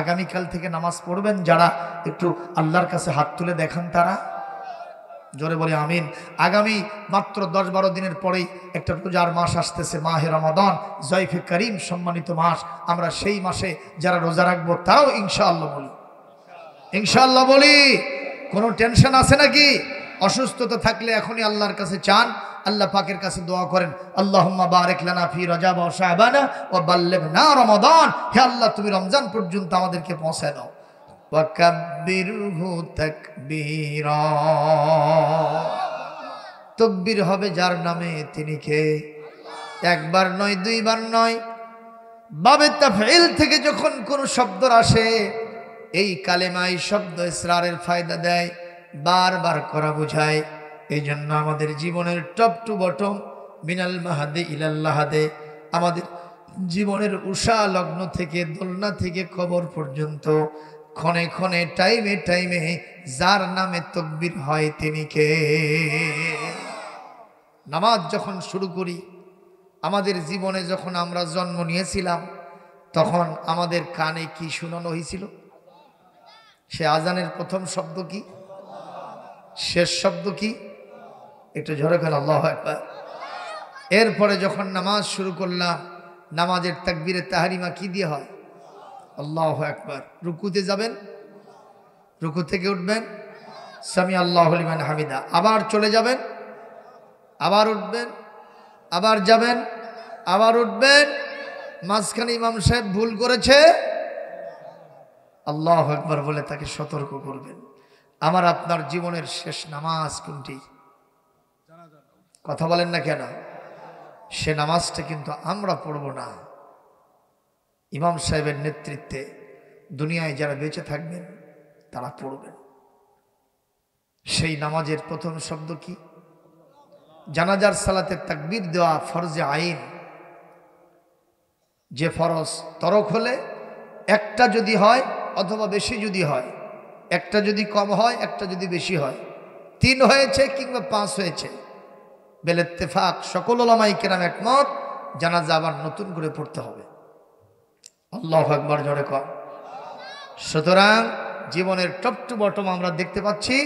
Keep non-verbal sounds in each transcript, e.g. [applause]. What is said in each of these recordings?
আগামীকাল থেকে নামাজ পড়বেন যারা একটু আল্লাহর কাছে হাত তুলে দেখান তারা জোরে বলে আমিন আগামী মাত্র দশ বারো দিনের পরেই একটা রোজার মাস আসতেছে মাহে রমাদন জয়ফে করিম সম্মানিত মাস আমরা সেই মাসে যারা রোজা রাখবো তারাও ইনশাআল্লাহ বলি ইনশাআল্লাহ বলি কোনো টেনশন আছে নাকি অসুস্থতা থাকলে এখনই আল্লাহর কাছে চান আল্লাহ পাকের কাছে দোয়া করেন আল্লাহ লানা ফি রজা বা সাহেবানা ও বাল্লেব না রমাদান হে আল্লাহ তুমি রমজান পর্যন্ত আমাদেরকে পৌঁছে দাও তকবির হবে যার নামে তিনি কে একবার নয় দুইবার নয় বাবে তাফেল থেকে যখন কোনো শব্দ আসে এই কালেমাই শব্দ ইসরারের ফায়দা দেয় বারবার করা বোঝায় এই জন্য আমাদের জীবনের টপ টু বটম মিনাল মাহাদে ইলাল্লাহাদে আমাদের জীবনের উষা লগ্ন থেকে দোলনা থেকে খবর পর্যন্ত ক্ষণে ক্ষণে টাইমে টাইমে যার নামে তকবির হয় তিনি কে নামাজ যখন শুরু করি আমাদের জীবনে যখন আমরা জন্ম নিয়েছিলাম তখন আমাদের কানে কি শুনানো হয়েছিল সে আজানের প্রথম শব্দ কি শেষ শব্দ কি একটু ঝরে গেল আল্লাহ একবার এরপরে যখন নামাজ শুরু করলাম নামাজের তাকবিরে তাহারিমা কি দিয়ে হয় আল্লাহ একবার রুকুতে যাবেন রুকু থেকে উঠবেন স্বামী আল্লাহ হলিমান হামিদা আবার চলে যাবেন আবার উঠবেন আবার যাবেন আবার উঠবেন মাঝখানে ইমাম সাহেব ভুল করেছে আল্লাহ একবার বলে তাকে সতর্ক করবেন আমার আপনার জীবনের শেষ নামাজ কোনটি কথা বলেন না কেন সে নামাজটা কিন্তু আমরা পড়ব না ইমাম সাহেবের নেতৃত্বে দুনিয়ায় যারা বেঁচে থাকবেন তারা পড়বেন সেই নামাজের প্রথম শব্দ কি জানাজার সালাতে তাকবির দেওয়া ফরজে আইন যে ফরজ তরক হলে একটা যদি হয় অথবা বেশি যদি হয় একটা যদি কম হয় একটা যদি বেশি হয় তিন হয়েছে কিংবা পাঁচ হয়েছে বেলেত্তেফাক সকল ওলামাই কেরাম একমত জানাজা আবার নতুন করে পড়তে হবে আল্লাহ আকবর জোরে কর সুতরাং জীবনের টপ টু বটম আমরা দেখতে পাচ্ছি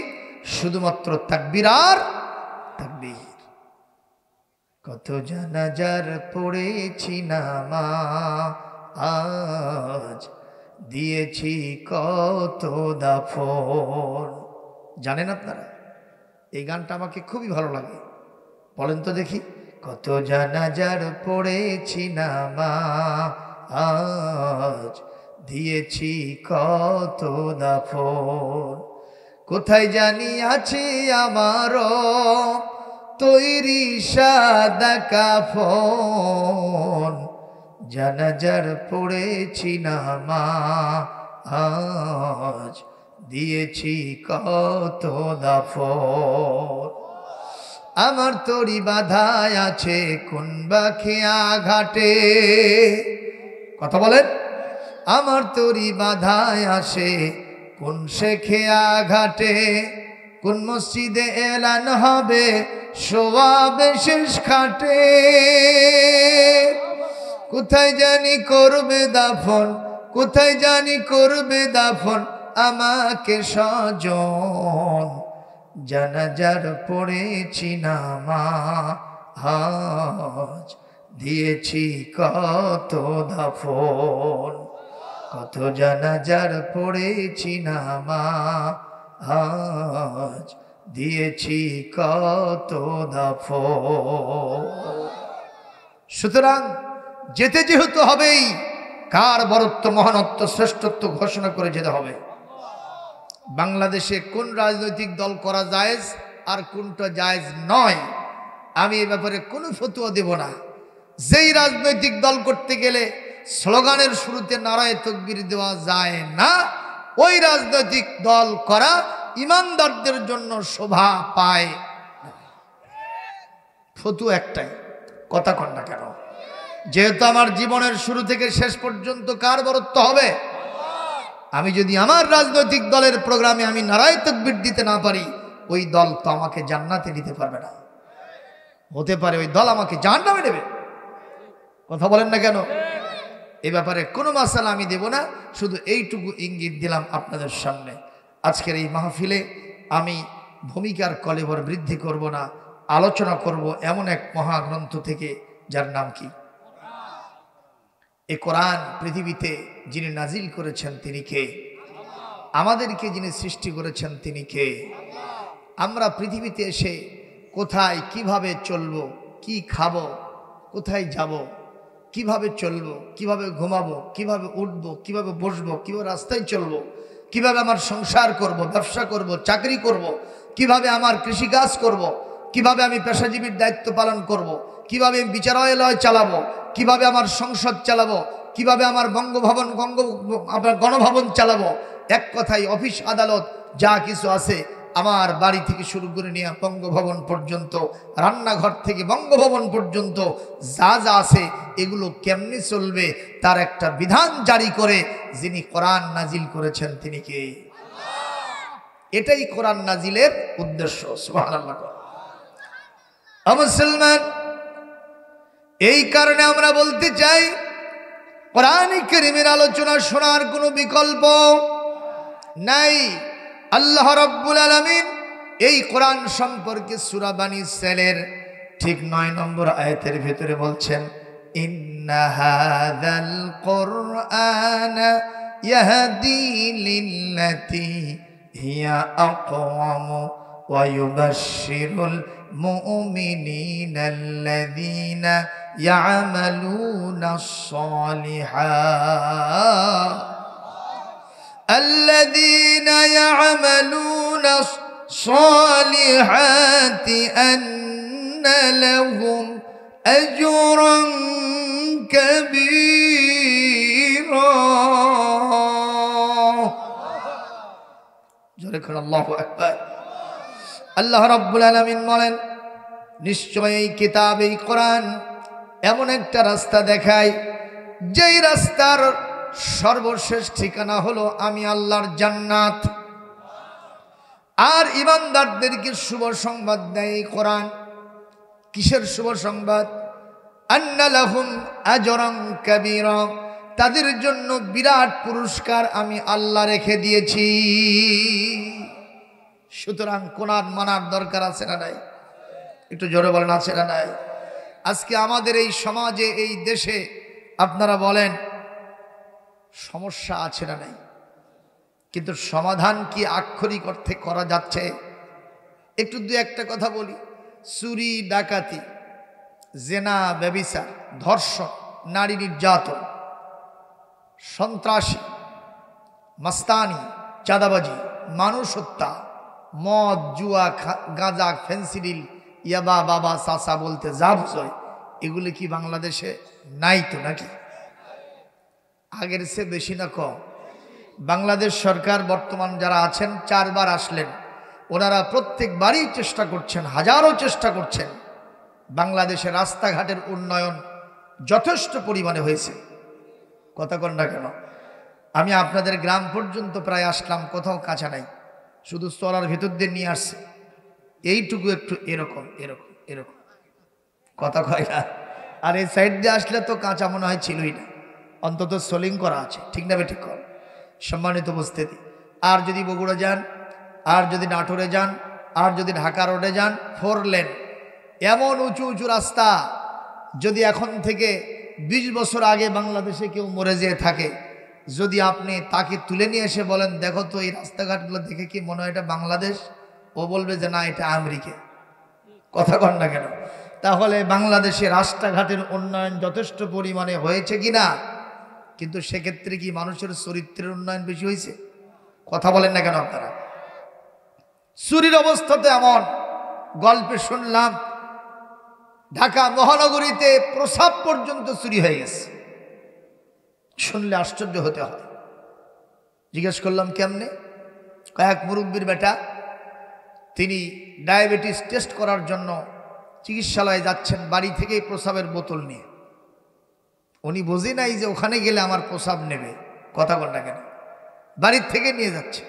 শুধুমাত্র তাকবির আর তাকবির কত জানাজার পড়েছি না মা আজ দিয়েছি কত দাফন জানেন আপনারা এই গানটা আমাকে খুবই ভালো লাগে বলেন তো দেখি কত জানাজার পড়েছি না মা দিয়েছি কত দাফন কোথায় জানি আছে আমার তৈরি সাদা কাফন জানাজার পড়েছি না মা দিয়েছি কত দাফন আমার তরি বাধায় আছে কোন বা ঘাটে কথা বলেন আমার তরি বাধায় আসে কোন সে খেয়া ঘাটে কোন মসজিদে এলান হবে সোয়াবে শেষ খাটে কোথায় জানি করবে দাফন কোথায় জানি করবে দাফন আমাকে সজন জানাজার পড়েছি নামাজ দিয়েছি কত দাফন কত জানাজার পড়েছি নামাজ দিয়েছি কত দাফন সুতরাং যেতে যেহেতু হবেই কার বরত্ব মহানত্ব শ্রেষ্ঠত্ব ঘোষণা করে যেতে হবে বাংলাদেশে কোন রাজনৈতিক দল করা জায়েজ আর কোনটা জায়েজ নয় আমি এ ব্যাপারে কোনো ফতুয়া দেব না যেই রাজনৈতিক দল করতে গেলে স্লোগানের শুরুতে নারায় তকবির দেওয়া যায় না ওই রাজনৈতিক দল করা ইমানদারদের জন্য শোভা পায় ফতু একটাই কথা কন্যা কেন যেহেতু আমার জীবনের শুরু থেকে শেষ পর্যন্ত কার বরত্ব হবে আমি যদি আমার রাজনৈতিক দলের প্রোগ্রামে আমি নারায় তকবির দিতে না পারি ওই দল তো আমাকে জান্নাতে নিতে পারবে না হতে পারে ওই দল আমাকে জাহান্নামে নেবে কথা বলেন না কেন এ ব্যাপারে কোনো মাসালা আমি দেব না শুধু এইটুকু ইঙ্গিত দিলাম আপনাদের সামনে আজকের এই মাহফিলে আমি ভূমিকার কলেবর বৃদ্ধি করব না আলোচনা করব এমন এক মহাগ্রন্থ থেকে যার নাম কি এ কোরআন পৃথিবীতে যিনি নাজিল করেছেন তিনি কে আমাদেরকে যিনি সৃষ্টি করেছেন তিনি কে আমরা পৃথিবীতে এসে কোথায় কিভাবে চলব কি খাব কোথায় যাব কিভাবে চলব কিভাবে ঘুমাবো কিভাবে উঠব কিভাবে বসবো কিভাবে রাস্তায় চলব কিভাবে আমার সংসার করব ব্যবসা করব চাকরি করব কিভাবে আমার কৃষিকাজ করব কিভাবে আমি পেশাজীবীর দায়িত্ব পালন করব। কিভাবে বিচারালয় চালাবো কিভাবে আমার সংসদ চালাবো কিভাবে আমার বঙ্গভবন গঙ্গ আপনার গণভবন চালাবো এক কথায় অফিস আদালত যা কিছু আছে আমার বাড়ি থেকে শুরু করে নিয়ে বঙ্গভবন পর্যন্ত রান্নাঘর থেকে বঙ্গভবন পর্যন্ত যা যা আছে এগুলো কেমনি চলবে তার একটা বিধান জারি করে যিনি কোরআন নাজিল করেছেন তিনি কে এটাই কোরআন নাজিলের উদ্দেশ্য সুহান মুসলমান এই কারণে আমরা বলতে চাই কোরআন করিমের আলোচনা শোনার কোনো বিকল্প নাই আল্লাহ রব্বুল আলমিন এই কোরআন সম্পর্কে সুরাবাণী সেলের ঠিক নয় নম্বর আয়তের ভিতরে বলছেন ইন্নাহাদাল কোরআন ইয়াহদি লিল্লাতি হিয়া আকওয়াম ওয়া ইউবাশশিরুল মুমিনিনা يعملون الصالحات الذين يعملون الصالحات أن لهم أجرا كبيرا ذكر الله أكبر الله রব্বুল আলমিন বলেন নিশ্চয়ই কিতাব এই কোরআন এমন একটা রাস্তা দেখায় যেই রাস্তার সর্বশেষ ঠিকানা হলো আমি আল্লাহর জান্নাত আর ইমানদারদেরকে শুভ সংবাদ দেয় কোরআন কিসের শুভ সংবাদ আন্নালাহুম আজরং কাবিরং তাদের জন্য বিরাট পুরস্কার আমি আল্লাহ রেখে দিয়েছি সুতরাং কোনার মানার দরকার আছে না নাই একটু জোরে বলেন আছে না নাই আজকে আমাদের এই সমাজে এই দেশে আপনারা বলেন সমস্যা আছে না নাই কিন্তু সমাধান কি আক্ষরিক অর্থে করা যাচ্ছে একটু দু একটা কথা বলি চুরি ডাকাতি জেনা ব্যবিচার ধর্ষণ নারী নির্যাতন সন্ত্রাসী মাস্তানি চাঁদাবাজি মানুষ হত্যা মদ জুয়া গাঁজা ফেন্সিডিল ইয়াবা বাবা চাচা বলতে যাব এগুলি কি বাংলাদেশে নাই তো নাকি আগের সে বেশি না কম বাংলাদেশ সরকার বর্তমান যারা আছেন চারবার আসলেন ওনারা প্রত্যেকবারই চেষ্টা করছেন হাজারো চেষ্টা করছেন বাংলাদেশে রাস্তাঘাটের উন্নয়ন যথেষ্ট পরিমাণে হয়েছে কথা কন না কেন আমি আপনাদের গ্রাম পর্যন্ত প্রায় আসলাম কোথাও কাঁচা নাই শুধু চলার ভেতর দিয়ে নিয়ে আসছে এইটুকু একটু এরকম এরকম এরকম কথা কয় না আর এই সাইড দিয়ে আসলে তো কাঁচা মনে হয় ছিলই না অন্তত সোলিং করা আছে ঠিক না ঠিক কর সম্মানিত উপস্থিতি আর যদি বগুড়া যান আর যদি নাটোরে যান আর যদি ঢাকা রোডে যান ফোর লেন এমন উঁচু উঁচু রাস্তা যদি এখন থেকে বিশ বছর আগে বাংলাদেশে কেউ মরে যেয়ে থাকে যদি আপনি তাকে তুলে নিয়ে এসে বলেন দেখো তো এই রাস্তাঘাটগুলো দেখে কি মনে হয় এটা বাংলাদেশ ও বলবে যে না এটা আমেরিকা কথা কন না কেন তাহলে বাংলাদেশে রাস্তাঘাটের উন্নয়ন যথেষ্ট পরিমাণে হয়েছে কি না কিন্তু সেক্ষেত্রে কি মানুষের চরিত্রের উন্নয়ন বেশি হয়েছে কথা বলেন না কেন আপনারা চুরির অবস্থা এমন গল্পে শুনলাম ঢাকা মহানগরীতে প্রসাব পর্যন্ত চুরি হয়ে গেছে শুনলে আশ্চর্য হতে হয় জিজ্ঞেস করলাম কেমনে কয়েক মুরব্বীর বেটা তিনি ডায়াবেটিস টেস্ট করার জন্য চিকিৎসালয়ে যাচ্ছেন বাড়ি থেকেই প্রসাবের বোতল নিয়ে উনি বোঝে নাই যে ওখানে গেলে আমার প্রসাব নেবে কথা বলটা কেন বাড়ির থেকে নিয়ে যাচ্ছে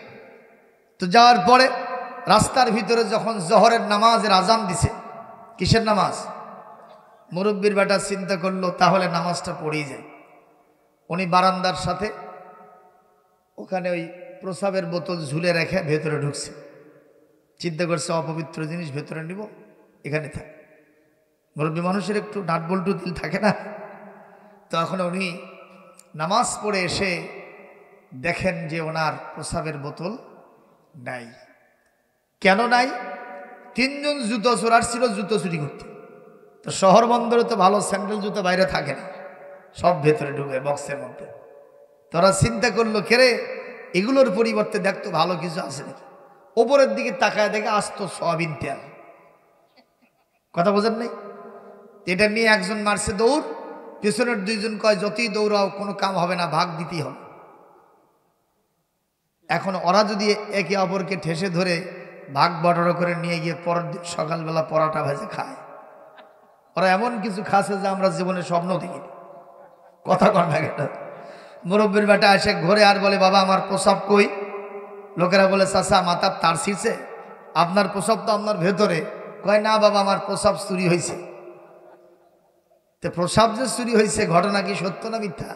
তো যাওয়ার পরে রাস্তার ভিতরে যখন জহরের নামাজের আজান দিছে কিসের নামাজ মুরব্বীর বেটা চিন্তা করলো তাহলে নামাজটা পড়েই যায় উনি বারান্দার সাথে ওখানে ওই প্রসাবের বোতল ঝুলে রেখে ভেতরে ঢুকছে চিন্তা অপবিত্র জিনিস ভেতরে নিব এখানে থাক মুরব্বী মানুষের একটু নাটবল্টু দিল থাকে না তখন উনি নামাজ পড়ে এসে দেখেন যে ওনার প্রসাবের বোতল নাই কেন নাই তিনজন জুতো চোরার ছিল জুতো চুরি করতে তো শহর বন্দরে তো ভালো স্যান্ডেল জুতো বাইরে থাকে না সব ভেতরে ঢুকে বক্সের মধ্যে তোরা চিন্তা করলো কেরে এগুলোর পরিবর্তে দেখতো ভালো কিছু আছে নাকি ওপরের দিকে তাকায় দেখে আসতো সোয়াবিন তেল কথা বোঝেন নাই এটা নিয়ে একজন মারছে দৌড় পেছনের দুইজন কয় যতই দৌড়াও কোনো কাম হবে না ভাগ দিতেই হবে এখন ওরা যদি একে অপরকে ঠেসে ধরে ভাগ বটর করে নিয়ে গিয়ে পরের দিন সকালবেলা পরাটা ভেজে খায় ওরা এমন কিছু খাসে যে আমরা জীবনে স্বপ্ন দেখি কথা কন্যা মুরব্বীর বেটা এসে ঘরে আর বলে বাবা আমার প্রসাব কই লোকেরা বলে চাষা মাতার তার শিরছে আপনার প্রসব তো আপনার ভেতরে কয় না বাবা আমার প্রসাব চুরি হয়েছে তো প্রসাব যে চুরি হয়েছে ঘটনা কি সত্য না মিথ্যা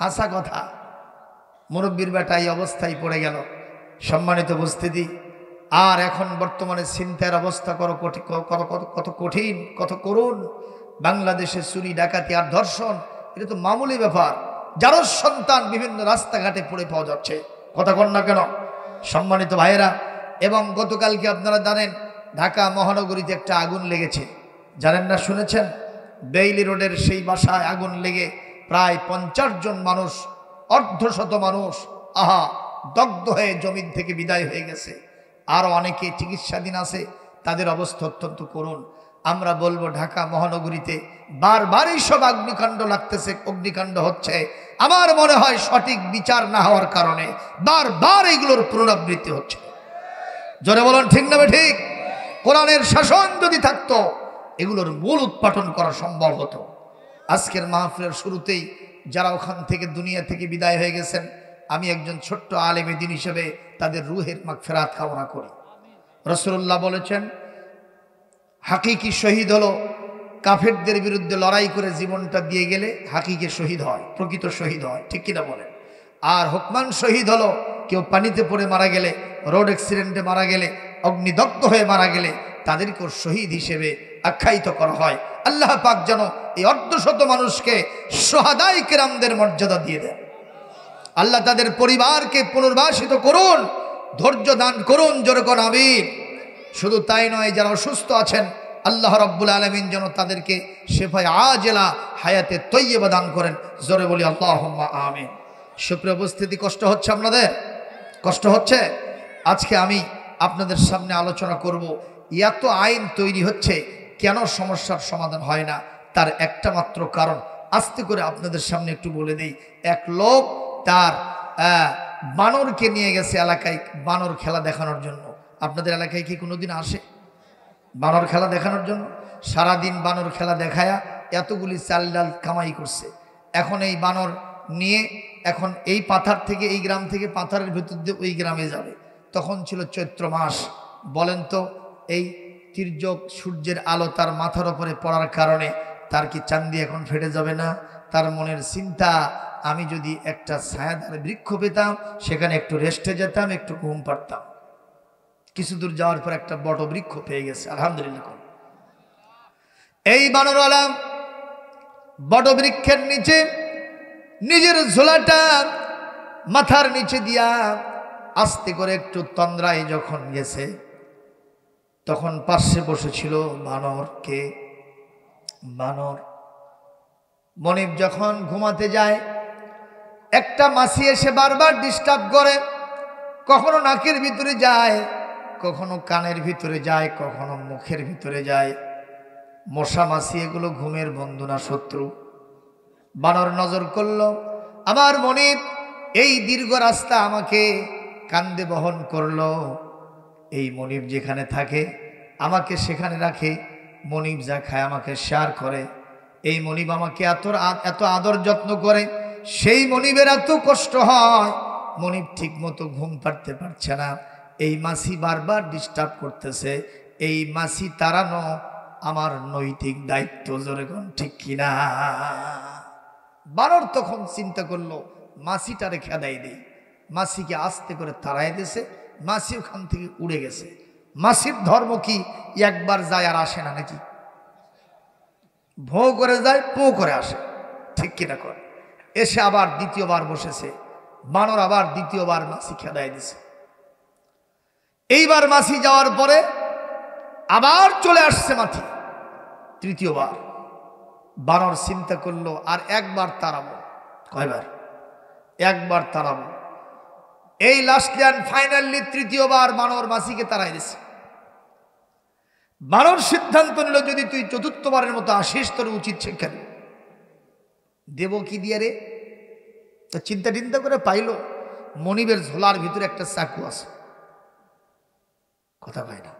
হাসা কথা মুরব্বীর বেটা এই অবস্থায় পড়ে গেল সম্মানিত উপস্থিতি আর এখন বর্তমানে চিন্তার অবস্থা করো কত কঠিন কত করুণ বাংলাদেশে চুরি ডাকাতি আর ধর্ষণ এটা তো মামুলি ব্যাপার যারো সন্তান বিভিন্ন রাস্তাঘাটে পড়ে পাওয়া যাচ্ছে কথা কন্যা না কেন সম্মানিত ভাইয়েরা এবং গতকালকে আপনারা জানেন ঢাকা মহানগরীতে একটা আগুন লেগেছে জানেন না শুনেছেন বেইলি রোডের সেই বাসায় আগুন লেগে প্রায় পঞ্চাশ জন মানুষ অর্ধশত মানুষ আহা দগ্ধ হয়ে জমিন থেকে বিদায় হয়ে গেছে আর অনেকে চিকিৎসাধীন আছে তাদের অবস্থা অত্যন্ত করুন আমরা বলবো ঢাকা মহানগরীতে বারবারই সব অগ্নিকাণ্ড লাগতেছে অগ্নিকাণ্ড হচ্ছে আমার মনে হয় সঠিক বিচার না হওয়ার কারণে বারবার এইগুলোর পুনরাবৃত্তি হচ্ছে জোরে বলেন ঠিক না ঠিক কোরআনের শাসন যদি থাকত এগুলোর মূল উৎপাটন করা সম্ভব হতো আজকের মাহফিলের শুরুতেই যারা ওখান থেকে দুনিয়া থেকে বিদায় হয়ে গেছেন আমি একজন ছোট্ট আলেমে দিন হিসেবে তাদের রুহের মাগ ফেরাত কামনা করি রসুল্লাহ বলেছেন হাকিকি শহীদ হলো কাফেরদের বিরুদ্ধে লড়াই করে জীবনটা দিয়ে গেলে হাকিকে শহীদ হয় প্রকৃত শহীদ হয় ঠিক কিনা বলেন আর হুকমান শহীদ হলো কেউ পানিতে পড়ে মারা গেলে রোড অ্যাক্সিডেন্টে মারা গেলে অগ্নিদগ্ধ হয়ে মারা গেলে তাদেরকেও শহীদ হিসেবে আখ্যায়িত করা হয় আল্লাহ পাক যেন এই অর্ধশত মানুষকে সোহাদাই কেরামদের মর্যাদা দিয়ে দেন আল্লাহ তাদের পরিবারকে পুনর্বাসিত করুন ধৈর্য দান করুন যেরকম আবির শুধু তাই নয় যারা অসুস্থ আছেন আল্লাহ রব্বুল আলমিন যেন তাদেরকে শেফায় আজেলা হায়াতে বা দান করেন জোরে বলি আল্লাহ আমিন সুপ্রিয় উপস্থিতি কষ্ট হচ্ছে আপনাদের কষ্ট হচ্ছে আজকে আমি আপনাদের সামনে আলোচনা করব এত আইন তৈরি হচ্ছে কেন সমস্যার সমাধান হয় না তার একটা মাত্র কারণ আস্তে করে আপনাদের সামনে একটু বলে দেই এক লোক তার বানরকে নিয়ে গেছে এলাকায় বানর খেলা দেখানোর জন্য আপনাদের এলাকায় কি কোনোদিন আসে বানর খেলা দেখানোর জন্য সারাদিন বানর খেলা দেখায়া এতগুলি চাল ডাল কামাই করছে এখন এই বানর নিয়ে এখন এই পাথার থেকে এই গ্রাম থেকে পাথারের ভেতর দিয়ে ওই গ্রামে যাবে তখন ছিল চৈত্র মাস বলেন তো এই তির্যক সূর্যের আলো তার মাথার ওপরে পড়ার কারণে তার কি চান্দি এখন ফেটে যাবে না তার মনের চিন্তা আমি যদি একটা ছায়াদার বৃক্ষ পেতাম সেখানে একটু রেস্টে যেতাম একটু ঘুম পারতাম কিছু দূর যাওয়ার পর একটা বট বৃক্ষ পেয়ে গেছে আলহামদুলিল্লাহ এই আলাম বট বৃক্ষের নিচে নিজের ঝোলাটা মাথার নিচে দিয়া আস্তে করে একটু তন্দ্রায় যখন গেছে তখন পার্শ্বে বসেছিল বানরকে বানর মনিব যখন ঘুমাতে যায় একটা মাসি এসে বারবার ডিস্টার্ব করে কখনো নাকের ভিতরে যায় কখনো কানের ভিতরে যায় কখনো মুখের ভিতরে যায় মশা মাসি এগুলো ঘুমের বন্ধুনা শত্রু বানর নজর করল আমার মনে এই দীর্ঘ রাস্তা আমাকে কান্দে বহন করল এই মনিব যেখানে থাকে আমাকে সেখানে রাখে মনিব যা খায় আমাকে শেয়ার করে এই মনিব আমাকে এত এত আদর যত্ন করে সেই মনিবের এত কষ্ট হয় মনিব ঠিক মতো ঘুম পারতে পারছে না এই মাসি বারবার ডিস্টার্ব করতেছে এই মাসি তাড়ানো আমার নৈতিক দায়িত্ব কোন ঠিক কিনা বানর তখন চিন্তা করলো মাসিটারে দেয় দেই মাসিকে আস্তে করে তাড়াই দিয়েছে মাসি ওখান থেকে উড়ে গেছে মাসির ধর্ম কি একবার যায় আর আসে না নাকি ভো করে যায় পো করে আসে ঠিক কিনা করে এসে আবার দ্বিতীয়বার বসেছে বানর আবার দ্বিতীয়বার মাসি খেদাই দিছে এইবার মাসি যাওয়ার পরে আবার চলে আসছে মাথি তৃতীয়বার বানর চিন্তা করলো আর একবার তাড়াবো কয়বার একবার তারাবো এই লাস্ট ল্যান্ড ফাইনালি তৃতীয়বার বানর মাসিকে তারাই দিছে বানর সিদ্ধান্ত নিল যদি তুই চতুর্থবারের মতো আসিস তোর উচিত সেখানে দেব কি দিয়ে রে তো চিন্তা টিন্তা করে পাইল মনিবের ঝোলার ভিতরে একটা চাকু আছে কথা হয় না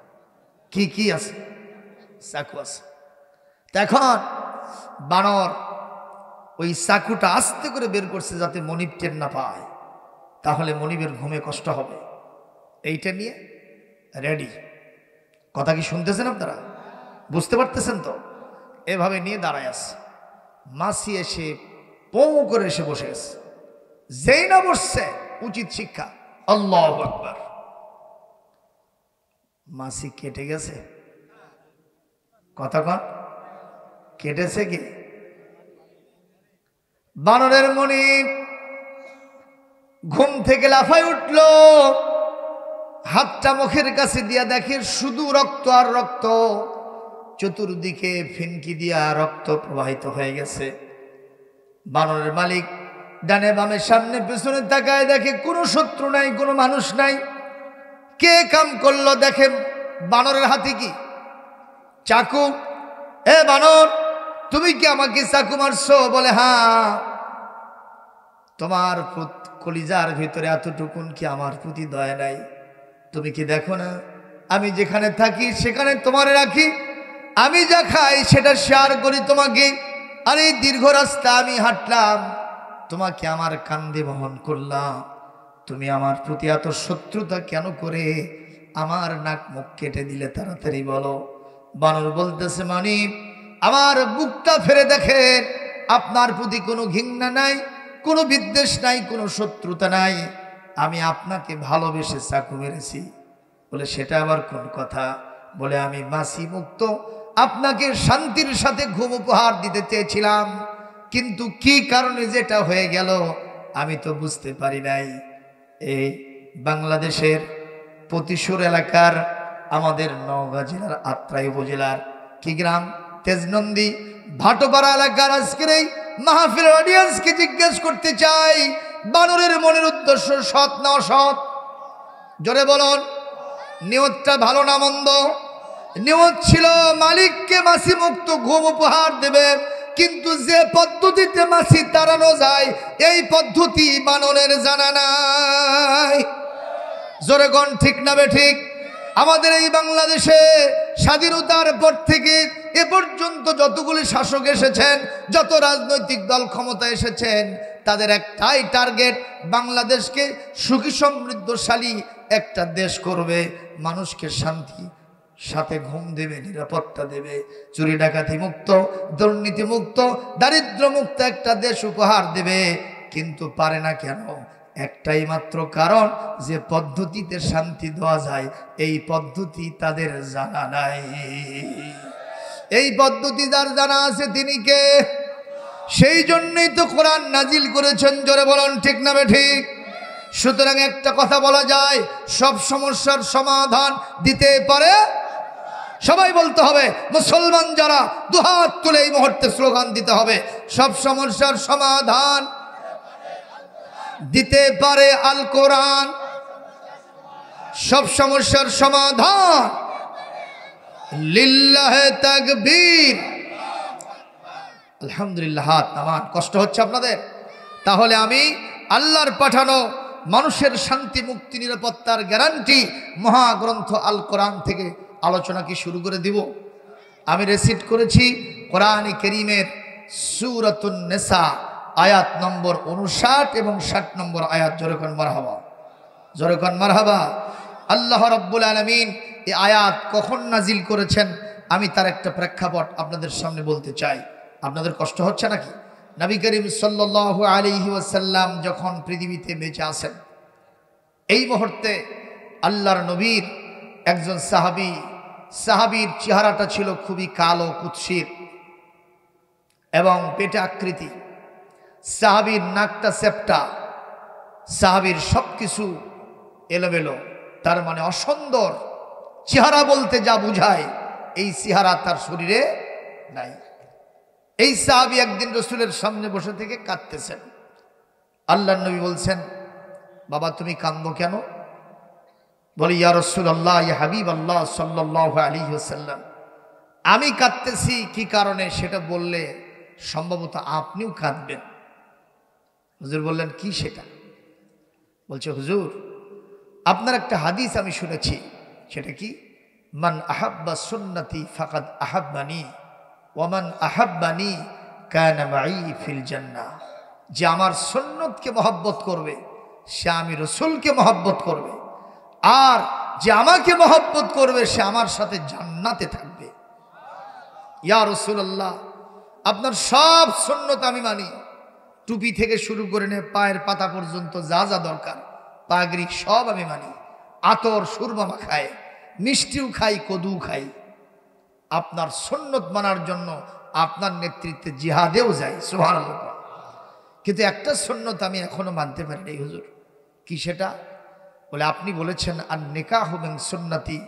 কি কি আছে চাকু আছে এখন বানর ওই চাকুটা আস্তে করে বের করছে যাতে মনিব টের না পায় তাহলে মনিবের ঘুমে কষ্ট হবে এইটা নিয়ে রেডি কথা কি শুনতেছেন আপনারা বুঝতে পারতেছেন তো এভাবে নিয়ে দাঁড়ায় আস মাসি এসে পৌ করে এসে বসে আস যেই না বসছে উচিত শিক্ষা আল্লাহ আকবর মাসি কেটে গেছে কতক্ষণ কেটেছে কি বানরের মনি ঘুম থেকে লাফায় উঠল হাতটা মুখের কাছে দিয়া দেখে শুধু রক্ত আর রক্ত চতুর্দিকে ফিনকি দিয়া রক্ত প্রবাহিত হয়ে গেছে বানরের মালিক ডানে বামের সামনে পেছনে তাকায় দেখে কোনো শত্রু নাই কোনো মানুষ নাই কে কাম করলো দেখেন বানরের হাতে কি চাকু এ বানর তুমি কি আমাকে চাকু মারছো বলে হ্যাঁ তোমার কলিজার ভিতরে এতটুকুন কি আমার প্রতি দয়া নাই তুমি কি দেখো না আমি যেখানে থাকি সেখানে তোমার রাখি আমি যা খাই সেটা শেয়ার করি তোমাকে আর এই দীর্ঘ রাস্তা আমি হাঁটলাম তোমাকে আমার কান্দে বহন করলাম তুমি আমার প্রতি এত শত্রুতা কেন করে আমার নাক মুখ কেটে দিলে তাড়াতাড়ি বলো বানর বলতেছে মানি আমার বুকটা ফেরে দেখে আপনার প্রতি কোনো ঘিংনা নাই কোনো বিদ্বেষ নাই কোনো শত্রুতা নাই আমি আপনাকে ভালোবেসে চাকু মেরেছি বলে সেটা আবার কোন কথা বলে আমি মাসি মুক্ত আপনাকে শান্তির সাথে ঘুম উপহার দিতে চেয়েছিলাম কিন্তু কি কারণে যেটা হয়ে গেল আমি তো বুঝতে পারি নাই এই বাংলাদেশের প্রতিশোর এলাকার আমাদের নওগাঁ জেলার আত্রাই উপজেলার কি গ্রাম তেজনন্দী ভাটোপাড়া এলাকার আজকের এই মাহফিলের অডিয়েন্সকে জিজ্ঞেস করতে চাই বানরের মনের উদ্দেশ্য সৎ না অসৎ জোরে বলুন নিয়তটা ভালো না মন্দ নিয়ত ছিল মালিককে মাসি মুক্ত ঘুম উপহার দেবে কিন্তু যে পদ্ধতিতে মাছি তাড়ানো যায় এই পদ্ধতি মাননের জানা নাই জোরে গণ ঠিক না ঠিক আমাদের এই বাংলাদেশে স্বাধীনতার পর থেকে এ পর্যন্ত যতগুলি শাসক এসেছেন যত রাজনৈতিক দল ক্ষমতা এসেছেন তাদের একটাই টার্গেট বাংলাদেশকে সুখী সমৃদ্ধশালী একটা দেশ করবে মানুষকে শান্তি সাথে ঘুম দেবে নিরাপত্তা দেবে চুরি ডাকাতি মুক্ত দুর্নীতি মুক্ত দারিদ্র মুক্ত একটা দেশ উপহার দেবে কিন্তু পারে না কেন একটাই মাত্র কারণ যে পদ্ধতিতে শান্তি দেওয়া যায় এই পদ্ধতি তাদের জানা নাই এই পদ্ধতি যার জানা আছে তিনি কে সেই জন্যই তো কোরআন নাজিল করেছেন জোরে বলুন ঠিক না ঠিক সুতরাং একটা কথা বলা যায় সব সমস্যার সমাধান দিতে পারে সবাই বলতে হবে মুসলমান যারা দুহাত তুলে এই মুহূর্তে স্লোগান দিতে হবে সব সমস্যার সমাধান দিতে পারে আল কোরআন সব সমস্যার সমাধান আলহামদুলিল্লাহ হাত কষ্ট হচ্ছে আপনাদের তাহলে আমি আল্লাহর পাঠানো মানুষের শান্তি মুক্তি নিরাপত্তার গ্যারান্টি মহাগ্রন্থ আল কোরআন থেকে আলোচনা কি শুরু করে দিব আমি রেসিট করেছি কোরআন করিমের সুরতুন্নেসা আয়াত নম্বর উনষাট এবং ষাট নম্বর আয়াত জোরকন মারহাবা জোরকন মারহাবা আল্লাহ রব্বুল আলমিন এই আয়াত কখন নাজিল করেছেন আমি তার একটা প্রেক্ষাপট আপনাদের সামনে বলতে চাই আপনাদের কষ্ট হচ্ছে নাকি নবী করিম সাল্লু আলি ওসাল্লাম যখন পৃথিবীতে বেঁচে আসেন এই মুহূর্তে আল্লাহর নবীর একজন সাহাবি সাহাবির চেহারাটা ছিল খুবই কালো কুৎসির এবং পেটে আকৃতি সাহাবির নাকটা সেপটা সাহাবির সব কিছু এলোমেলো তার মানে অসুন্দর চেহারা বলতে যা বুঝায় এই চেহারা তার শরীরে নাই এই সাহাবি একদিন রসুলের সামনে বসে থেকে কাঁদতেছেন আল্লাহ নবী বলছেন বাবা তুমি কান্দ কেন বলি ইয়া রসুল আল্লাহ ইয়া হাবিব আল্লাহ সাল্লাহ আলী হাসাল্লাম আমি কাঁদতেছি কি কারণে সেটা বললে সম্ভবত আপনিও কাঁদবেন হুজুর বললেন কি সেটা বলছে হুজুর আপনার একটা হাদিস আমি শুনেছি সেটা কি মান আহাব্বা সুন্নতি ফাকাদ আহাব্বানি ওমান আহাব্বানি কানামাই ফিল জান্না যে আমার সন্ন্যতকে মহব্বত করবে সে আমি রসুলকে মহব্বত করবে আর যে আমাকে মহব্বত করবে সে আমার সাথে জান্নাতে থাকবে ইয়া রসুল্লাহ আপনার সব সন্ন্যত আমি মানি টুপি থেকে শুরু করে নে পায়ের পাতা পর্যন্ত যা যা দরকার পাগরি সব আমি মানি আতর সুরবামা খায় মিষ্টিও খাই কদু খাই আপনার সন্ন্যত মানার জন্য আপনার নেতৃত্বে জিহাদেও যাই সোহার কিন্তু একটা সন্ন্যত আমি এখনো মানতে পারি হুজুর কি সেটা বলে আপনি বলেছেন আর নেকা হবেন সুন্নতি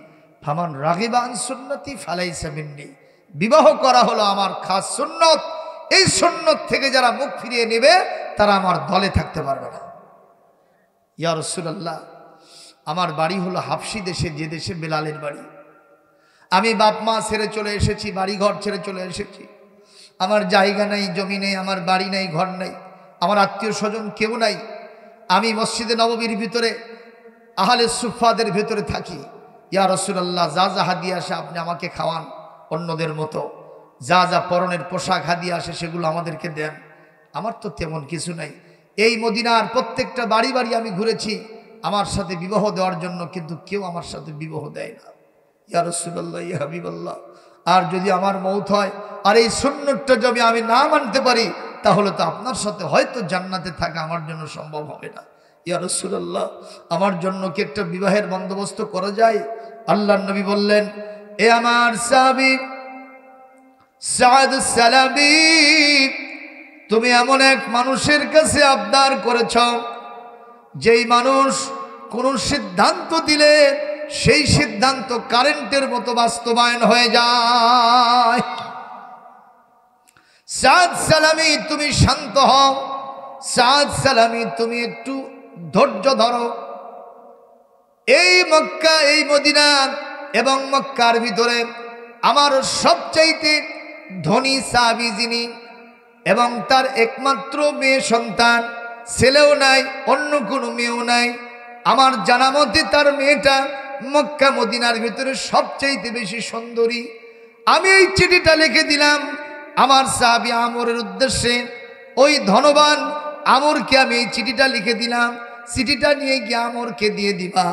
ফামান রাগিবান সুন্নতি ফালাই সামিননি বিবাহ করা হলো আমার খাস সুন্নত এই সুন্নত থেকে যারা মুখ ফিরিয়ে নেবে তারা আমার দলে থাকতে পারবে না ইয়া রসুল্লাহ আমার বাড়ি হলো হাফসি দেশে যে দেশে বেলালের বাড়ি আমি বাপ মা ছেড়ে চলে এসেছি বাড়িঘর ছেড়ে চলে এসেছি আমার জায়গা নাই জমি নেই আমার বাড়ি নাই ঘর নেই আমার আত্মীয় স্বজন কেউ নাই আমি মসজিদে নববীর ভিতরে আহলে সুফাদের ভেতরে থাকি ইয়া রসুলাল্লাহ যা যা হাদিয়ে আসে আপনি আমাকে খাওয়ান অন্যদের মতো যা যা পরনের পোশাক হাদিয়ে আসে সেগুলো আমাদেরকে দেন আমার তো তেমন কিছু নাই এই মদিনার প্রত্যেকটা বাড়ি বাড়ি আমি ঘুরেছি আমার সাথে বিবাহ দেওয়ার জন্য কিন্তু কেউ আমার সাথে বিবাহ দেয় না ইয়া রসুল্লাহ ইয়া হাবিবাল্লাহ আর যদি আমার মৌত হয় আর এই সুন্নরটা যদি আমি না মানতে পারি তাহলে তো আপনার সাথে হয়তো জান্নাতে থাকা আমার জন্য সম্ভব হবে না ইয়া রসুল্লাহ আমার জন্য কি একটা বিবাহের বন্দোবস্ত করা যায় আল্লাহ নবী বললেন এ আমার সাহাবি তুমি এমন এক মানুষের কাছে আবদার করেছ যেই মানুষ কোন সিদ্ধান্ত দিলে সেই সিদ্ধান্ত কারেন্টের মতো বাস্তবায়ন হয়ে যায় সাদ সালামি তুমি শান্ত হও সাদ সালামি তুমি একটু ধৈর্য ধরো এই মক্কা এই মদিনা এবং মক্কার ভিতরে আমার সবচাইতে ধনী সাহাবি যিনি এবং তার একমাত্র মেয়ে সন্তান ছেলেও নাই অন্য কোনো মেয়েও নাই আমার জানা মতে তার মেয়েটা মক্কা মদিনার ভিতরে সবচাইতে বেশি সুন্দরী আমি এই চিঠিটা লিখে দিলাম আমার সাহাবি আমরের উদ্দেশ্যে ওই ধনবান আমরকে আমি এই চিঠিটা লিখে দিলাম সিটিটা নিয়ে গিয়ে আমরকে দিয়ে দিবা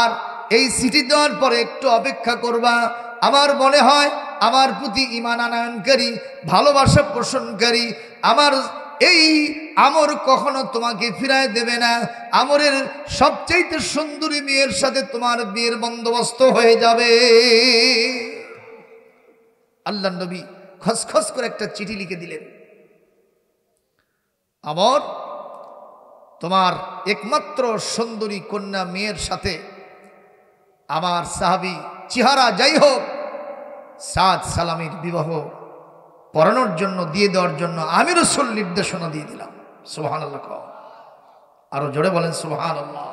আর এই সিটি দেওয়ার পরে একটু অপেক্ষা করবা আমার মনে হয় আমার প্রতি ইমান আনায়নকারী ভালোবাসা পোষণকারী আমার এই আমর কখনো তোমাকে ফিরায় দেবে না আমরের সবচাইতে সুন্দরী মেয়ের সাথে তোমার বিয়ের বন্দোবস্ত হয়ে যাবে আল্লাহ নবী খসখস করে একটা চিঠি লিখে দিলেন আমর তোমার একমাত্র সুন্দরী কন্যা মেয়ের সাথে আমার সাহাবি চেহারা যাই হোক সাদ সালামির বিবাহ পড়ানোর জন্য দিয়ে দেওয়ার জন্য আমি রসুল নির্দেশনা দিয়ে দিলাম সোহান আল্লাহ আরো জোরে বলেন সোহান আল্লাহ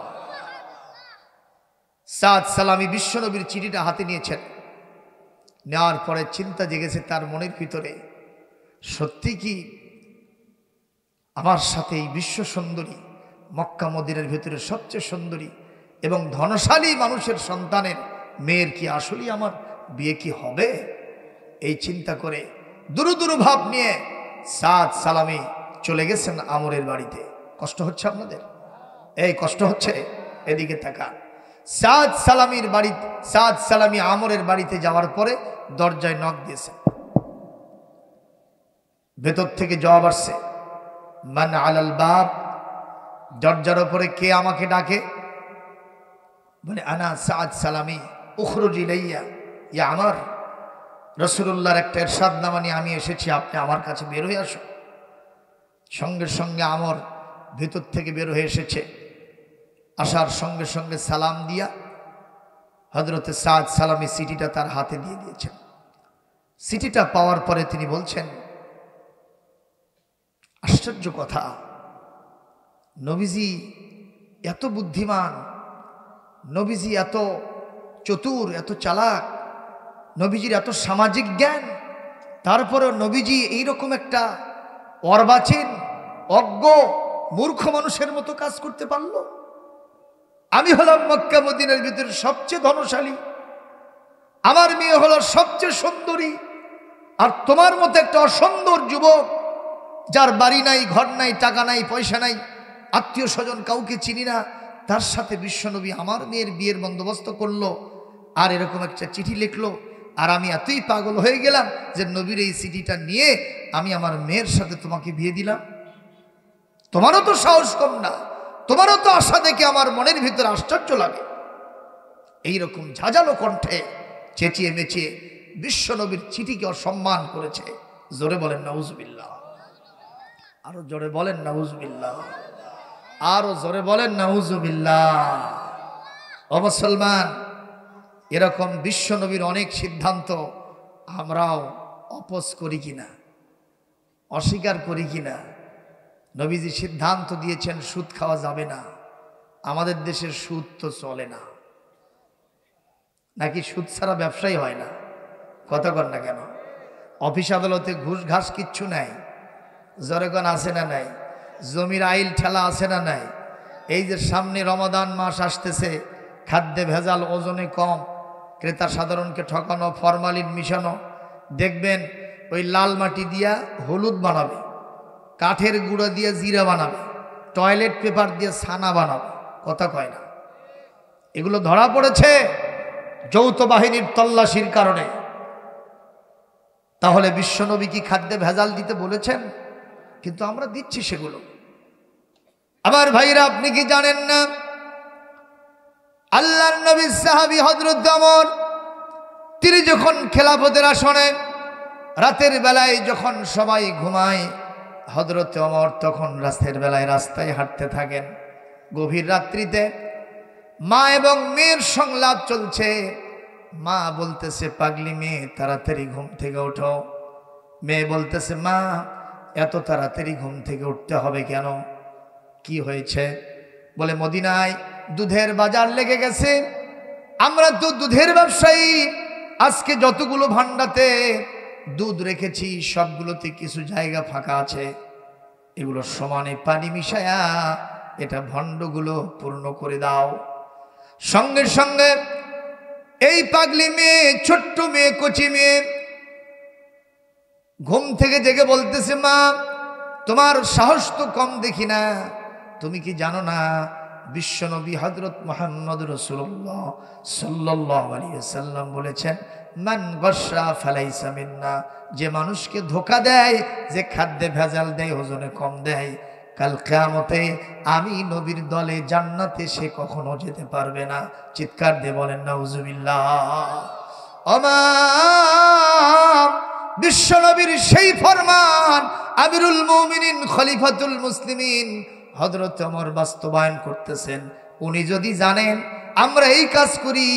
সাদ সালামি বিশ্বনবীর চিঠিটা হাতে নিয়েছেন নেওয়ার পরে চিন্তা জেগেছে তার মনের ভিতরে সত্যি কি আমার সাথে এই বিশ্ব সুন্দরী মক্কা মদিরের ভিতরে সবচেয়ে সুন্দরী এবং ধনশালী মানুষের সন্তানের মেয়ের কি আসলেই আমার বিয়ে কি হবে এই চিন্তা করে দুরু ভাব নিয়ে সাদ সালামি চলে গেছেন আমরের বাড়িতে কষ্ট হচ্ছে আপনাদের এই কষ্ট হচ্ছে এদিকে থাকা সাদ সালামির বাড়ি সাদ সালামি আমরের বাড়িতে যাওয়ার পরে দরজায় নখ দিয়েছে ভেতর থেকে জবাব আসছে মান আলাল বাপ দরজার ওপরে কে আমাকে ডাকে বলে আনা সাদ সালামি উখরুজি লাইয়া ইয়া আমার রসুল্লাহর একটা এরশাদ নামা নিয়ে আমি এসেছি আপনি আমার কাছে বেরোয় আসুন সঙ্গে সঙ্গে আমার ভেতর থেকে বের হয়ে এসেছে আসার সঙ্গে সঙ্গে সালাম দিয়া হজরতে সাদ সালামি সিটিটা তার হাতে দিয়ে দিয়েছেন সিটিটা পাওয়ার পরে তিনি বলছেন আশ্চর্য কথা নবীজি এত বুদ্ধিমান নবীজি এত চতুর এত চালাক নবীজির এত সামাজিক জ্ঞান তারপরও নবীজি এইরকম একটা অর্বাচীন অজ্ঞ মূর্খ মানুষের মতো কাজ করতে পারল আমি হলাম মক্কা মদিনের ভিতরে সবচেয়ে ধনশালী আমার মেয়ে হলো সবচেয়ে সুন্দরী আর তোমার মতো একটা অসুন্দর যুবক যার বাড়ি নাই ঘর নাই টাকা নাই পয়সা নাই আত্মীয় স্বজন কাউকে চিনি না তার সাথে বিশ্বনবী আমার মেয়ের বিয়ের বন্দোবস্ত করলো আর এরকম একটা চিঠি লিখলো আর আমি এতই পাগল হয়ে গেলাম যে নবীর এই চিঠিটা নিয়ে আমি আমার মেয়ের সাথে তোমাকে বিয়ে দিলাম তোমারও তো সাহস কম না তোমারও তো আশা দেখে আমার মনের ভিতরে আশ্চর্য লাগে এইরকম ঝাঁঝালো কণ্ঠে চেঁচিয়ে মেচিয়ে বিশ্বনবীর চিঠিকে অসম্মান করেছে জোরে বলেন নাউজবিল্লা আরো জোরে বলেন নাউজবিল্লা আরও জোরে বলেন না ও মুসলমান এরকম নবীর অনেক সিদ্ধান্ত আমরাও অপোজ করি কিনা অস্বীকার করি কিনা নবীজি সিদ্ধান্ত দিয়েছেন সুদ খাওয়া যাবে না আমাদের দেশের সুদ তো চলে না নাকি সুদ ছাড়া ব্যবসাই হয় না কথা কর না কেন অফিস আদালতে ঘুষ ঘাস কিচ্ছু নাই জরেগণ আছে না নাই জমির আইল ঠেলা আছে না নাই এই যে সামনে রমাদান মাস আসতেছে খাদ্যে ভেজাল ওজনে কম ক্রেতা সাধারণকে ঠকানো ফরমালিন মিশানো দেখবেন ওই লাল মাটি দিয়া হলুদ বানাবে কাঠের গুঁড়া দিয়ে জিরা বানাবে টয়লেট পেপার দিয়ে ছানা বানাবে কথা কয় না এগুলো ধরা পড়েছে যৌথ বাহিনীর তল্লাশির কারণে তাহলে বিশ্বনবী কি খাদ্যে ভেজাল দিতে বলেছেন কিন্তু আমরা দিচ্ছি সেগুলো আমার ভাইরা আপনি কি জানেন না আল্লাহ নবী সাহাবি হজরুদ্দামর তিনি যখন খেলাফতের আসনে রাতের বেলায় যখন সবাই ঘুমায় হজরত অমর তখন রাতের বেলায় রাস্তায় হাঁটতে থাকেন গভীর রাত্রিতে মা এবং মেয়ের সংলাপ চলছে মা বলতেছে পাগলি মেয়ে তাড়াতাড়ি ঘুম থেকে ওঠো মেয়ে বলতেছে মা এত তাড়াতাড়ি ঘুম থেকে উঠতে হবে কেন কি হয়েছে বলে মদিনায় দুধের বাজার লেগে গেছে আমরা তো দুধের ব্যবসায়ী আজকে যতগুলো ভান্ডাতে দুধ রেখেছি সবগুলোতে কিছু জায়গা ফাঁকা আছে এগুলো সমানে পানি মিশায়া এটা ভণ্ডগুলো পূর্ণ করে দাও সঙ্গে সঙ্গে এই পাগলি মেয়ে ছোট্ট মেয়ে কচি মেয়ে ঘুম থেকে জেগে বলতেছে মা তোমার সাহস তো কম দেখি না তুমি কি জানো না বিশ্বনবী হজরত মোহাম্মদ রসুল্লাহ সাল্লাম বলেছেন মান গসা ফালাই সামিন্না যে মানুষকে ধোকা দেয় যে খাদ্যে ভেজাল দেয় ওজনে কম দেয় কাল কেয়ামতে আমি নবীর দলে জান্নাতে সে কখনো যেতে পারবে না চিৎকার দিয়ে বলেন না উজুবিল্লাহ অমা বিশ্বনবীর সেই ফরমান আমিরুল মৌমিনিন খলিফাতুল মুসলিমিন হজরত অমর বাস্তবায়ন করতেছেন উনি যদি জানেন আমরা এই কাজ করি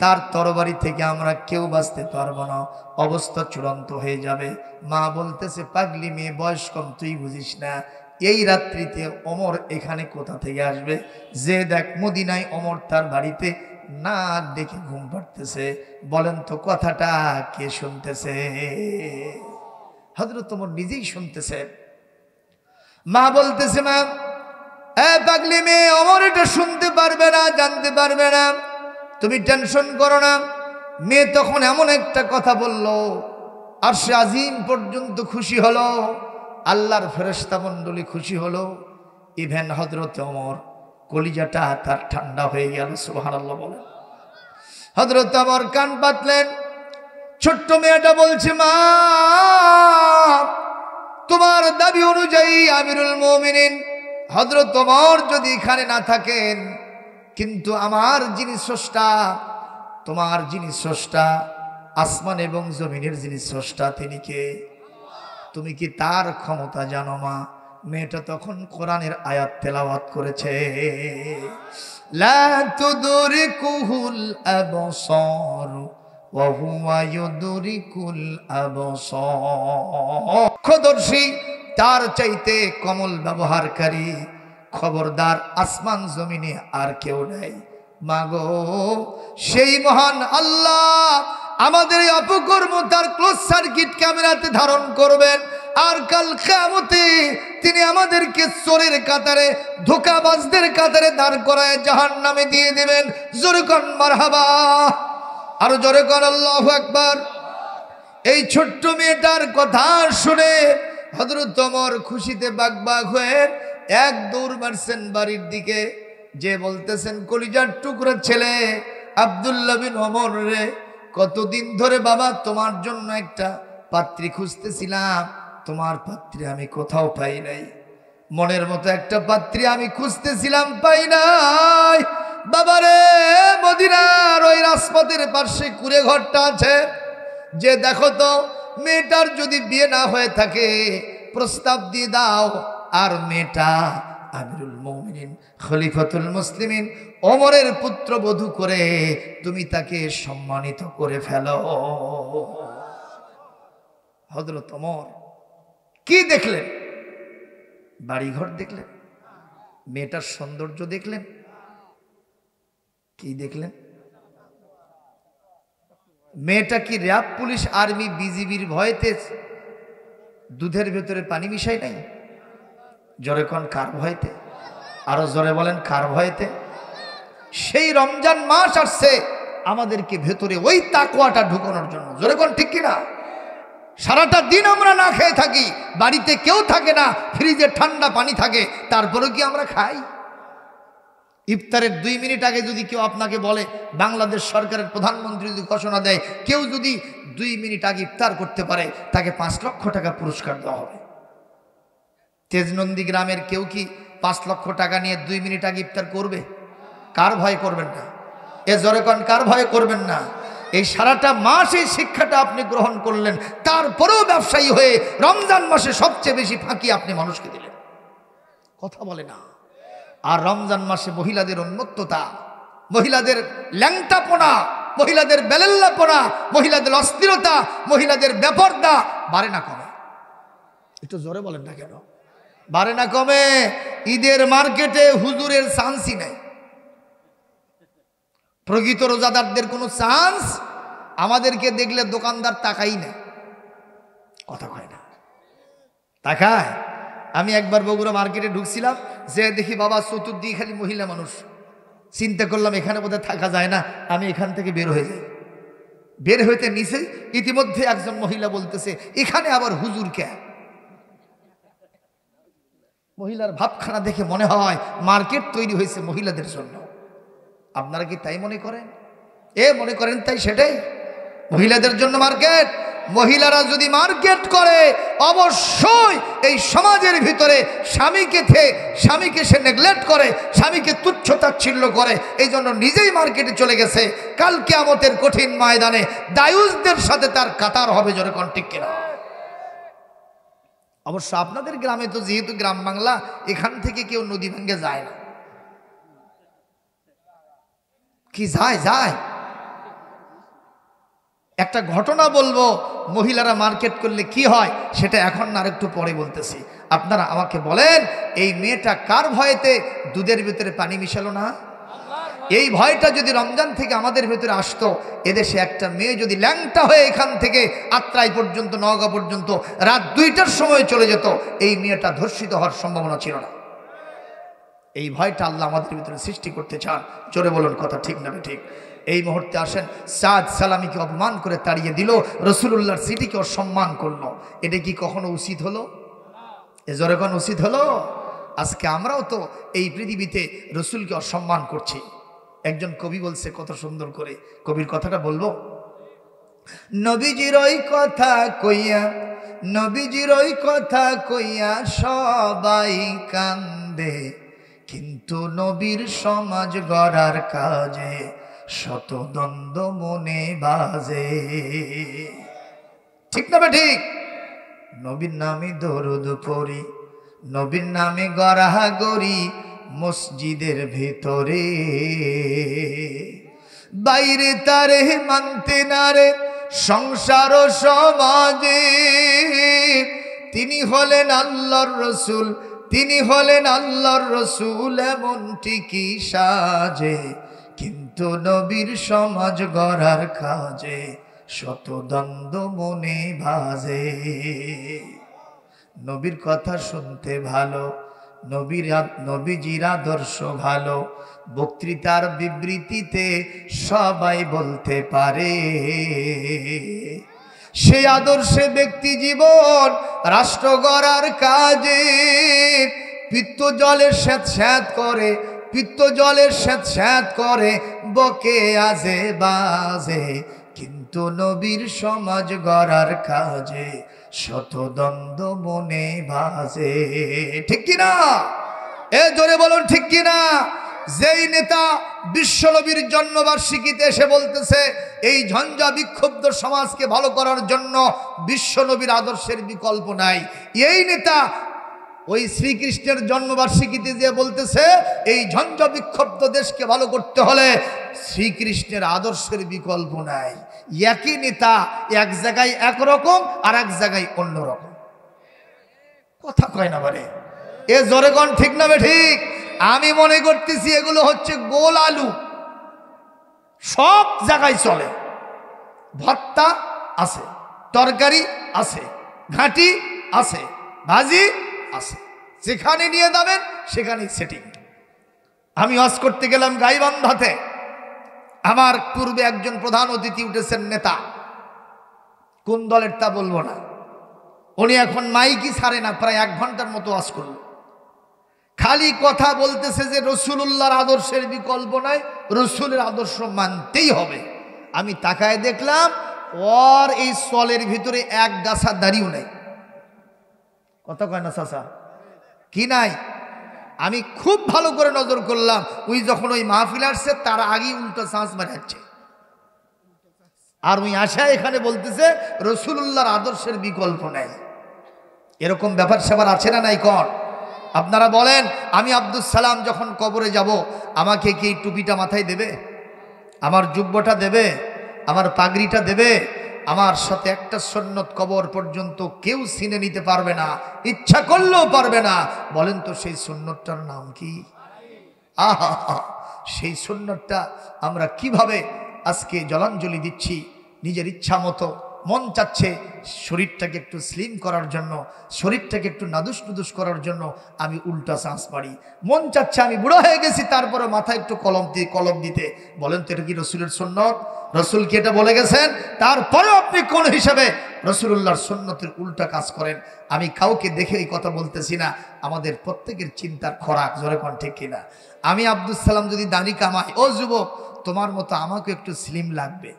তার তরবারি থেকে আমরা কেউ বাঁচতে পারবো না অবস্থা চূড়ান্ত হয়ে যাবে মা বলতেছে পাগলি মেয়ে বয়স কম তুই বুঝিস না এই রাত্রিতে অমর এখানে কোথা থেকে আসবে যে দেখ মদিনায় অমর তার বাড়িতে না দেখে ঘুম পড়তেছে বলেন তো কথাটা কে শুনতেছে হজরত তোমার নিজেই শুনতেছে মা বলতেছে মা পাগলি মেয়ে অমর এটা শুনতে পারবে না জানতে পারবে না তুমি টেনশন করো না মেয়ে তখন এমন একটা কথা বলল আর সে আজিম পর্যন্ত খুশি হলো আল্লাহর ফেরস্তা মণ্ডলী খুশি হলো ইভেন হজরত অমর কলিজাটা তার ঠান্ডা হয়ে গেল সুহান আল্লাহ বলেন হজরত আমার কান পাতলেন ছোট্ট মেয়েটা বলছে মা তোমার দাবি অনুযায়ী আমিরুল মমিনিন হজরত তোমার যদি এখানে না থাকেন কিন্তু আমার যিনি স্রষ্টা তোমার যিনি স্রষ্টা আসমান এবং জমিনের যিনি স্রষ্টা তিনি কে তুমি কি তার ক্ষমতা জানো মা মেয়েটা তখন কোরআনের আয়াত তেলাওয়াত করেছে লা তার চাইতে কমল ব্যবহারকারী খবরদার আসমান জমিনে আর কেউ নাই মাগো সেই মহান আল্লাহ আমাদের এই অপকর্ম তার ক্লোজ সার্কিট ক্যামেরাতে ধারণ করবেন আর কাল খেয়ামতে তিনি আমাদেরকে চোরের কাতারে ধোকাবাজদের কাতারে দাঁড় করায় জাহান নামে দিয়ে দেবেন জোরেকন মারহাবা আরো কর আল্লাহ একবার এই ছোট্ট মেয়েটার কথা শুনে হজরত খুশিতে খুশিতে বাগবাগ হয়ে এক দৌড় মারছেন বাড়ির দিকে যে বলতেছেন কলিজার টুকরো ছেলে আবদুল্লাহ বিন অমর রে কতদিন ধরে বাবা তোমার জন্য একটা পাত্রী খুঁজতেছিলাম তোমার পাত্রী আমি কোথাও পাই নাই মনের মতো একটা পাত্রী আমি খুঁজতেছিলাম পাই নাই বাবারে মদিনার ওই রাজপথের পাশে কুড়ে ঘরটা আছে যে দেখো তো মেয়েটার যদি বিয়ে না হয়ে থাকে প্রস্তাব দিয়ে দাও আর মেয়েটা আমিরুল মৌমিন খলিফতুল মুসলিমিন অমরের পুত্রবধূ করে তুমি তাকে সম্মানিত করে ফেল হজরত অমর কি দেখলেন বাড়িঘর দেখলেন মেয়েটার সৌন্দর্য দেখলেন কি দেখলেন মেয়েটা কি র্যাব পুলিশ আর্মি বিজিবির ভয়েতে দুধের ভেতরে পানি মিশাই নাই জোরে কন কার ভয়েতে আরো জোরে বলেন কার ভয়েতে সেই রমজান মাস আসছে আমাদেরকে ভেতরে ওই তাকুয়াটা ঢুকানোর জন্য জোরে কোন ঠিক কিনা সারাটা দিন আমরা না খেয়ে থাকি বাড়িতে কেউ থাকে না ফ্রিজে ঠান্ডা পানি থাকে তারপরে কি আমরা খাই ইফতারের দুই মিনিট আগে যদি কেউ আপনাকে বলে বাংলাদেশ সরকারের প্রধানমন্ত্রী যদি ঘোষণা দেয় কেউ যদি দুই মিনিট আগে ইফতার করতে পারে তাকে পাঁচ লক্ষ টাকা পুরস্কার দেওয়া হবে তেজনন্দী গ্রামের কেউ কি পাঁচ লক্ষ টাকা নিয়ে দুই মিনিট আগে ইফতার করবে কার ভয় করবেন না এ জরেকন কার ভয় করবেন না এই সারাটা মাস এই শিক্ষাটা আপনি গ্রহণ করলেন তারপরেও ব্যবসায়ী হয়ে রমজান মাসে সবচেয়ে বেশি ফাঁকি আপনি মানুষকে দিলেন কথা বলে না আর রমজান মাসে মহিলাদের উন্মত্ততা মহিলাদের ল্যাংটাপোনা মহিলাদের বেলেল্লাপোনা মহিলাদের অস্থিরতা মহিলাদের ব্যাপারদা বাড়ে না কমে একটু জোরে বলেন না কেন বাড়ে না কমে ঈদের মার্কেটে হুজুরের চান্সই নাই প্রকৃত রোজাদারদের কোনো চান্স আমাদেরকে দেখলে দোকানদার তাকাই না কথা কয় না তাকায় আমি একবার বগুড়া মার্কেটে ঢুকছিলাম যে দেখি বাবা চতুর্দিকে খালি মহিলা মানুষ চিন্তা করলাম এখানে বোধহয় থাকা যায় না আমি এখান থেকে বের হয়ে যাই বের হইতে নিচে ইতিমধ্যে একজন মহিলা বলতেছে এখানে আবার হুজুর কে মহিলার ভাবখানা দেখে মনে হয় মার্কেট তৈরি হয়েছে মহিলাদের জন্য আপনারা কি তাই মনে করেন এ মনে করেন তাই সেটাই মহিলাদের জন্য মার্কেট মহিলারা যদি মার্কেট করে অবশ্যই এই সমাজের ভিতরে স্বামীকে থে স্বামীকে সে নেগলেক্ট করে স্বামীকে তুচ্ছ তাচ্ছিল্য করে এই জন্য নিজেই মার্কেটে চলে গেছে কালকে আমতের কঠিন ময়দানে দায়ুসদের সাথে তার কাতার হবে জোরে কন্টিক কিনা অবশ্য আপনাদের গ্রামে তো যেহেতু গ্রাম বাংলা এখান থেকে কেউ নদী ভেঙে যায় না কি যায় যায় একটা ঘটনা বলবো মহিলারা মার্কেট করলে কি হয় সেটা এখন না একটু পরে বলতেছি আপনারা আমাকে বলেন এই মেয়েটা কার ভয়েতে দুধের ভিতরে পানি মিশালো না এই ভয়টা যদি রমজান থেকে আমাদের ভেতরে আসতো এদেশে একটা মেয়ে যদি ল্যাংটা হয়ে এখান থেকে আত্রাই পর্যন্ত নওগাঁ পর্যন্ত রাত দুইটার সময় চলে যেত এই মেয়েটা ধর্ষিত হওয়ার সম্ভাবনা ছিল না এই ভয়টা আল্লাহ আমাদের ভিতরে সৃষ্টি করতে চান জোরে বলুন কথা ঠিক না ঠিক এই মুহূর্তে আসেন সাদ সালামিকে অপমান করে তাড়িয়ে দিল রসুলুল্লাহর সিটিকে অসম্মান করলো এটা কি কখনো উচিত হলো এ জোরে কখন উচিত হলো আজকে আমরাও তো এই পৃথিবীতে রসুলকে অসম্মান করছি একজন কবি বলছে কত সুন্দর করে কবির কথাটা বলবো নবীজির ওই কথা কইয়া নবীজির ওই কথা কইয়া সবাই কান্দে কিন্তু নবীর সমাজ গড়ার কাজে শতদ্বন্দ্ব মনে বাজে ঠিক না ঠিক নবীর নামে দরুদ পড়ি নবীর নামে গড়ি মসজিদের ভেতরে বাইরে তারে মানতে নারে সংসার সমাজে তিনি হলেন আল্লাহর রসুল তিনি হলেন আল্লাহর রসুল এমন ঠিকই সাজে কিন্তু নবীর সমাজ গড়ার কাজে শতদ্বন্দ্ব মনে ভাজে নবীর কথা শুনতে ভালো নবীর নবীজির আদর্শ ভালো বক্তৃতার বিবৃতিতে সবাই বলতে পারে সে আদর্শে ব্যক্তি জীবন রাষ্ট্র গড়ার কাজে পিত্ত জলের স্যাঁত স্যাঁত করে পিত্ত জলের স্যাঁত স্যাঁত করে বকে আজে বাজে কিন্তু নবীর সমাজ গড়ার কাজে শতদ্বন্দ্ব মনে বাজে ঠিক কিনা এ জোরে বলুন ঠিক কিনা যেই নেতা বিশ্বনবীর জন্মবার্ষিকীতে এসে বলতেছে এই ঝঞ্ঝা বিক্ষুব্ধ সমাজকে ভালো করার জন্য বিশ্বনবীর আদর্শের বিকল্প নাই এই নেতা ওই শ্রীকৃষ্ণের জন্মবার্ষিকীতে যে বলতেছে এই ঝঞ্ঝ বিক্ষুব্ধ দেশকে ভালো করতে হলে শ্রীকৃষ্ণের আদর্শের বিকল্প নাই একই নেতা এক জায়গায় একরকম আর এক জায়গায় অন্যরকম কথা কয় না বলে এ জোরে কন ঠিক না বে ঠিক আমি মনে করতেছি এগুলো হচ্ছে গোল আলু সব জায়গায় চলে ভর্তা আছে তরকারি আছে ঘাঁটি আছে ভাজি আছে যেখানে নিয়ে যাবেন সেখানেই সেটিং আমি ওয়াজ করতে গেলাম গাইবান্ধাতে আমার পূর্বে একজন প্রধান অতিথি উঠেছেন নেতা কোন দলের তা বলবো না উনি এখন মাইকি ছাড়ে না প্রায় এক ঘন্টার মতো ওয়াজ করল খালি কথা বলতেছে যে রসুলুল্লাহর আদর্শের বিকল্প নয় রসুলের আদর্শ মানতেই হবে আমি তাকায় দেখলাম ওর এই সলের ভিতরে এক গাছা দাঁড়িয়েও নাই কথা কয় না সাসা কি নাই আমি খুব ভালো করে নজর করলাম ওই যখন ওই মাহফিল আসছে তার আগেই উল্টো শ্বাস মারাচ্ছে আর ওই আশা এখানে বলতেছে উল্লাহর আদর্শের বিকল্প নেই এরকম ব্যাপার স্যাপার আছে না নাই কর আপনারা বলেন আমি আব্দুল সালাম যখন কবরে যাব আমাকে কি টুপিটা মাথায় দেবে আমার যুব্বটা দেবে আমার পাগড়িটা দেবে আমার সাথে একটা সন্ন্যত কবর পর্যন্ত কেউ সিনে নিতে পারবে না ইচ্ছা করলেও পারবে না বলেন তো সেই সন্ন্যতটার নাম কি আহ সেই সন্ন্যতটা আমরা কিভাবে আজকে জলাঞ্জলি দিচ্ছি নিজের ইচ্ছা মতো মন চাচ্ছে শরীরটাকে একটু স্লিম করার জন্য শরীরটাকে একটু নাদুস নুদুস করার জন্য আমি উল্টা শ্বাস পারি মন চাচ্ছে আমি বুড়ো হয়ে গেছি তারপরে মাথায় একটু কলম দিয়ে কলম দিতে বলেন তো এটা কি রসুলের সন্ন্যত রসুল কি এটা বলে গেছেন তারপরেও আপনি কোন হিসাবে রসুল্লাহর সন্ন্যতের উল্টা কাজ করেন আমি কাউকে দেখে এই কথা বলতেছি না আমাদের প্রত্যেকের চিন্তার খরাক জোরে কণ্ঠে ঠিক কিনা আমি আব্দুল সালাম যদি দাঁড়ি কামাই ও যুবক তোমার মতো আমাকে একটু স্লিম লাগবে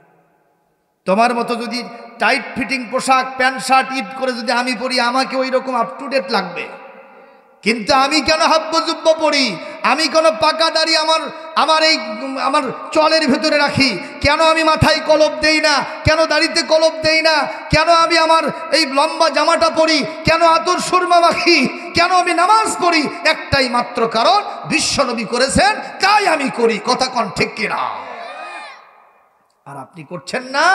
তোমার মতো যদি টাইট ফিটিং পোশাক প্যান্ট শার্ট ইট করে যদি আমি পড়ি আমাকে ওই রকম আপ টু ডেট লাগবে কিন্তু আমি কেন হাব্যযুব্য পড়ি আমি কেন পাকা দাড়ি আমার আমার এই আমার চলের ভেতরে রাখি কেন আমি মাথায় কলপ দেই না কেন দাড়িতে কলপ দেই না কেন আমি আমার এই লম্বা জামাটা পরি কেন আতর সুরমা মাখি কেন আমি নামাজ পড়ি একটাই মাত্র কারণ বিশ্বনবী করেছেন তাই আমি করি কথা কন ঠিক কিনা আর আপনি করছেন না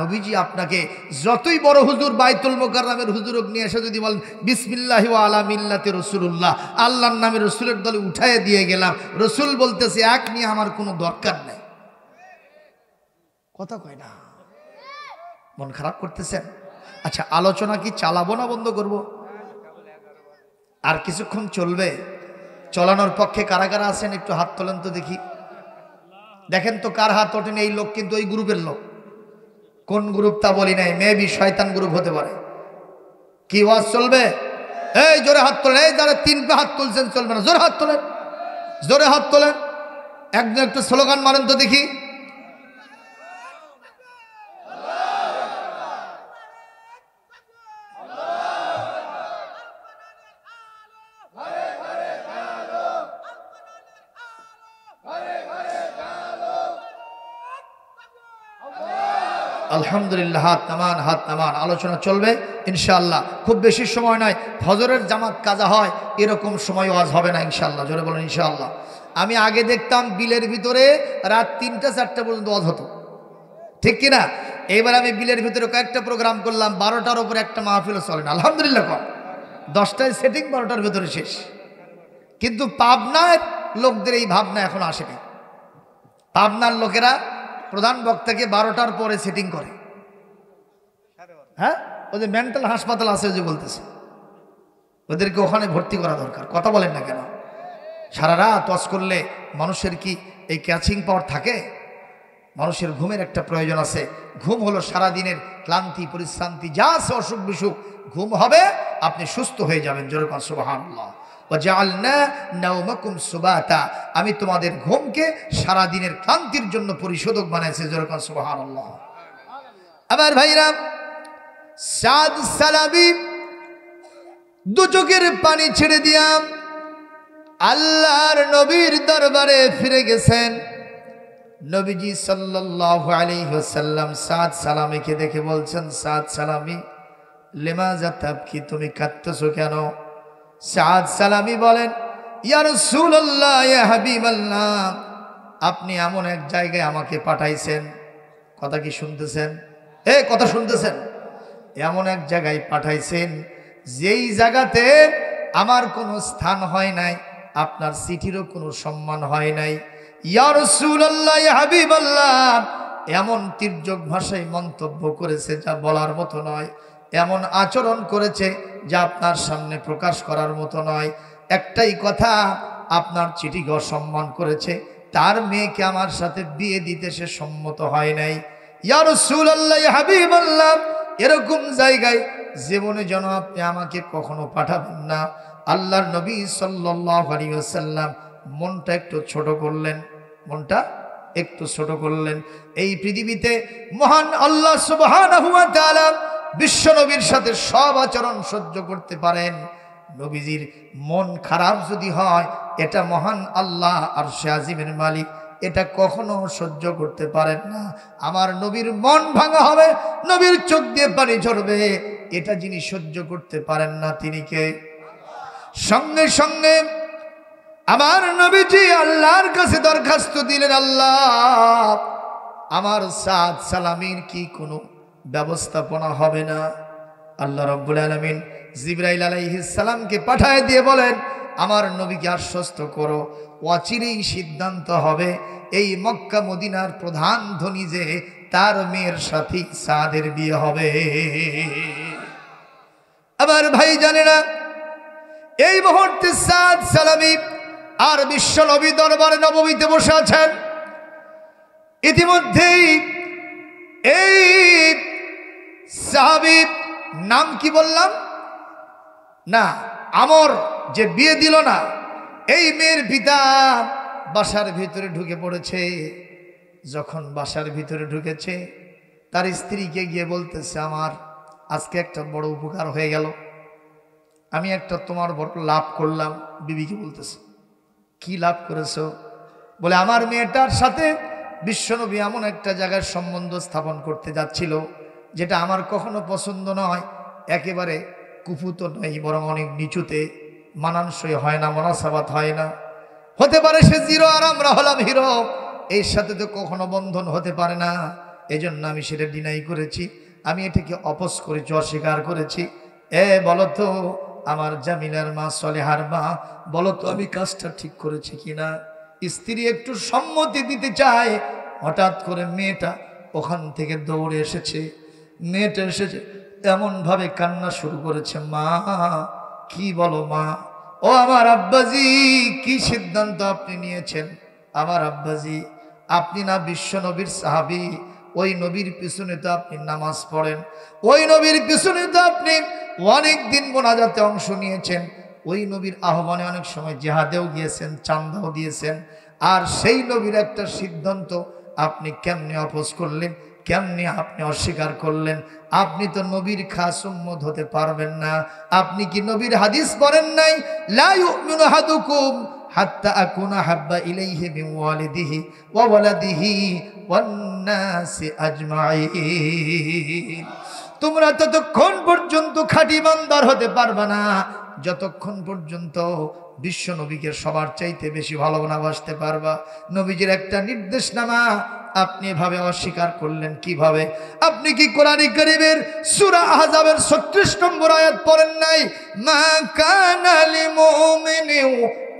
নবীজি আপনাকে যতই বড় হুজুর বাইতুল মোকাররামের হুজুর নিয়ে এসে যদি বলেন বিসমিল্লাহ আলামিল্লাতে রসুল্লাহ আল্লাহর নামে রসুলের দলে উঠাইয়া দিয়ে গেলাম রসুল বলতেছে এক নিয়ে আমার কোনো দরকার নেই কথা কয় না মন খারাপ করতেছেন আচ্ছা আলোচনা কি চালাবো না বন্ধ করব আর কিছুক্ষণ চলবে চলানোর পক্ষে কারা কারা আছেন একটু হাত তোলেন তো দেখি দেখেন তো কার হাত ওঠেন এই লোক কিন্তু ওই গ্রুপের লোক কোন গ্রুপ তা বলি নাই মেবি শয়তান গ্রুপ হতে পারে কি ওয়াজ চলবে এই জোরে হাত তোলেন এই যারা তিন পে হাত তুলছেন চলবে না জোরে হাত তোলেন জোরে হাত তোলেন একদিন একটা স্লোগান মারেন তো দেখি আলহামদুলিল্লাহ হাত নামান হাত নামান আলোচনা চলবে ইনশাআল্লাহ খুব বেশি সময় নয় ফজরের জামাত কাজা হয় এরকম সময় আজ হবে না ইনশাআল্লাহ জোরে বলেন ইনশাআল্লাহ আমি আগে দেখতাম বিলের ভিতরে রাত তিনটা চারটা পর্যন্ত ওয়াজ হতো ঠিক কিনা এবার আমি বিলের ভিতরে কয়েকটা প্রোগ্রাম করলাম বারোটার ওপরে একটা মাহফিলও চলে না আলহামদুলিল্লাহ কম দশটায় সেটিং বারোটার ভিতরে শেষ কিন্তু পাবনার লোকদের এই ভাবনা এখন আসেনি পাবনার লোকেরা প্রধান বক্তাকে বারোটার পরে সেটিং করে হ্যাঁ ওদের মেন্টাল হাসপাতাল আছে যে বলতেছে ওদেরকে ওখানে ভর্তি করা দরকার কথা বলেন না কেন সারা রাত ওয়াশ করলে মানুষের কি এই ক্যাচিং পাওয়ার থাকে মানুষের ঘুমের একটা প্রয়োজন আছে ঘুম হলো সারা দিনের ক্লান্তি পরিশ্রান্তি যা আছে অসুখ বিসুখ ঘুম হবে আপনি সুস্থ হয়ে যাবেন যেরকম সুবাহ আমি তোমাদের ঘুমকে সারা দিনের ক্লান্তির জন্য পরিশোধক বানাইছি যেরকম সুবাহান্লাহ আবার ভাইরাম সাদ সালাবি দু চোখের পানি ছেড়ে দিয়াম আল্লাহর নবীর দরবারে ফিরে গেছেন নবীজি সাল্লি আলী হোসাল্লাম সাদ সালামিকে দেখে বলছেন সাদ সালামি লেমা জাতাব কি তুমি কাঁদতেছ কেন সাদ সালামি বলেন ইয়ার সুল্লাহ হাবিব আল্লাহ আপনি এমন এক জায়গায় আমাকে পাঠাইছেন কথা কি শুনতেছেন এ কথা শুনতেছেন এমন এক জায়গায় পাঠাইছেন যেই জায়গাতে আমার কোনো স্থান হয় নাই আপনার সিটিরও কোনো সম্মান হয় নাই ইয়ারসুল্লাহ হাবিবাল্লাহ এমন তির্যক ভাষায় মন্তব্য করেছে যা বলার মতো নয় এমন আচরণ করেছে যা আপনার সামনে প্রকাশ করার মতো নয় একটাই কথা আপনার চিঠিকে অসম্মান করেছে তার মেয়েকে আমার সাথে বিয়ে দিতে সে সম্মত হয় নাই ইয়ারসুল্লাহ হাবিবাল্লাহ এরকম জায়গায় জীবনে যেন আপনি আমাকে কখনো পাঠাবেন না আল্লাহর নবী সাল্লাম মনটা একটু ছোট করলেন মনটা একটু ছোট করলেন এই পৃথিবীতে মহান আল্লাহ সুবাহান বিশ্বনবীর সাথে সব আচরণ সহ্য করতে পারেন নবীজির মন খারাপ যদি হয় এটা মহান আল্লাহ আর সে আজিমের মালিক এটা কখনো সহ্য করতে পারেন না আমার নবীর মন ভাঙা হবে নবীর চোখ দিয়ে পানি ঝরবে এটা যিনি সহ্য করতে পারেন না তিনি কে সঙ্গে সঙ্গে আমার নবীজি আল্লাহর কাছে দরখাস্ত দিলেন আল্লাহ আমার সাদ সালামীর কি কোনো ব্যবস্থাপনা হবে না আল্লাহ রব্বুল আলমিন জিব্রাইল আলাইহিস সালামকে পাঠায় দিয়ে বলেন আমার নবীকে আশ্বস্ত করো অচিরেই সিদ্ধান্ত হবে এই মক্কা মদিনার প্রধান ধনী যে তার মেয়ের সাথে সাদের বিয়ে হবে আবার ভাই জানে না এই মুহূর্তে সাদ সালামি আর বিশ্ব নবী দরবারে নবমীতে বসে আছেন ইতিমধ্যেই এই সাহাবিব নাম কি বললাম না আমর যে বিয়ে দিল না এই মেয়ের পিতা বাসার ভিতরে ঢুকে পড়েছে যখন বাসার ভিতরে ঢুকেছে তার স্ত্রীকে গিয়ে বলতেছে আমার আজকে একটা বড় উপকার হয়ে গেল আমি একটা তোমার বড় লাভ করলাম বিবিকে বলতেছে কি লাভ করেছো বলে আমার মেয়েটার সাথে বিশ্বনবী এমন একটা জায়গার সম্বন্ধ স্থাপন করতে যাচ্ছিল যেটা আমার কখনো পছন্দ নয় একেবারে কুপুত নয় বরং অনেক নিচুতে মানানসই হয় না মনাসাবাত হয় না হতে পারে সে জিরো আরাম রাহলাম হিরো এর সাথে তো কখনো বন্ধন হতে পারে না এজন্য আমি সেটা ডিনাই করেছি আমি এটাকে অপস করেছি অস্বীকার করেছি এ বলতো আমার জামিলার মা সলেহার মা বলতো আমি কাজটা ঠিক করেছি কিনা স্ত্রী একটু সম্মতি দিতে চায় হঠাৎ করে মেয়েটা ওখান থেকে দৌড়ে এসেছে মেয়েটা এসেছে এমনভাবে কান্না শুরু করেছে মা কি বলো মা ও আমার আব্বাজি কি সিদ্ধান্ত আপনি নিয়েছেন আমার আব্বাজি আপনি না বিশ্ব নবীর সাহাবি ওই নবীর পিছনে তো আপনি নামাজ পড়েন ওই নবীর পিছনে তো আপনি অনেক দিন মোনাজাতে অংশ নিয়েছেন ওই নবীর আহ্বানে অনেক সময় জেহাদেও গিয়েছেন চান্দাও দিয়েছেন আর সেই নবীর একটা সিদ্ধান্ত আপনি কেমনে অপোজ করলেন কেমনি আপনি অস্বীকার করলেন আপনি তো নবীর খাস উম্মত হতে পারবেন না আপনি কি নবীর হাদিস পড়েন নাই হাদুকুম হাত্তা হাব্বা তোমরা ততক্ষণ পর্যন্ত খাটি বান্দার হতে পারবে না যতক্ষণ পর্যন্ত বিশ্ব নবীকে সবার চাইতে বেশি ভালো বসতে পারবা নবীজির একটা নির্দেশনামা আপনি এভাবে অস্বীকার করলেন কিভাবে আপনি কি কোরআনী গরিবের সুরা আহজাবের ছত্রিশ নম্বর আয়াত পড়েন নাই মা কানালি মুমিনিউ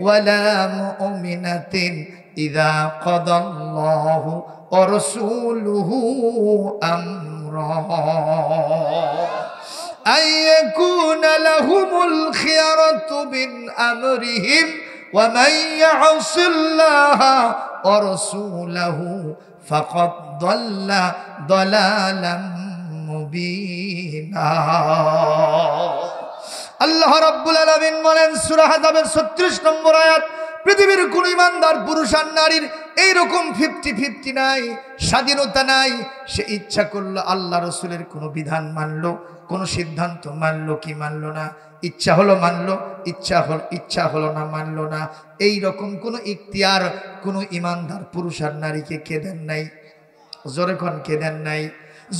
ওয়ালা মুমিনাতিন ইদা কদাল্লাহু ওয়া রাসূলুহু আমরা আইয়াকুন লাহুমুল খিয়ারাতু মিন আমরিহিম ওয়া মান ইয়াসিল্লাহা ورسوله فقد ضل ضلالا مبينا আল্লাহ রাব্বুল আলামিন বলেন সূরা ছত্রিশ নম্বর আয়াত পৃথিবীর কোন ইমানদার পুরুষ আর নারীর এইরকম ফিফটি ফিফটি নাই স্বাধীনতা নাই সে ইচ্ছা করলো আল্লাহ রসুলের কোনো বিধান মানলো কোনো সিদ্ধান্ত মানলো কি মানলো না ইচ্ছা হলো মানলো ইচ্ছা হল ইচ্ছা হলো না মানলো না এই রকম কোনো ইখতিয়ার কোনো ইমানদার পুরুষ আর নারীকে কে দেন নাই জোরে কন কে দেন নাই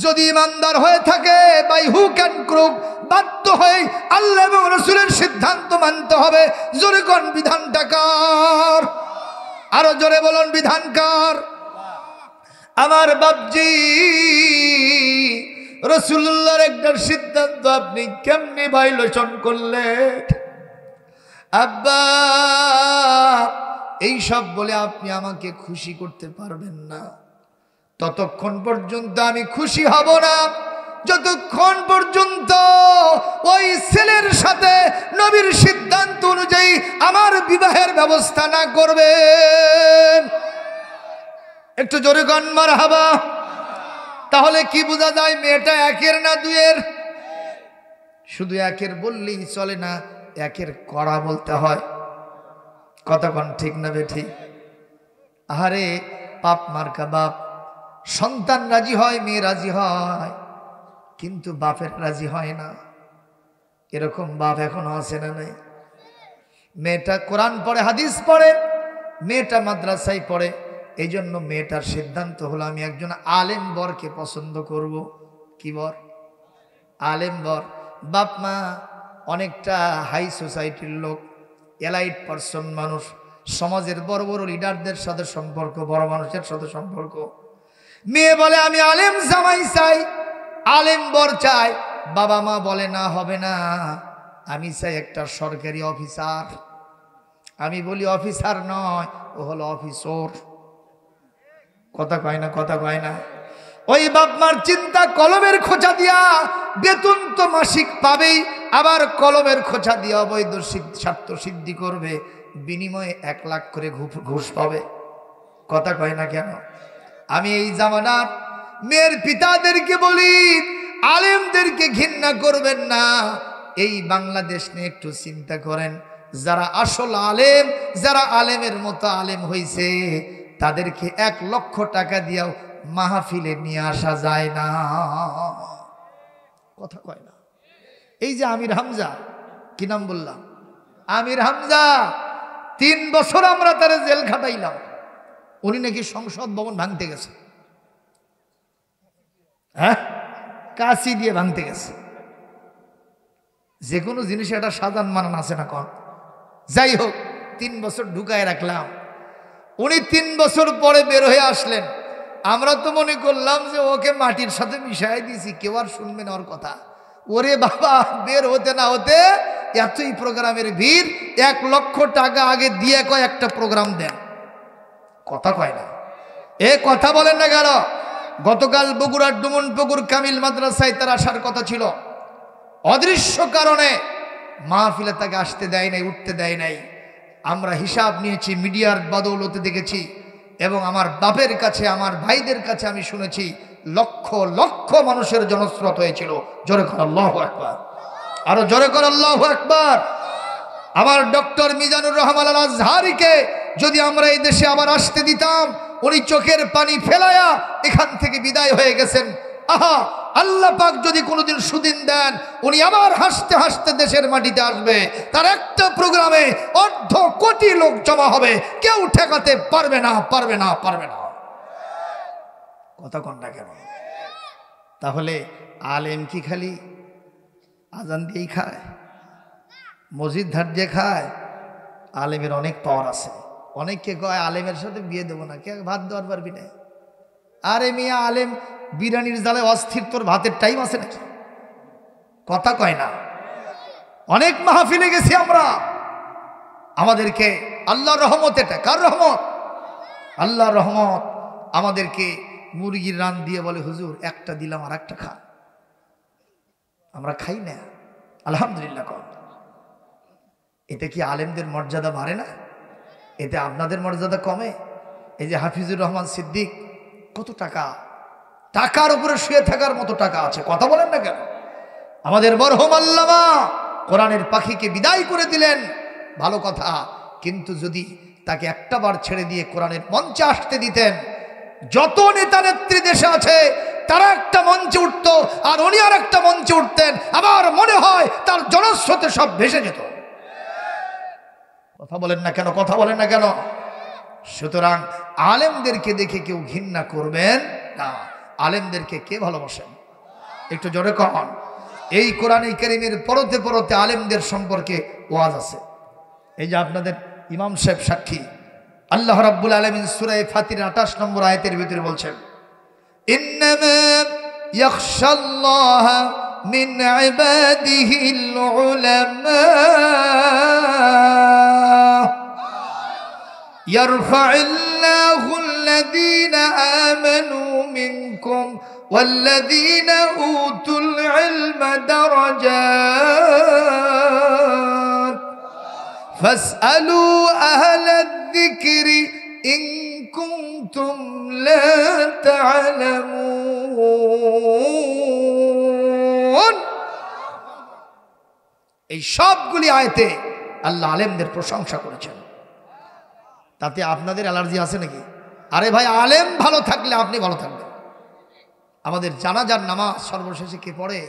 যদি ইমানদার হয়ে থাকে বাই হু ক্যান ক্রুক বাধ্য হয়ে আল্লাহ এবং রসুলের সিদ্ধান্ত মানতে হবে জোরে কন বিধানটা কার আরো জোরে বলুন বিধানকার আমার বাবজি রসুল্লার একটা সিদ্ধান্ত আপনি কেমনি ভাইলোচন করলে আব্বা এই সব বলে আপনি আমাকে খুশি করতে পারবেন না ততক্ষণ পর্যন্ত আমি খুশি হব না যতক্ষণ পর্যন্ত ওই ছেলের সাথে নবীর সিদ্ধান্ত অনুযায়ী আমার বিবাহের ব্যবস্থা না করবেন একটু জোরে মার হাবা তাহলে কি বোঝা যায় মেয়েটা একের না দুয়ের শুধু একের বললেই চলে না একের করা বলতে হয় কতক্ষণ ঠিক না বেঠি আহারে পাপ মার্কা বাপ সন্তান রাজি হয় মেয়ে রাজি হয় কিন্তু বাপের রাজি হয় না এরকম বাপ এখনো আছে না নাই মেয়েটা কোরআন পড়ে হাদিস পড়ে মেয়েটা মাদ্রাসায় পড়ে এই জন্য মেয়েটার সিদ্ধান্ত হলো আমি একজন আলেম বরকে পছন্দ করব কি বর আলেম বর বাপ মা অনেকটা হাই সোসাইটির লোক এলাইট পার্সন মানুষ সমাজের বড় বড় লিডারদের সাথে সম্পর্ক বড় মানুষের সাথে সম্পর্ক মেয়ে বলে আমি আলেম জামাই চাই আলেম বর চাই বাবা মা বলে না হবে না আমি চাই একটা সরকারি অফিসার আমি বলি অফিসার নয় ও হলো অফিসর কথা কয় না কথা কয় না ওই বাপমার চিন্তা কলমের খোঁচা দিয়া বেতন তো মাসিক পাবেই আবার কলমের খোঁচা দিয়া অবৈধ স্বার্থ সিদ্ধি করবে বিনিময়ে এক লাখ করে ঘুষ পাবে কথা কয় না কেন আমি এই জামানার মেয়ের পিতাদেরকে বলি আলেমদেরকে ঘৃণা করবেন না এই বাংলাদেশ নিয়ে একটু চিন্তা করেন যারা আসল আলেম যারা আলেমের মতো আলেম হয়েছে তাদেরকে এক লক্ষ টাকা দিয়েও মাহফিলে নিয়ে আসা যায় না কথা কয় না এই যে আমির হামজা কি নাম বললাম আমির হামজা তিন বছর আমরা তার জেল খাটাইলাম উনি নাকি সংসদ ভবন ভাঙতে গেছে হ্যাঁ কাশি দিয়ে ভাঙতে গেছে যে কোনো জিনিসে একটা সাধারণ মানান আছে না কন যাই হোক তিন বছর ঢুকায় রাখলাম উনি তিন বছর পরে বের হয়ে আসলেন আমরা তো মনে করলাম যে ওকে মাটির সাথে মিশাই দিয়েছি কেউ আর শুনবে না ওর কথা ওরে বাবা বের হতে না হতে এতই প্রোগ্রামের ভিড় এক লক্ষ টাকা আগে দিয়ে কয় একটা প্রোগ্রাম দেন কথা কয় না এ কথা বলেন না কেন গতকাল বগুড়ার ডুমন পুকুর কামিল মাদ্রাসায় তার আসার কথা ছিল অদৃশ্য কারণে মাহফিলে তাকে আসতে দেয় নাই উঠতে দেয় নাই আমরা হিসাব নিয়েছি মিডিয়ার বাদৌলতে দেখেছি এবং আমার বাপের কাছে আমার ভাইদের কাছে আমি শুনেছি লক্ষ লক্ষ মানুষের জনস্রোত হয়েছিল জোরে কর আল্লাহ একবার আরো জোরে কর আল্লাহ একবার আমার ডক্টর মিজানুর রহমান আল আজহারিকে যদি আমরা এই দেশে আবার আসতে দিতাম উনি চোখের পানি ফেলায়া এখান থেকে বিদায় হয়ে গেছেন আহা আল্লাহ পাক যদি কোনোদিন সুদিন দেন উনি আবার হাসতে হাসতে দেশের মাটিতে আসবে তার একটা প্রোগ্রামে অর্ধ কোটি লোক জমা হবে কেউ ঠেকাতে পারবে না পারবে না পারবে না কথা না কেন তাহলে আলেম কি খালি আজান দিয়েই খায় মসজিদ ধার দিয়ে খায় আলেমের অনেক পাওয়ার আছে অনেককে কয় আলেমের সাথে বিয়ে দেবো না কে ভাত দেওয়ার পারবি না আরে মিয়া আলেম বিরিয়ানির জালে অস্থির তোর ভাতের টাইম আছে নাকি কথা কয় না অনেক মাহফিলে গেছি আমরা আমাদেরকে আল্লাহ রহমত এটা কার রহমত আল্লাহ রহমত আমাদেরকে মুরগির রান দিয়ে বলে হুজুর একটা দিলাম আর একটা খা আমরা খাই না আলহামদুলিল্লাহ কর এটা কি আলেমদের মর্যাদা বাড়ে না এতে আপনাদের মর্যাদা কমে এই যে হাফিজুর রহমান সিদ্দিক কত টাকা টাকার উপরে শুয়ে থাকার মতো টাকা আছে কথা বলেন না কেন আমাদের মরহম আল্লামা কোরআনের পাখিকে বিদায় করে দিলেন ভালো কথা কিন্তু যদি তাকে একটা বার ছেড়ে দিয়ে কোরআনের মঞ্চে আসতে দিতেন যত নেতা নেত্রী দেশে আছে তারা একটা মঞ্চে উঠত আর উনি আর একটা মঞ্চে উঠতেন আমার মনে হয় তার জনস্রোতে সব ভেসে যেত কথা বলেন না কেন কথা বলেন না কেন সুতরাং আলেমদেরকে দেখে কেউ ঘৃণা করবেন না আলেমদেরকে কে ভালোবাসেন একটু জোরে কন এই কোরআনে কেরিমের পরতে পরতে আলেমদের সম্পর্কে ওয়াজ আছে এই যে আপনাদের ইমাম সাহেব সাক্ষী আল্লাহ রাব্বুল আলমিন সুরাই ফাতির আঠাশ নম্বর আয়তের ভিতরে বলছেন من عباده العلماء يرفع الله الذين آمنوا منكم والذين أوتوا العلم درجات فاسألوا أهل الذكر إن كنتم لا تعلمون এই সবগুলি আয়তে আল্লাহ আলেমদের প্রশংসা করেছেন তাতে আপনাদের অ্যালার্জি আছে নাকি আরে ভাই আলেম ভালো থাকলে আপনি ভালো থাকবেন আমাদের জানাজার নামাজ সর্বশেষে কে পড়ে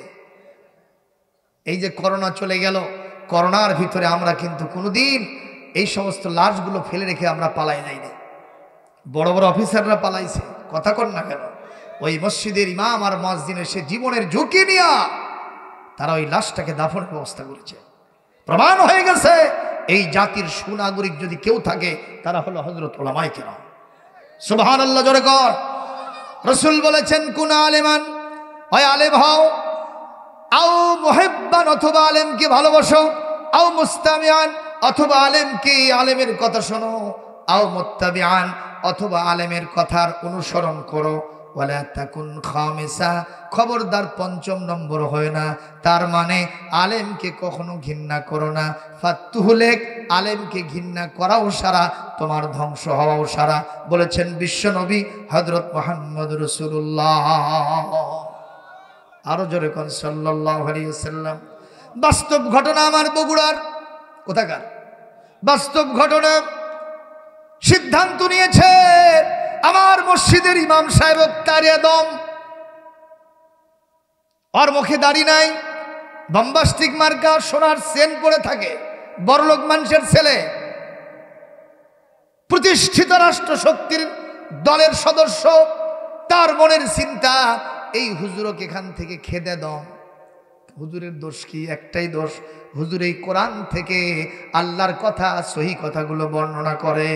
এই যে করোনা চলে গেল করোনার ভিতরে আমরা কিন্তু কোনোদিন এই সমস্ত লাশগুলো ফেলে রেখে আমরা পালাই যাইনি বড় বড় অফিসাররা পালাইছে কথা কর না কেন ওই মসজিদের ইমাম আর মসজিদের সে জীবনের ঝুঁকি নিয়া তারা ওই লাশটাকে দাফনের ব্যবস্থা করেছে প্রমাণ হয়ে গেছে এই জাতির সুনাগরিক যদি কেউ থাকে তারা হলো হজরত ওলামাই কেন সুবাহান আল্লাহ জোরে কর রসুল বলেছেন কোন আলেমান হয় আলেম হও আও মোহেব্বান অথবা আলেমকে ভালোবাসো আও মুস্তামিয়ান অথবা আলেমকে আলেমের কথা শোনো আও মোত্তাবিয়ান অথবা আলেমের কথার অনুসরণ করো ওয়ালা তাকুন খামেসা খবরদার পঞ্চম নম্বর হয় না তার মানে আলেমকে কখনো ঘৃণা করো না ফাত্তুহলেক আলেমকে ঘৃণা করাও সারা তোমার ধ্বংস হওয়াও সারা বলেছেন বিশ্বনবী হজরত মোহাম্মদ রসুল্লাহ আরো জোরে কন সাল্লাহ বাস্তব ঘটনা আমার বগুড়ার কোথাকার বাস্তব ঘটনা সিদ্ধান্ত নিয়েছে আমার মসজিদের ইমাম সাহেব তার দম ওর মুখে দাড়ি নাই বম্বাস্টিক মার্কা সোনার সেন পড়ে থাকে বড়লোক মানুষের ছেলে প্রতিষ্ঠিত রাষ্ট্রশক্তির দলের সদস্য তার মনের চিন্তা এই হুজুরকে এখান থেকে খেদে দম হুজুরের দোষ কি একটাই দোষ হুজুর এই কোরআন থেকে আল্লাহর কথা সহি কথাগুলো বর্ণনা করে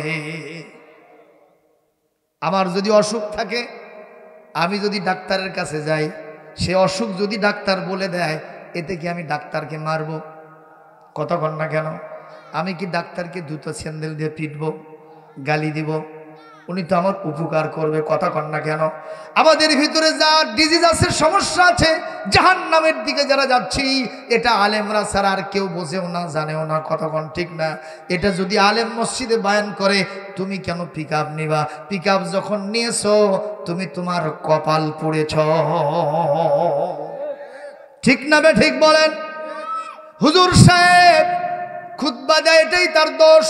আমার যদি অসুখ থাকে আমি যদি ডাক্তারের কাছে যাই সে অসুখ যদি ডাক্তার বলে দেয় এতে কি আমি ডাক্তারকে মারব কতক্ষণ না কেন আমি কি ডাক্তারকে দুটো স্যান্ডেল দিয়ে পিটব গালি দিব উনি তো আমার উপকার করবে কথা কন না কেন আমাদের ভিতরে যা ডিজিজ আছে সমস্যা আছে জাহান নামের দিকে যারা যাচ্ছি এটা আলেমরা ছাড়া আর কেউ বোঝেও না জানেও না কথা কন ঠিক না এটা যদি আলেম মসজিদে বায়ান করে তুমি কেন পিক নিবা পিক যখন নিয়েছ তুমি তোমার কপাল পুড়েছ ঠিক না বে ঠিক বলেন হুজুর সাহেব খুদ্া দেয় এটাই তার দোষ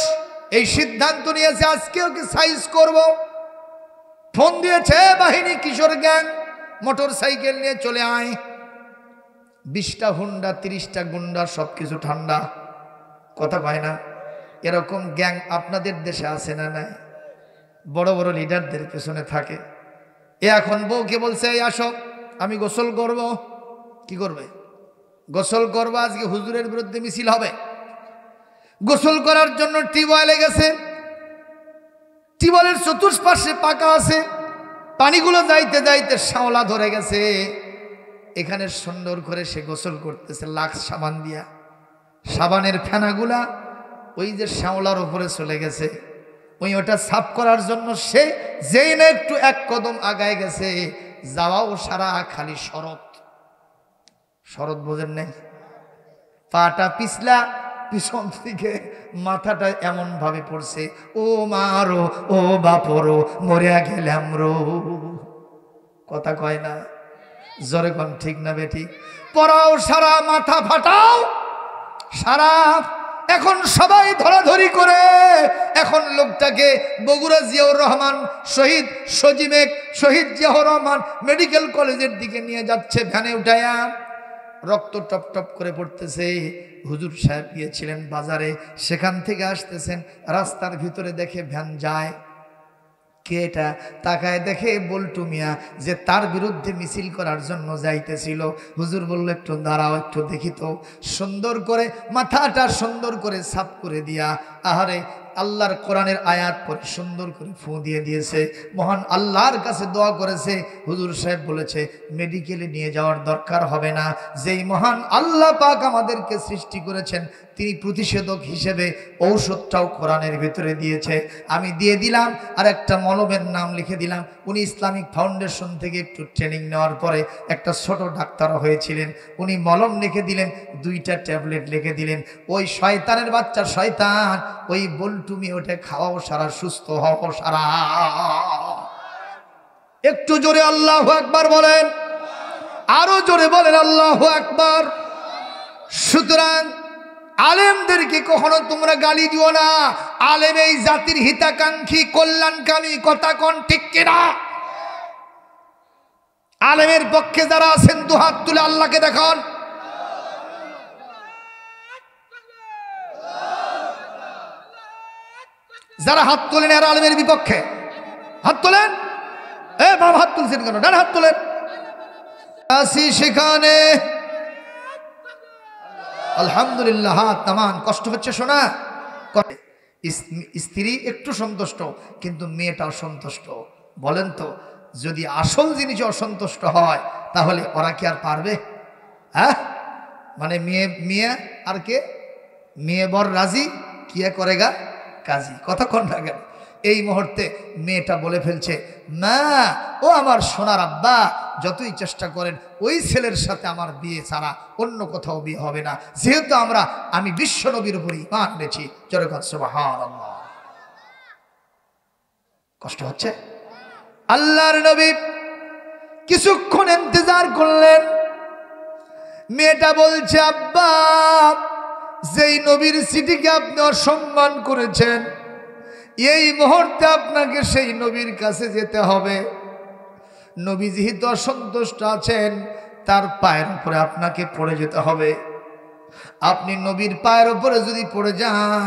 এই সিদ্ধান্ত নিয়েছে আজকেও কি সাইজ করব। ফোন দিয়েছে বাহিনী কিশোর গ্যাং মোটর সাইকেল নিয়ে চলে আয় বিশটা হুন্ডা তিরিশটা গুন্ডা সব কিছু ঠান্ডা কথা পায় না এরকম গ্যাং আপনাদের দেশে আসে না নাই বড় বড় লিডারদের পেছনে থাকে এ এখন বউকে বলছে এই আসো আমি গোসল করব কি করবে গোসল করবো আজকে হুজুরের বিরুদ্ধে মিছিল হবে গোসল করার জন্য টিউবওয়েলে গেছে টিউবওয়েলের চতুষ্পাশে পাকা আছে পানিগুলো যাইতে যাইতে শ্যাওলা ধরে গেছে এখানে সুন্দর করে সে গোসল করতেছে লাক্স সাবান দিয়া সাবানের ফেনাগুলা ওই যে শ্যাওলার ওপরে চলে গেছে ওই ওটা সাফ করার জন্য সে যেই না একটু এক কদম আগায় গেছে যাওয়াও সারা খালি শরৎ শরৎ বোঝেন নেই পাটা পিছলা পিছন থেকে মাথাটা এমনভাবে পড়ছে ও মারো ও বাপরো মরিয়া গেলাম রো কথা কয় না জরে কন ঠিক না বেটি পড়াও সারা মাথা ফাটাও সারা এখন সবাই ধরাধরি করে এখন লোকটাকে বগুড়া জিয়াউর রহমান শহীদ সজিমেক শহীদ জিয়াউর রহমান মেডিকেল কলেজের দিকে নিয়ে যাচ্ছে ভ্যানে উঠায়া রক্ত টপ টপ করে পড়তেছে হুজুর সাহেব গিয়েছিলেন বাজারে সেখান থেকে আসতেছেন রাস্তার ভিতরে দেখে ভ্যান যায় কে এটা তাকায় দেখে বল্টু মিয়া যে তার বিরুদ্ধে মিছিল করার জন্য যাইতেছিল হুজুর বলল একটু দাঁড়াও একটু দেখিত সুন্দর করে মাথাটা সুন্দর করে সাফ করে দিয়া আহারে আল্লাহর কোরআনের আয়াত পরে সুন্দর করে ফু দিয়ে দিয়েছে মহান আল্লাহর কাছে দোয়া করেছে হুজুর সাহেব বলেছে মেডিকেলে নিয়ে যাওয়ার দরকার হবে না যেই মহান আল্লাহ পাক আমাদেরকে সৃষ্টি করেছেন তিনি প্রতিষেধক হিসেবে ঔষধটাও কোরআনের ভেতরে দিয়েছে আমি দিয়ে দিলাম আর একটা মলমের নাম লিখে দিলাম উনি ইসলামিক ফাউন্ডেশন থেকে একটু ট্রেনিং নেওয়ার পরে একটা ছোট ডাক্তারও হয়েছিলেন উনি মলম লিখে দিলেন দুইটা ট্যাবলেট লিখে দিলেন ওই শয়তানের বাচ্চা শয়তান ওই তুমি ওটা খাওয়াও সারা সুস্থ হও সারা একটু জোরে আল্লাহ একবার বলেন আরো জোরে বলেন আল্লাহ একবার সুতরাং আলেমদেরকে কখনো তোমরা গালি দিও না আলেম এই জাতির হিতাকাঙ্ক্ষী কল্যাণকামী কথা কন ঠিক কিনা আলেমের পক্ষে যারা আছেন দুহাত তুলে আল্লাহকে দেখান যারা হাত তোলেন আর আলমের বিপক্ষে হাত তোলেন এ বাবা হাত তুলছেন কেন ডান হাত তোলেন আসি সেখানে আলহামদুলিল্লাহ তামান কষ্ট হচ্ছে শোনা স্ত্রী একটু সন্তুষ্ট কিন্তু মেয়েটা সন্তুষ্ট বলেন তো যদি আসল জিনিস অসন্তুষ্ট হয় তাহলে ওরা কি আর পারবে হ্যাঁ মানে মেয়ে মেয়ে আর কে মেয়ে বর রাজি কিয়া করে গা কাজী কতক্ষণ না এই মুহূর্তে মেয়েটা বলে ফেলছে না ও আমার সোনার আব্বা যতই চেষ্টা করেন ওই ছেলের সাথে আমার বিয়ে ছাড়া অন্য কোথাও বিয়ে হবে না যেহেতু আমরা আমি বিশ্বনবীর উপরে ইমান এনেছি জনগণ কষ্ট হচ্ছে আল্লাহর নবী কিছুক্ষণ ইন্তজার করলেন মেয়েটা বলছে আব্বা যেই নবীর সিটিকে আপনি অসম্মান করেছেন এই মুহূর্তে আপনাকে সেই নবীর কাছে যেতে হবে নবী যেহেতু অসন্তুষ্ট আছেন তার পায়ের উপরে আপনাকে পড়ে যেতে হবে আপনি নবীর পায়ের উপরে যদি পড়ে যান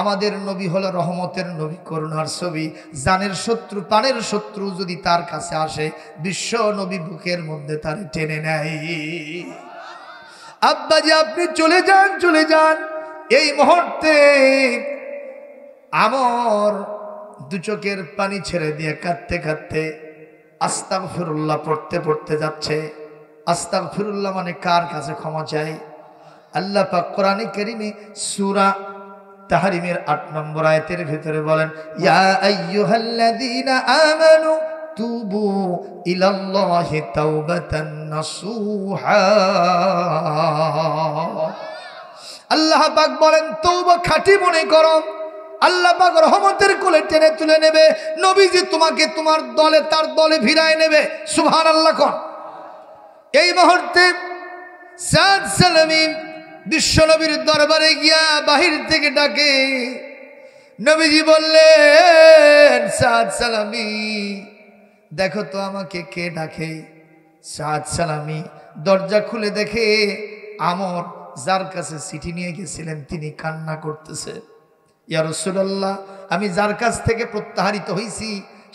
আমাদের নবী হলো রহমতের নবী করুণার ছবি জানের শত্রু প্রাণের শত্রু যদি তার কাছে আসে বিশ্ব নবী বুকের মধ্যে তার টেনে নেয় আব্বা যে আপনি চলে যান চলে যান এই মুহূর্তে আবার দু চোখের পানি ছেড়ে দিয়ে কাঁদতে কাঁদতে আস্তাক ফিরুল্লাহ পড়তে পড়তে যাচ্ছে আস্তাক ফিরুল্লাহ মানে কার কাছে ক্ষমা চাই আল্লাহ পাক কোরআনে কেরিমে সুরা তাহারিমের আট নম্বর আয়তের ভিতরে বলেন ইয়া আইয়ুহাল্লাযীনা আমানু তুবু ইলাল্লাহি তাওবাতান নাসুহা আল্লাহ পাক বলেন তওবা খাঁটি মনে করো আল্লাহ পাক রহমতের কোলে টেনে তুলে নেবে নবীজি তোমাকে তোমার দলে তার দলে ভিড়ায় নেবে সুভান আল্লাহ কন এই মুহূর্তে সাদ সালামিন বিশ্বনবীর দরবারে গিয়া বাহির থেকে ডাকে নবীজি বললেন সাদ সালামি দেখো তো আমাকে কে ডাকে সাদ সালামি দরজা খুলে দেখে আমর যার কাছে চিঠি নিয়ে গেছিলেন তিনি কান্না করতেছে ইয়া রসুল্লাহ আমি যার কাছ থেকে প্রত্যাহারিত হয়েছি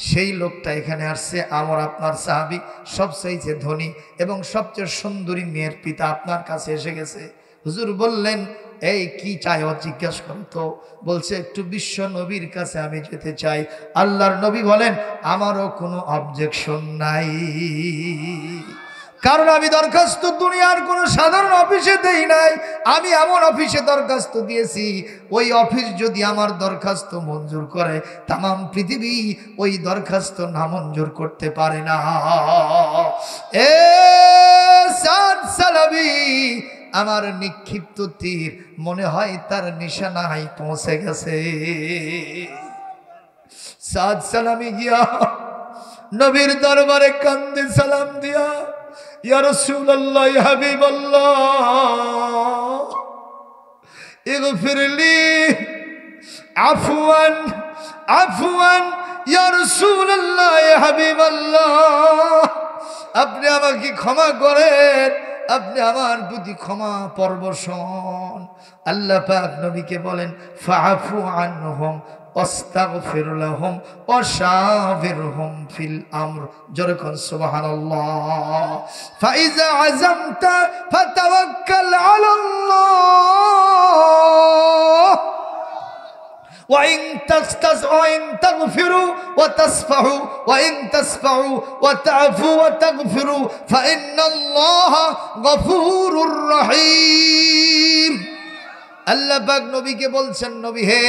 সেই লোকটা এখানে আসছে আমার আপনার সাহাবি সবচেয়ে ধনী এবং সবচেয়ে সুন্দরী মেয়ের পিতা আপনার কাছে এসে গেছে হুজুর বললেন এই কি চাই ও জিজ্ঞাসা করতো বলছে একটু বিশ্ব নবীর কাছে আমি যেতে চাই আল্লাহর নবী বলেন আমারও কোনো অবজেকশন নাই কারণ আমি দরখাস্ত দুনিয়ার কোনো সাধারণ অফিসে দেই নাই আমি এমন অফিসে দরখাস্ত দিয়েছি ওই অফিস যদি আমার দরখাস্ত মঞ্জুর করে তাম পৃথিবী ওই দরখাস্ত না মঞ্জুর করতে পারে না এ সালাবি আমার নিক্ষিপ্ত তীর মনে হয় তার নিশানায় পৌঁছে গেছে সাদ সালামি গিয়া নবীর দরবারে কান্দে সালাম দিয়া ইয়ারসুল্লাহ হাবিবাল্লাহ ইগফিরলি আপনি আমাকে ক্ষমা করেন আপনি আমার প্রতি ক্ষমা পরবশন আল্লাহ নবীকে বলেন ফাহফু আন অস্তাগফির লাহুম ওয়াশাবিরহুম ফিল আমর জোরে কোন সুবহানাল্লাহ ফাইজা আজামতা ফাতাওয়াক্কাল আলাল্লাহ وإن تستز وإن تغفروا وتصفحوا وإن تصفحوا وتعفوا وتغفروا فإن الله غفور رحيم আল্লাহ পাক নবীকে বলছেন নবী হে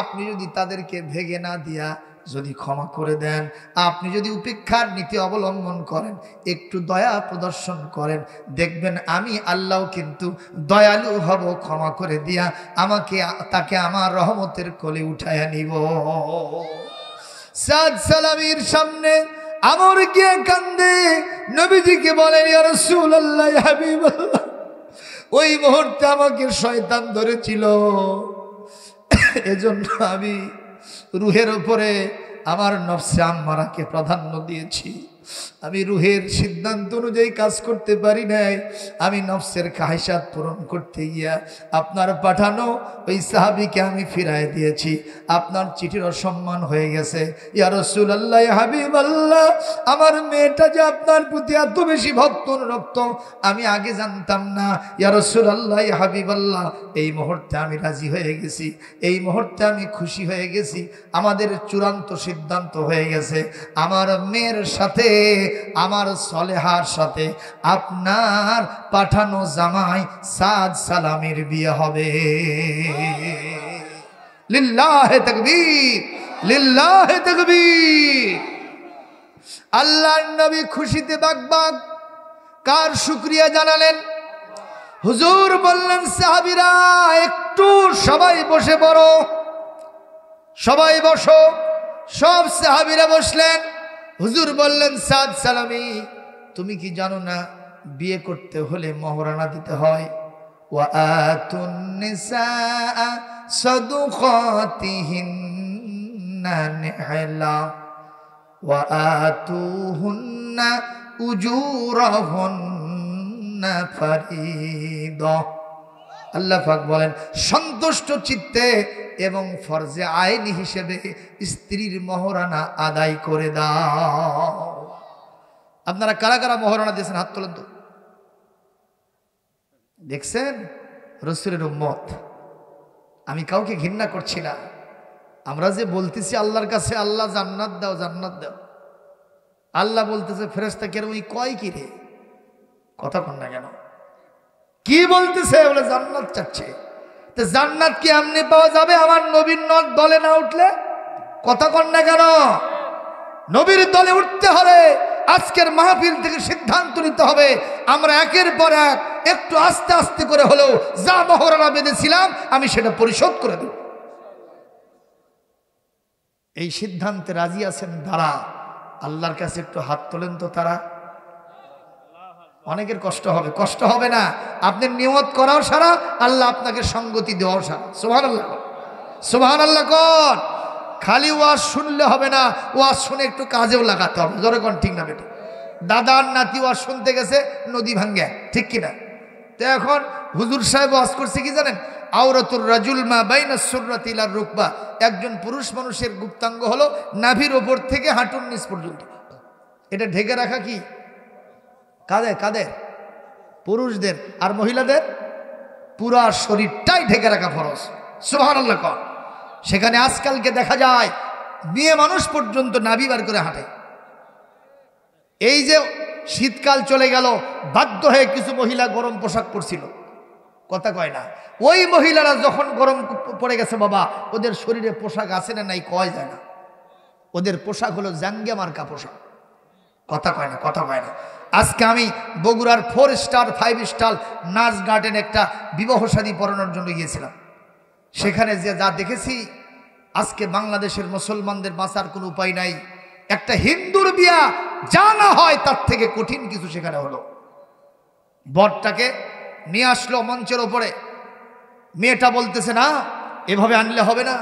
আপনি যদি তাদেরকে ভেগে না দিয়া যদি ক্ষমা করে দেন আপনি যদি উপেক্ষার নীতি অবলম্বন করেন একটু দয়া প্রদর্শন করেন দেখবেন আমি আল্লাহ কিন্তু দয়ালু হব ক্ষমা করে দিয়া আমাকে তাকে আমার রহমতের কোলে উঠাইয়া নিব সাদ সালামির সামনে আমর গিয়ে কান্দে নবীজিকে বলেন হাবিব ওই মুহূর্তে আমাকে শয়তান ধরেছিল এজন্য আমি রুহের উপরে আমার নফসে আম্মারাকে প্রাধান্য দিয়েছি আমি রুহের সিদ্ধান্ত অনুযায়ী কাজ করতে পারি নাই আমি নফসের খাহিসাত পূরণ করতে গিয়া আপনার পাঠানো ওই সাহাবিকে আমি ফিরাই দিয়েছি আপনার চিঠির অসম্মান হয়ে গেছে ইয়া রসুল আল্লাহ হাবিব আল্লাহ আমার মেয়েটা যে আপনার প্রতি এত বেশি ভক্ত অনুরক্ত আমি আগে জানতাম না ইয়া রসুল আল্লাহ হাবিব আল্লাহ এই মুহূর্তে আমি রাজি হয়ে গেছি এই মুহূর্তে আমি খুশি হয়ে গেছি আমাদের চূড়ান্ত সিদ্ধান্ত হয়ে গেছে আমার মেয়ের সাথে আমার সলেহার সাথে আপনার পাঠানো জামাই সাদ সালামের বিয়ে হবে লিল্লাহে তকবীর লিল্লাহে তকবীর আল্লাহর নবী খুশিতে বাগবাগ কার শুক্রিয়া জানালেন হুজুর বললেন সাহাবিরা একটু সবাই বসে পড়ো সবাই বসো সব সাহাবিরা বসলেন হুজুর বললেন সাদ সালামি তুমি কি জানো না বিয়ে করতে হলে মহরানা দিতে হয় উজুরহন্না আল্লাহ বলেন সন্তুষ্ট চিত্তে এবং ফরজে আইন হিসেবে স্ত্রীর মহরানা আদায় করে দাও আপনারা কারা কারা মহরানা দিয়েছেন হাত তোলেন তো দেখছেন রসুরের উম্মত আমি কাউকে ঘৃণা করছি না আমরা যে বলতেছি আল্লাহর কাছে আল্লাহ জান্নাত দাও জান্নাত দাও আল্লাহ বলতেছে ফেরেস্তা কেন ওই কয় কি রে কথা কন না কেন কি বলতেছে বলে জান্নাত চাচ্ছে তো জান্নাত কি এমনি পাওয়া যাবে আমার নবীর নদ দলে না উঠলে কথা কন না কেন নবীর দলে উঠতে হবে আজকের মাহফিল থেকে সিদ্ধান্ত নিতে হবে আমরা একের পর এক একটু আস্তে আস্তে করে হলেও যা মহরানা বেঁধেছিলাম আমি সেটা পরিশোধ করে দেব এই সিদ্ধান্তে রাজি আছেন তারা আল্লাহর কাছে একটু হাত তোলেন তো তারা অনেকের কষ্ট হবে কষ্ট হবে না আপনি নিয়ত করাও সারা আল্লাহ আপনাকে সঙ্গতি দেওয়াও সারা সোহান আল্লাহ সোহান আল্লাহ কন খালি ওয়াজ শুনলে হবে না ওয়াজ শুনে একটু কাজেও লাগাতে হবে ধরে কন ঠিক না বেটা দাদার নাতি ওয়াজ শুনতে গেছে নদী ভাঙ্গে ঠিক কিনা তো এখন হুজুর সাহেব ওয়াজ করছে কি জানেন আওরতুর রাজুল মা বাইনা সুররাতিলার রুকবা একজন পুরুষ মানুষের গুপ্তাঙ্গ হলো নাভির ওপর থেকে হাঁটুর নিচ পর্যন্ত এটা ঢেকে রাখা কি কাদের কাদের পুরুষদের আর মহিলাদের পুরা শরীরটাই ঢেকে রাখা ফরজ আল্লাহ কর সেখানে আজকালকে দেখা যায় বিয়ে মানুষ পর্যন্ত নাভি বার করে হাঁটে এই যে শীতকাল চলে গেল বাধ্য হয়ে কিছু মহিলা গরম পোশাক পরছিল কথা কয় না ওই মহিলারা যখন গরম পড়ে গেছে বাবা ওদের শরীরে পোশাক আছে না নাই কয় যায় না ওদের পোশাক হলো মার্কা পোশাক কথা কয় না কথা কয় না আজকে আমি বগুড়ার ফোর স্টার ফাইভ স্টার নাচ গার্ডেন একটা বিবাহসাদী পড়ানোর জন্য গিয়েছিলাম সেখানে যে যা দেখেছি আজকে বাংলাদেশের মুসলমানদের বাঁচার কোনো উপায় নাই একটা হিন্দুর বিয়া যা না হয় তার থেকে কঠিন কিছু সেখানে হলো বরটাকে নিয়ে আসলো মঞ্চের ওপরে মেয়েটা বলতেছে না এভাবে আনলে হবে না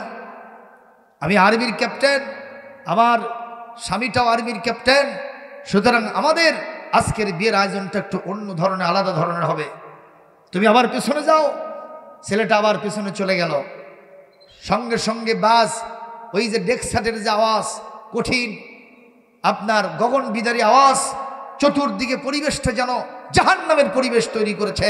আমি আর্মির ক্যাপ্টেন আমার স্বামীটাও আর্মির ক্যাপ্টেন সুতরাং আমাদের আজকের বিয়ের আয়োজনটা একটু অন্য ধরনের আলাদা ধরনের হবে তুমি আবার পেছনে যাও ছেলেটা আবার পেছনে চলে গেল সঙ্গে সঙ্গে বাস ওই যে ডেক্সাটের যে আওয়াজ কঠিন আপনার গগন বিদারী আওয়াজ চতুর্দিকে পরিবেশটা যেন জাহান্নামের পরিবেশ তৈরি করেছে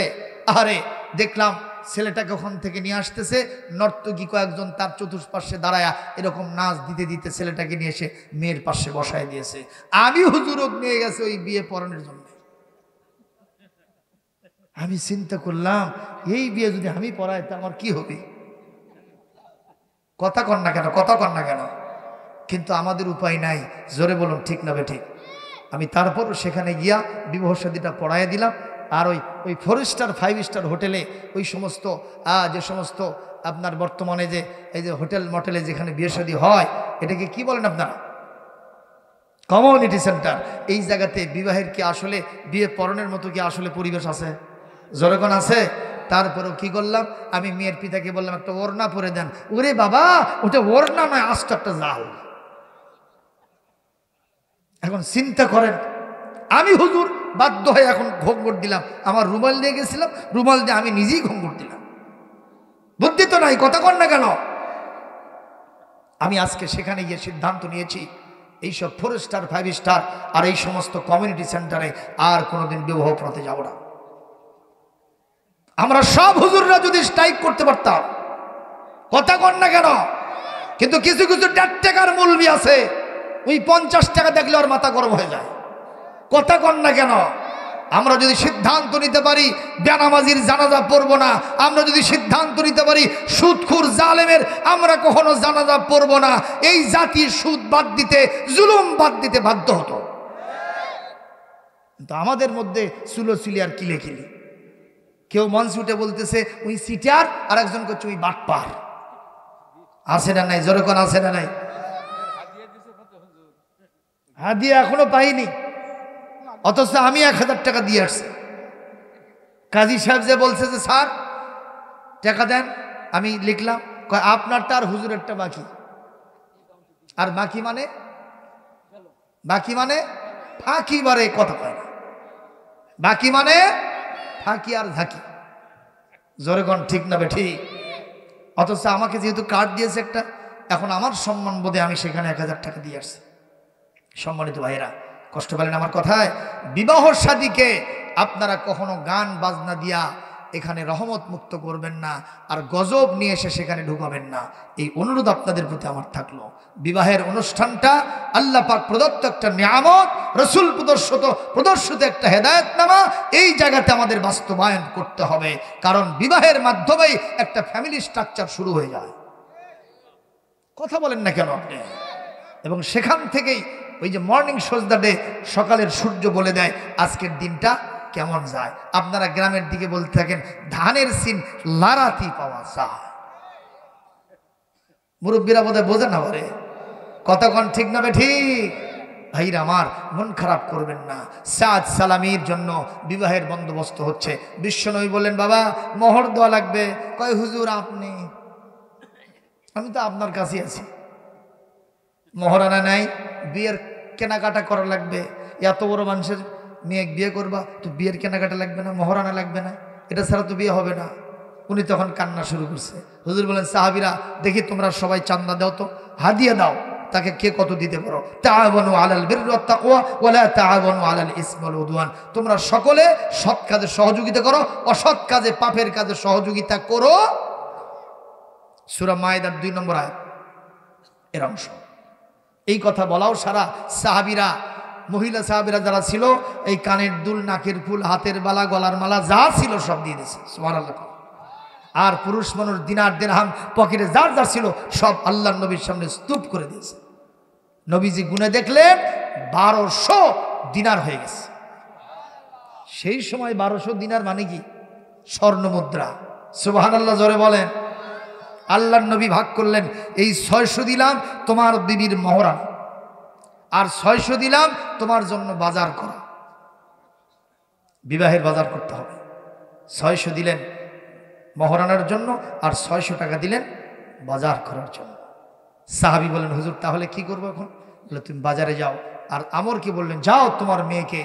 আহারে দেখলাম ছেলেটাকে ওখান থেকে নিয়ে আসতেছে নর্তকী কয়েকজন তার চতুষ্পার্শ্বে দাঁড়ায়া এরকম নাচ দিতে দিতে ছেলেটাকে নিয়ে এসে মেয়ের পাশে বসায় দিয়েছে আমি হুজুরত নিয়ে গেছে ওই বিয়ে পড়ানোর জন্য আমি চিন্তা করলাম এই বিয়ে যদি আমি পড়াই তা আমার কি হবে কথা কর না কেন কথা কর না কেন কিন্তু আমাদের উপায় নাই জোরে বলুন ঠিক না বে ঠিক আমি তারপর সেখানে গিয়া বিবাহ সাদীটা পড়াইয়া দিলাম আর ওই ওই ফোর স্টার ফাইভ স্টার হোটেলে ওই সমস্ত যে সমস্ত আপনার বর্তমানে যে এই যে হোটেল মটেলে যেখানে বিয়ে বিয়েসাদি হয় এটাকে কি বলেন আপনারা কমিউনিটি সেন্টার এই জায়গাতে বিবাহের কি আসলে বিয়ে পরনের মতো কি আসলে পরিবেশ আছে জনগণ আছে তারপরেও কি করলাম আমি মেয়ের পিতাকে বললাম একটা ওরনা পরে দেন ওরে বাবা ওটা ওরনা নয় আস্ত একটা জাল এখন চিন্তা করেন আমি হুজুর বাধ্য হয়ে এখন ঘোঙ্গর দিলাম আমার রুমাল দিয়ে গেছিলাম রুমাল দিয়ে আমি নিজেই ঘোঙ্গর দিলাম বুদ্ধি তো নাই কথা কর না কেন আমি আজকে সেখানে গিয়ে সিদ্ধান্ত নিয়েছি এইসব ফোর স্টার ফাইভ স্টার আর এই সমস্ত কমিউনিটি সেন্টারে আর কোনোদিন বিবাহ পথে যাব না আমরা সব হুজুররা যদি স্ট্রাইক করতে পারতাম কথা কর না কেন কিন্তু কিছু কিছু দেড় টাকার মূল্যী আছে ওই পঞ্চাশ টাকা দেখলে ওর মাথা গরম হয়ে যায় কথা কন না কেন আমরা যদি সিদ্ধান্ত নিতে পারি বেনামাজির জানাজা পরব না আমরা যদি সিদ্ধান্ত নিতে পারি সুদখুর জালেমের আমরা কখনো জানাজা পরব না এই জাতির সুদ বাদ দিতে জুলুম বাদ দিতে বাধ্য হতো কিন্তু আমাদের মধ্যে চুলো চুলি আর কিলে কিলি কেউ মঞ্চ উঠে বলতেছে ওই সিটার আর একজন করছে ওই বাটপার আছে না নাই জোরে কোন আছে না নাই হাদিয়া এখনো পাইনি অথচ আমি এক হাজার টাকা দিয়ে আসছি কাজী সাহেব যে বলছে যে স্যার টাকা দেন আমি লিখলাম আপনারটা আর হুজুরেরটা বাকি আর বাকি মানে বাকি মানে ফাঁকি বারে কথা কয় না বাকি মানে ফাঁকি আর ঝাঁকি জোরেগণ ঠিক না ঠিক অথচ আমাকে যেহেতু কার্ড দিয়েছে একটা এখন আমার সম্মান বোধে আমি সেখানে এক হাজার টাকা দিয়ে আসছি সম্মানিত ভাইরা কষ্ট পেলেন আমার কথায় বিবাহ সাদীকে আপনারা কখনো গান বাজনা দিয়া এখানে রহমত মুক্ত করবেন না আর গজব নিয়ে এসে সেখানে ঢুকাবেন না এই অনুরোধ আপনাদের প্রতি আমার থাকলো বিবাহের অনুষ্ঠানটা আল্লাহ পাক প্রদত্ত একটা নিয়ামত রসুল প্রদর্শিত প্রদর্শিত একটা হেদায়ত নামা এই জায়গাতে আমাদের বাস্তবায়ন করতে হবে কারণ বিবাহের মাধ্যমেই একটা ফ্যামিলি স্ট্রাকচার শুরু হয়ে যায় কথা বলেন না কেন আপনি এবং সেখান থেকেই ওই যে মর্নিং ডে সকালের সূর্য বলে দেয় আজকের দিনটা কেমন যায় আপনারা গ্রামের দিকে বলতে থাকেন ধানের সিন লারাতি পাওয়া যায় মুরব্বীরা বোধহয় বোঝে না বলে কতক্ষণ ঠিক না ঠিক ভাইরা আমার মন খারাপ করবেন না সাজ সালামির জন্য বিবাহের বন্দোবস্ত হচ্ছে বিশ্ব নবী বললেন বাবা মোহর দেওয়া লাগবে কয় হুজুর আপনি আমি তো আপনার কাছে আছি মহারানা নাই বিয়ের কেনাকাটা করা লাগবে এত বড় মানুষের মেয়ে বিয়ে করবা তো বিয়ের কেনাকাটা লাগবে না মহারানা লাগবে না এটা ছাড়া তো বিয়ে হবে না উনি তখন কান্না শুরু করছে হুজুর বলেন সাহাবিরা দেখি তোমরা সবাই চান্দা দাও তো হাদিয়া দাও তাকে কে কত দিতে পারো তাহাবানু আলাল বিরুয়া ওলা আলাল ইসমল উদওয়ান তোমরা সকলে সৎ কাজে সহযোগিতা করো অসৎ কাজে পাপের কাজে সহযোগিতা করো সুরা মায়দার দুই নম্বর আয় এর অংশ এই কথা বলাও সারা সাহাবিরা মহিলা সাহাবিরা যারা ছিল এই কানের দুল নাকের ফুল হাতের বালা গলার মালা যা ছিল সব দিয়ে দিয়েছে আর পুরুষ মানুষ দিনার দেনহাম পকেটে যার যা ছিল সব আল্লাহ নবীর সামনে স্তূপ করে দিয়েছে নবীজি গুনে দেখলেন বারোশো দিনার হয়ে গেছে সেই সময় বারোশো দিনার মানে কি স্বর্ণ মুদ্রা সুবাহ আল্লাহ জোরে বলেন আল্লাহ নবী ভাগ করলেন এই ছয়শো দিলাম তোমার বিবির মহরা আর ছয়শো দিলাম তোমার জন্য বাজার করা বিবাহের বাজার করতে হবে ছয়শো দিলেন মহরানার জন্য আর ছয়শো টাকা দিলেন বাজার করার জন্য সাহাবি বলেন হুজুর তাহলে কি করবো এখন বলে তুমি বাজারে যাও আর কি বললেন যাও তোমার মেয়েকে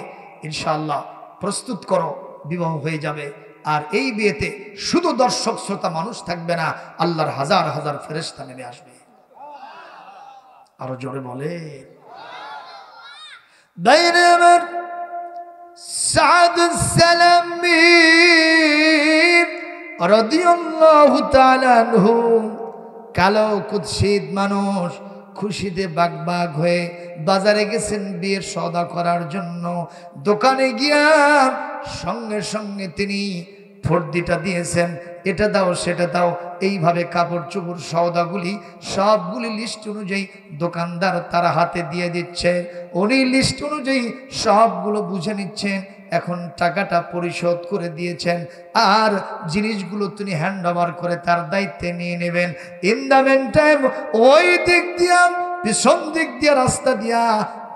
ইনশাল্লাহ প্রস্তুত করো বিবাহ হয়ে যাবে আর এই বিয়েতে শুধু দর্শক শ্রোতা মানুষ থাকবে না আল্লাহর হাজার হাজার ফেরেস্তা নেমে আসবে আরো জোরে বলে সাদ কালো কুৎসিত মানুষ খুশিতে বাগবাগ হয়ে বাজারে গেছেন বিয়ের সদা করার জন্য দোকানে গিয়া সঙ্গে সঙ্গে তিনি ফর্দিটা দিয়েছেন এটা দাও সেটা দাও এইভাবে কাপড় চোপড় সওদাগুলি সবগুলি লিস্ট অনুযায়ী দোকানদার তার হাতে দিয়ে দিচ্ছে উনি লিস্ট অনুযায়ী সবগুলো বুঝে নিচ্ছেন এখন টাকাটা পরিশোধ করে দিয়েছেন আর জিনিসগুলো তিনি হ্যান্ড ওভার করে তার দায়িত্বে নিয়ে নেবেন ইন দ্য মেন টাইম ওই দিক দিয়া পিছন দিক দিয়া রাস্তা দিয়া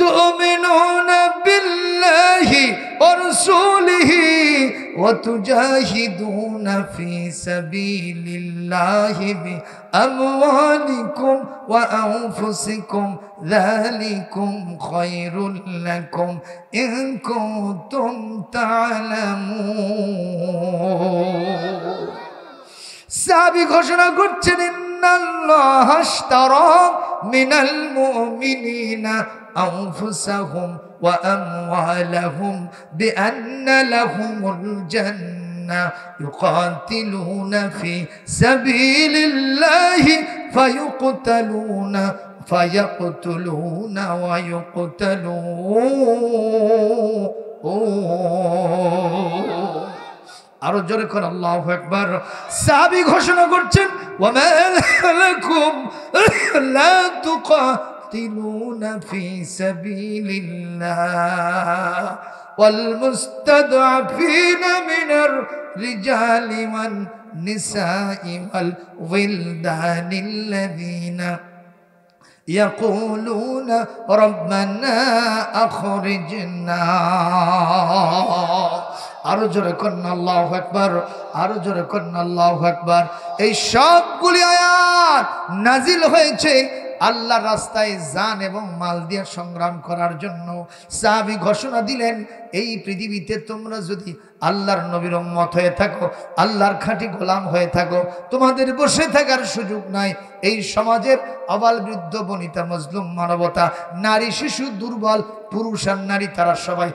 تؤمنون بالله ورسوله وتجاهدون في سبيل الله بأموالكم وأنفسكم ذلكم خير لكم إن كنتم تعلمون সাহাবি ঘোষণা করছেন ইন্নাল্লাহ আশতারা মিনাল মুমিনিনা أنفسهم وأموالهم بأن لهم الجنة يقاتلون في سبيل الله فيقتلون فيقتلون ويقتلون আরো জোরে করে আল্লাহ একবার সাবি ঘোষণা করছেন ওমেল يقاتلون في سبيل الله والمستضعفين من الرجال والنساء والولدان الذين يقولون ربنا أخرجنا أرجو لكم الله أكبر أرجو لكم الله أكبر الشاب قل يا نزل هيك আল্লাহর রাস্তায় যান এবং মাল দিয়ে সংগ্রাম করার জন্য সাহাবি ঘোষণা দিলেন এই পৃথিবীতে তোমরা যদি আল্লাহর নবীর উম্মত হয়ে থাকো আল্লাহর খাঁটি গোলাম হয়ে থাকো তোমাদের বসে থাকার সুযোগ নাই এই সমাজের আবাল বৃদ্ধ বনিতা মজলুম মানবতা নারী শিশু দুর্বল পুরুষ আর নারী তারা সবাই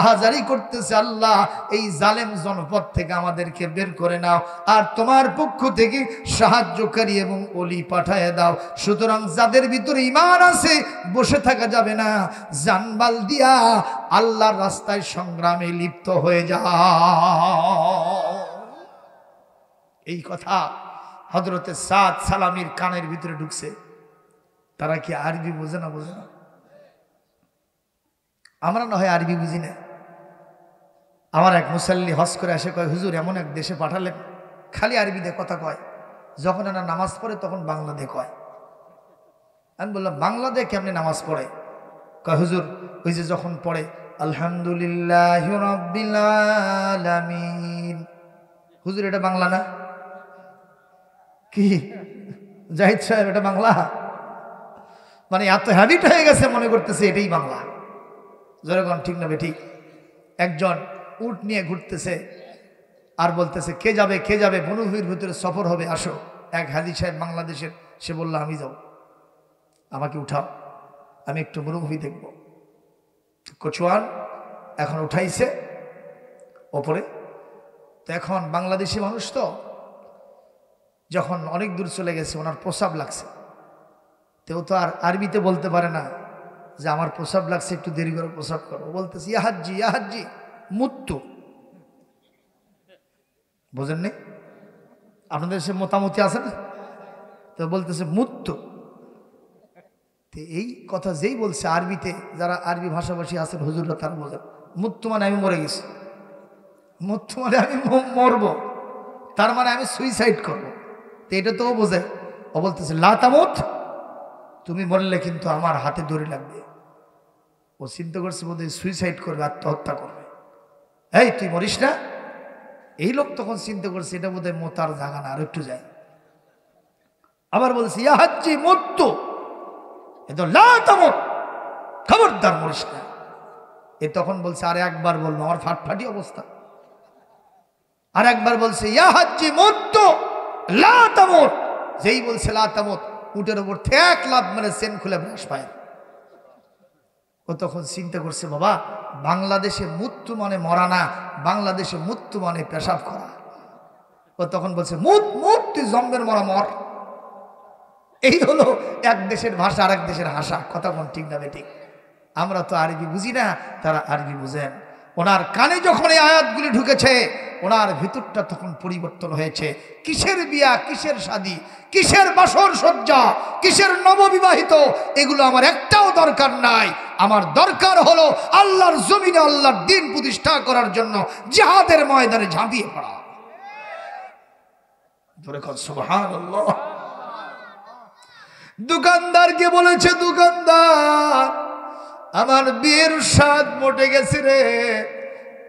আহাজারি করতেছে আল্লাহ এই জালেম জনপদ থেকে আমাদেরকে বের করে নাও আর তোমার পক্ষ থেকে সাহায্যকারী এবং অলি পাঠায় দাও সুতরাং যাদের ভিতরে ইমান আছে বসে থাকা যাবে না জানবাল দিয়া আল্লাহর রাস্তায় সংগ্রামে লিপ্ত হয়ে যাও এই কথা হজরতে সাদ সালামির কানের ভিতরে ঢুকছে তারা কি আরবি বোঝে না বোঝে না আমরা না হয় আরবি বুঝি না আমার এক মুসাল্লি হস করে আসে কয় হুজুর এমন এক দেশে পাঠালে খালি আরবিতে কথা কয় যখন এরা নামাজ পড়ে তখন বাংলাতে কয় আমি বললাম বাংলাদেশ কেমনি নামাজ পড়ে কয় হুজুর ওই যে যখন পড়ে আলহামদুলিল্লাহ রব্বিল আলামিন হুজুর এটা বাংলা না কি জাহিদ সাহেব এটা বাংলা মানে এত হ্যাবিট হয়ে গেছে মনে করতেছে এটাই বাংলা যেরকম ঠিক না ঠিক একজন উট নিয়ে ঘুরতেছে আর বলতেছে কে যাবে কে যাবে বনভূমির ভিতরে সফর হবে আসো এক হাজি সাহেব বাংলাদেশের সে বলল আমি যাব আমাকে উঠাও আমি একটু মরুভূমি দেখবো কচুয়ার এখন উঠাইছে ওপরে তো এখন বাংলাদেশি মানুষ তো যখন অনেক দূর চলে গেছে ওনার প্রসাব লাগছে তেও তো আর আরবিতে বলতে পারে না যে আমার প্রসাব লাগছে একটু দেরি করে প্রসাব করো বলতেছি ইয়াহাজ্জি ইয়াহাজ্জি মুত্তু বোঝেননি আপনাদের সে মোতামতি আছে না তো বলতেছে মুত্তু তো এই কথা যেই বলছে আরবিতে যারা আরবি ভাষাভাষী আছেন হুজুররা তার বোঝেন মৃত্যু মানে আমি মরে গেছি মৃত্যু মানে আমি মরব তার মানে আমি সুইসাইড করব। তো এটা তো বোঝে ও বলতেছে লাতামত তুমি মরলে কিন্তু আমার হাতে দড়ি লাগবে ও চিন্তা করছে বোধহয় সুইসাইড করবে আত্মহত্যা করবে এই তুই মরিস না এই লোক তখন চিন্তা করছে এটা বোধ হয় মোতার জাগা না আর একটু যায় আবার বলছে ইয়াহাচ্ছি মত্ত কিন্তু লামত খবরদার মরিস এ তখন বলছে আর একবার বলবো আমার ফাটফাটি অবস্থা আর একবার বলছে ইয়াহাজি মত লামত যেই বলছে লামত উটের ওপর থেক লাভ মানে সেন খুলে ব্রাস পায় ও তখন চিন্তা করছে বাবা বাংলাদেশে মৃত্যু মানে মরা না বাংলাদেশে মৃত্যু মানে পেশাব করা ও তখন বলছে মুত মুত তুই জম্বের মরা মর এই হলো এক দেশের ভাষা আর এক দেশের ভাষা কথা বল ঠিক না বেটি আমরা তো আরবি বুঝি না তারা আরবি বুঝেন ওনার কানে যখন এই আয়াতগুলি ঢুকেছে ওনার ভিতরটা তখন পরিবর্তন হয়েছে কিসের বিয়া কিসের শাদি কিসের বাসর সজ্জা কিসের নববিবাহিত এগুলো আমার একটাও দরকার নাই আমার দরকার হলো আল্লাহর জমিনে আল্লাহর দিন প্রতিষ্ঠা করার জন্য জেহাদের ময়দানে ঝাঁপিয়ে পড়া ধরে কর সুবহানাল্লাহ দোকানদারকে বলেছে দোকানদার আমার বিয়ের স্বাদ মোটে গেছে রে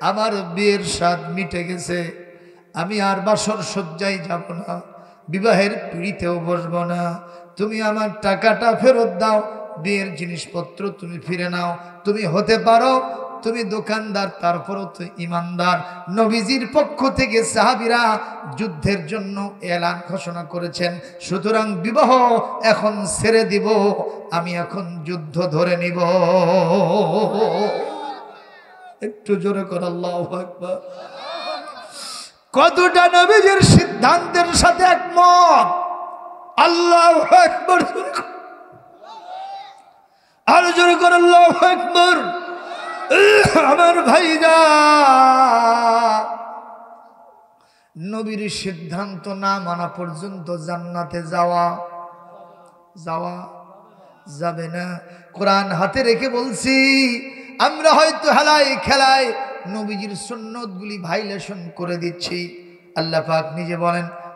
আমার বিয়ের স্বাদ মিটে গেছে আমি আর বাসর শয্যায় যাব না বিবাহের পিড়িতেও বসব না তুমি আমার টাকাটা ফেরত দাও বিয়ের জিনিসপত্র তুমি ফিরে নাও তুমি হতে পারো তুমি দোকানদার তারপরও তো ইমানদার নবীজির পক্ষ থেকে সাহাবিরা যুদ্ধের জন্য এলান ঘোষণা করেছেন সুতরাং বিবাহ এখন ছেড়ে দিব আমি এখন যুদ্ধ ধরে নিব একটু জোরে করাল্লাহ একবার কতটা নবীজির সিদ্ধান্তের সাথে একমত আল্লাহ একবার আর জোরে করাল্লাহ একবার আমার ভাইরা নবীর সিদ্ধান্ত না মানা পর্যন্ত জান্নাতে যাওয়া যাওয়া যাবে না কোরআন হাতে রেখে বলছি আমরা হয়তো হেলায় খেলায় নবীজির সন্ন্যতগুলি ভাইলেশন করে দিচ্ছি আল্লাহ পাক নিজে বলেন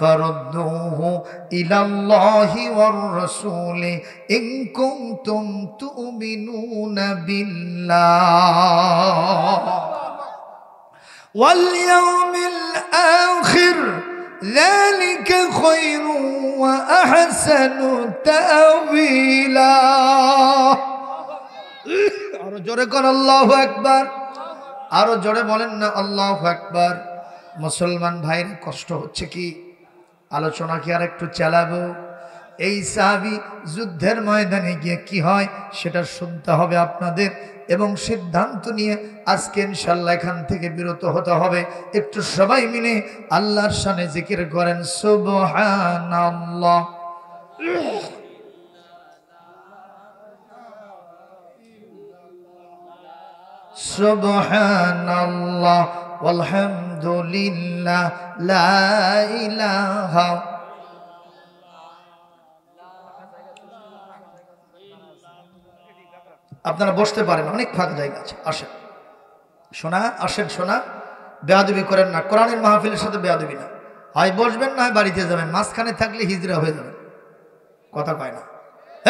فردوه إلى الله والرسول إن كنتم تؤمنون بالله واليوم الآخر ذلك خير وأحسن تأويلا আরো জোরে কর আল্লাহ একবার আরো জোরে বলেন না আল্লাহ একবার মুসলমান ভাইয়ের কষ্ট হচ্ছে কি আলোচনা কি আর একটু চালাবো এই সাহাবি যুদ্ধের ময়দানে গিয়ে কি হয় সেটা শুনতে হবে আপনাদের এবং সিদ্ধান্ত নিয়ে আজকে ইনশাল্লাহ এখান থেকে বিরত হতে হবে একটু সবাই মিলে আল্লাহর সানে জিকির করেন সুবহানাল্লাহ সুবহানাল্লাহ আলহামদুলিল্লাহ লাইলাহা আপনারা বসতে পারেন অনেক ফাঁক জায়গা আছে আসেন শোনা আসেন শোনা বেয়াদবি করেন না কোরআনের মাহফিলের সাথে বেয়াদবি না হয় বসবেন না হয় বাড়িতে যাবেন মাঝখানে থাকলে হিজড়া হয়ে যাবেন কথা কয় না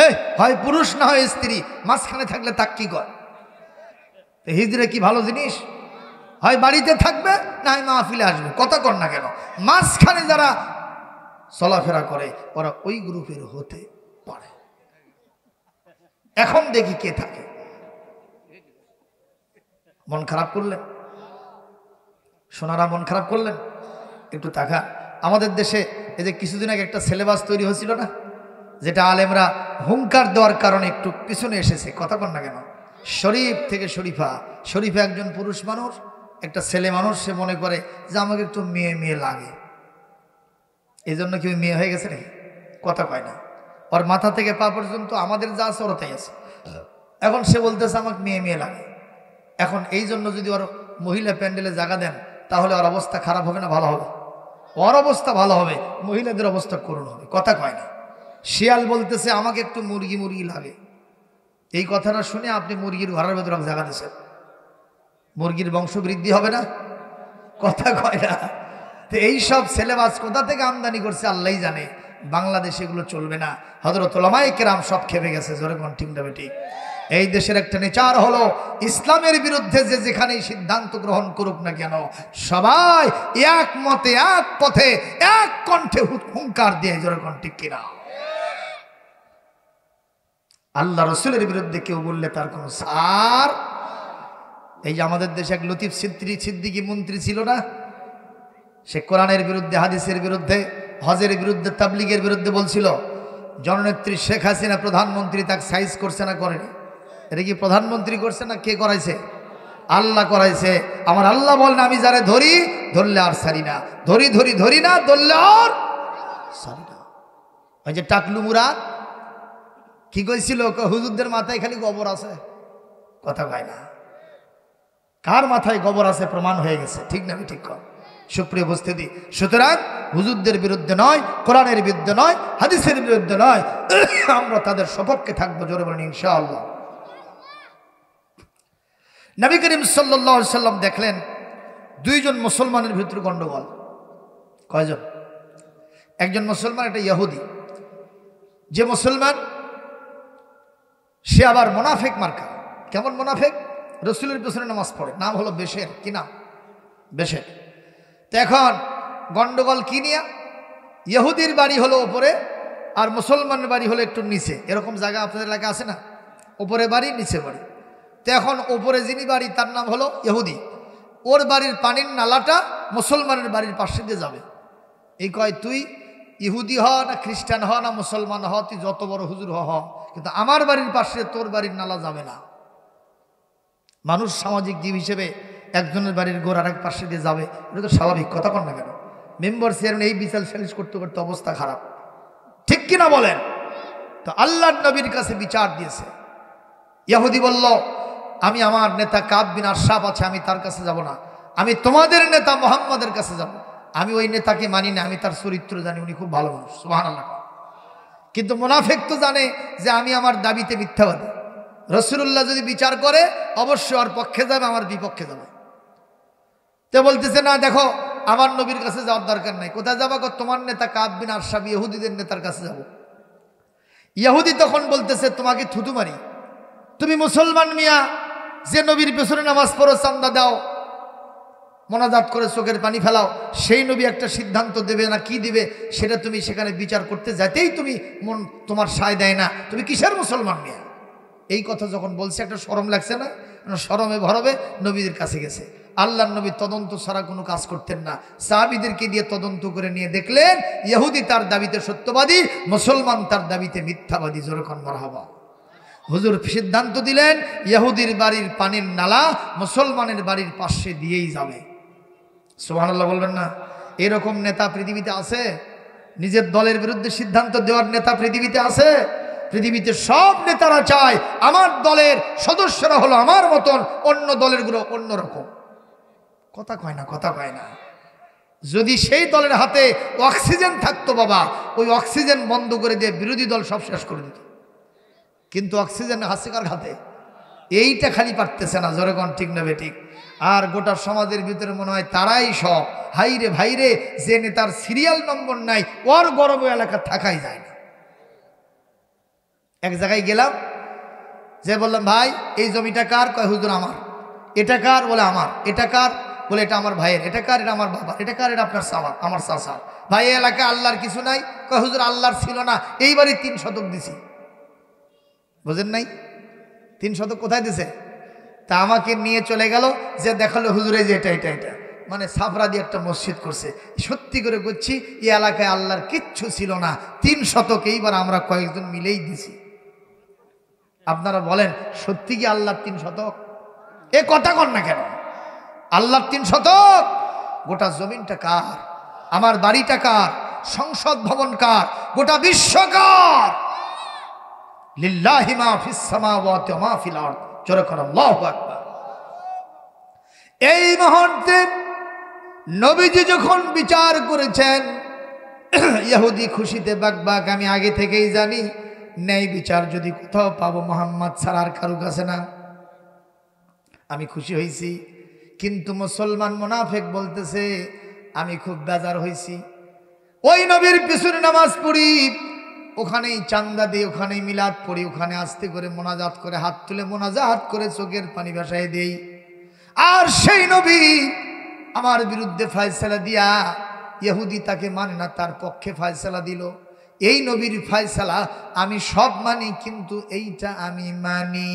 এই হয় পুরুষ না হয় স্ত্রী মাঝখানে থাকলে তাক কি কর হিজরা কি ভালো জিনিস হয় বাড়িতে থাকবে না হয় ফিলে আসবে কথা কর না কেন মাঝখানে যারা চলাফেরা করে ওরা ওই গ্রুপের হতে পারে এখন দেখি কে থাকে মন খারাপ করলেন সোনারা মন খারাপ করলেন একটু তাকা আমাদের দেশে এই যে কিছুদিন আগে একটা সিলেবাস তৈরি হয়েছিল না যেটা আলেমরা হুঙ্কার দেওয়ার কারণে একটু পিছনে এসেছে কথা কর না কেন শরীফ থেকে শরীফা শরীফা একজন পুরুষ মানুষ একটা ছেলে মানুষ সে মনে করে যে আমাকে একটু মেয়ে মেয়ে লাগে এই জন্য কি মেয়ে হয়ে গেছে নাকি কথা কয় না ওর মাথা থেকে পা পর্যন্ত আমাদের যা আছে ওরতাই আছে এখন সে বলতেছে আমাকে মেয়ে মেয়ে লাগে এখন এই জন্য যদি ওর মহিলা প্যান্ডেলে জায়গা দেন তাহলে ওর অবস্থা খারাপ হবে না ভালো হবে ওর অবস্থা ভালো হবে মহিলাদের অবস্থা করুণ হবে কথা কয় না শিয়াল বলতেছে আমাকে একটু মুরগি মুরগি লাগে এই কথাটা শুনে আপনি মুরগির ঘরের ভেতরে জায়গা দিয়েছেন মুরগির বংশ বৃদ্ধি হবে না কথা কয় না তো এইসব সিলেবাস কোথা থেকে আমদানি করছে আল্লাহ জানে বাংলাদেশ এগুলো চলবে না হজরত ওলামায় কেরাম সব খেপে গেছে জোরেগন ঠিক দেবে ঠিক এই দেশের একটা নেচার হলো ইসলামের বিরুদ্ধে যে যেখানেই সিদ্ধান্ত গ্রহণ করুক না কেন সবাই এক মতে এক পথে এক কণ্ঠে হুঙ্কার দিয়ে জোরেগন ঠিক কিনা আল্লাহ রসুলের বিরুদ্ধে কেউ বললে তার কোনো সার এই যে আমাদের দেশে এক লতিফ সিদ্দিকি সিদ্দিকি মন্ত্রী ছিল না সে কোরআনের বিরুদ্ধে হাদিসের বিরুদ্ধে হজের বিরুদ্ধে তাবলিগের বিরুদ্ধে বলছিল জননেত্রী শেখ হাসিনা প্রধানমন্ত্রী তাকে সাইজ করছে না করেনি এটা কি প্রধানমন্ত্রী করছে না কে করাইছে আল্লাহ করাইছে আমার আল্লাহ বলেন আমি যারে ধরি ধরলে আর সারি না ধরি ধরি ধরি না ধরলে আর সারি না ওই যে টাকলু মুরা কি কইছিল হুজুরদের মাথায় খালি গোবর আছে কথা কয় না কার মাথায় গোবর আছে প্রমাণ হয়ে গেছে ঠিক না ঠিক কর সুপ্রিয় উপস্থিতি সুতরাং হুজুরদের বিরুদ্ধে নয় কোরআনের বিরুদ্ধে নয় হাদিসের বিরুদ্ধে নয় [coughs] আমরা তাদের সপক্ষে থাকবো জোরে বলেন ইনশাআল্লাহ নবী করিম সাল্লাহ সাল্লাম দেখলেন দুইজন মুসলমানের ভিতরে গণ্ডগোল কয়জন একজন মুসলমান একটা ইয়াহুদি যে মুসলমান সে আবার মোনাফেক মার্কা কেমন মোনাফেক রসুলের পেছনে নামাজ পড়ে নাম হলো বেশের কি নাম বেশের তো এখন গন্ডগোল কি নিয়া ইহুদির বাড়ি হলো ওপরে আর মুসলমানের বাড়ি হলো একটু নিচে এরকম জায়গা আপনাদের এলাকা আছে না ওপরে বাড়ি নিচে বাড়ি তো এখন ওপরে যিনি বাড়ি তার নাম হলো ইহুদি ওর বাড়ির পানির নালাটা মুসলমানের বাড়ির পাশে দিয়ে যাবে এই কয় তুই ইহুদি হ না খ্রিস্টান হ না মুসলমান হ তুই যত বড় হুজুর হ কিন্তু আমার বাড়ির পাশে তোর বাড়ির নালা যাবে না মানুষ সামাজিক জীব হিসেবে একজনের বাড়ির গোড় আরেক পাশে দিয়ে যাবে এটা তো স্বাভাবিক কথা কর না কেন মেম্বার চেয়ারম্যান এই বিচার সালিশ করতে করতে অবস্থা খারাপ ঠিক কিনা বলেন তো আল্লাহ নবীর কাছে বিচার দিয়েছে ইয়াহুদি বলল আমি আমার নেতা কাব বিন আশাপ আছে আমি তার কাছে যাব না আমি তোমাদের নেতা মোহাম্মদের কাছে যাব আমি ওই নেতাকে মানি না আমি তার চরিত্র জানি উনি খুব ভালো মানুষ কিন্তু মোনাফেক তো জানে যে আমি আমার দাবিতে মিথ্যাবাদী রসুল্লাহ যদি বিচার করে অবশ্য আর পক্ষে যাবে আমার বিপক্ষে যাবে তে বলতেছে না দেখো আমার নবীর কাছে যাওয়ার দরকার নাই কোথায় যাবা তোমার নেতা আর সাবি ইহুদিদের নেতার কাছে যাব ইহুদি তখন বলতেছে তোমাকে থুতু মারি তুমি মুসলমান মিয়া যে নবীর পেছনে নামাজ পড়ো চান্দা দাও মনাজাত করে চোখের পানি ফেলাও সেই নবী একটা সিদ্ধান্ত দেবে না কি দিবে সেটা তুমি সেখানে বিচার করতে যাতেই তুমি মন তোমার সায় দেয় না তুমি কিসের মুসলমান মিয়া এই কথা যখন বলছে একটা সরম লাগছে না সরমে ভরবে নবীদের কাছে গেছে আল্লাহ নবী তদন্ত ছাড়া কোনো কাজ করতেন না সাহাবিদেরকে দিয়ে তদন্ত করে নিয়ে দেখলেন ইহুদি তার দাবিতে সত্যবাদী মুসলমান তার দাবিতে মিথ্যাবাদী জোরকন মরহাবা হুজুর সিদ্ধান্ত দিলেন ইহুদির বাড়ির পানির নালা মুসলমানের বাড়ির পাশে দিয়েই যাবে আল্লাহ বলবেন না এরকম নেতা পৃথিবীতে আছে নিজের দলের বিরুদ্ধে সিদ্ধান্ত দেওয়ার নেতা পৃথিবীতে আছে পৃথিবীতে সব নেতারা চায় আমার দলের সদস্যরা হলো আমার মতন অন্য দলেরগুলো অন্যরকম কথা কয় না কথা কয় না যদি সেই দলের হাতে অক্সিজেন থাকতো বাবা ওই অক্সিজেন বন্ধ করে দিয়ে বিরোধী দল সব শেষ করে দিত কিন্তু অক্সিজেন হাসিকার হাতে এইটা খালি পারতেছে না জোরেগণ ঠিক নেবে ঠিক আর গোটা সমাজের ভিতরে মনে হয় তারাই সব হাইরে ভাইরে যে নেতার সিরিয়াল নম্বর নাই ওর গরম এলাকা থাকাই যায় না এক জায়গায় গেলাম যে বললাম ভাই এই জমিটা কার কয় হুজুর আমার এটা কার বলে আমার এটা কার বলে এটা আমার ভাইয়ের এটা কার এটা আমার বাবা এটা কার এটা আপনার সাবা আমার সাসার ভাই এলাকায় আল্লাহর কিছু নাই কয় হুজুর আল্লাহর ছিল না এইবারই তিন শতক দিছি বুঝেন নাই তিন শতক কোথায় দিছে তা আমাকে নিয়ে চলে গেল যে দেখালো হুজুরে যে এটা এটা এটা মানে সাফরা দিয়ে একটা মসজিদ করছে সত্যি করে করছি এই এলাকায় আল্লাহর কিচ্ছু ছিল না তিন শতক এইবার আমরা কয়েকজন মিলেই দিছি আপনারা বলেন সত্যি কি আল্লাহর তিন শতক এ কথা কর না কেন আল্লাহর তিন শতক গোটা জমিনটা কার আমার বাড়িটা কার সংসদ ভবন কার গোটা বিশ্বকার লিল্লাহিমা ফিসামাওয়াতি ওয়া মা ফিল আরদ জোরে কর আল্লাহু আকবার এই মুহূর্তে নবীজি যখন বিচার করেছেন [clears throat] ইহুদি খুশিতে বাগবাগ আমি আগে থেকেই জানি ন্যায় বিচার যদি কোথাও পাবো মোহাম্মদ সারার কারু কাছে না আমি খুশি হয়েছি কিন্তু মুসলমান মোনাফেক বলতেছে আমি খুব বেজার হয়েছি ওই নবীর পিছনে নামাজ পড়ি ওখানেই চান্দা দিই ওখানেই মিলাদ পড়ি ওখানে আস্তে করে মোনাজাত করে হাত তুলে মোনাজাত করে চোখের পানি ভাসায় দেই আর সেই নবী আমার বিরুদ্ধে ফায়সালা দিয়া ইহুদি তাকে মানে না তার পক্ষে ফায়সালা দিল এই নবীর ফয়সালা আমি সব মানি কিন্তু এইটা আমি মানি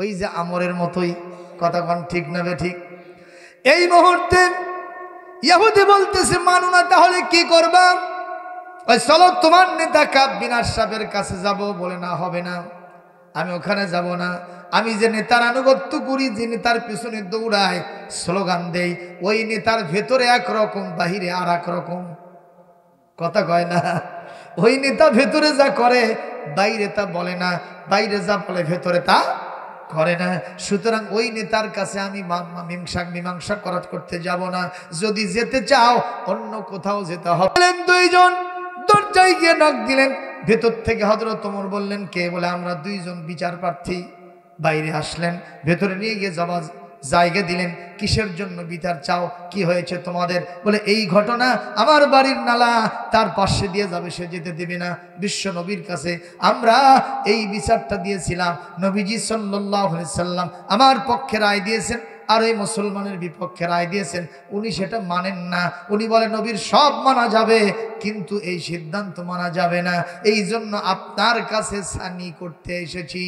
ওই যে আমরের মতোই কথাক্ষণ ঠিক নেবে ঠিক এই মুহূর্তে ইয়াহুদি বলতেছে মানু না তাহলে কি করবা ওই চলো তোমার নেতা কাপ বিনাশ সাপের কাছে যাব বলে না হবে না আমি ওখানে যাব না আমি যে নেতার আনুগত্য করি যে নেতার পিছনে দৌড়ায় স্লোগান দেই ওই নেতার ভেতরে একরকম বাহিরে আর এক রকম কথা কয় না ওই নেতা ভেতরে যা করে বাইরে তা বলে না বাইরে যা বলে ভেতরে তা করে না সুতরাং ওই নেতার কাছে আমি মীমাংসা মীমাংসা করাত করতে যাব না যদি যেতে চাও অন্য কোথাও যেতে হবে দুইজন দরজায় গিয়ে নাক দিলেন ভেতর থেকে হজরত তোমর বললেন কে বলে আমরা দুইজন বিচার প্রার্থী বাইরে আসলেন ভেতরে নিয়ে গিয়ে জবাব জায়গা দিলেন কিসের জন্য বিচার চাও কি হয়েছে তোমাদের বলে এই ঘটনা আমার বাড়ির নালা তার পাশে দিয়ে যাবে সে যেতে দেবে না বিশ্ব নবীর কাছে আমরা এই বিচারটা দিয়েছিলাম নবীজি সাল্লাম আমার পক্ষে রায় দিয়েছেন আর ওই মুসলমানের বিপক্ষে রায় দিয়েছেন উনি সেটা মানেন না উনি বলে নবীর সব মানা যাবে কিন্তু এই সিদ্ধান্ত মানা যাবে না এই জন্য আপনার কাছে সানি করতে এসেছি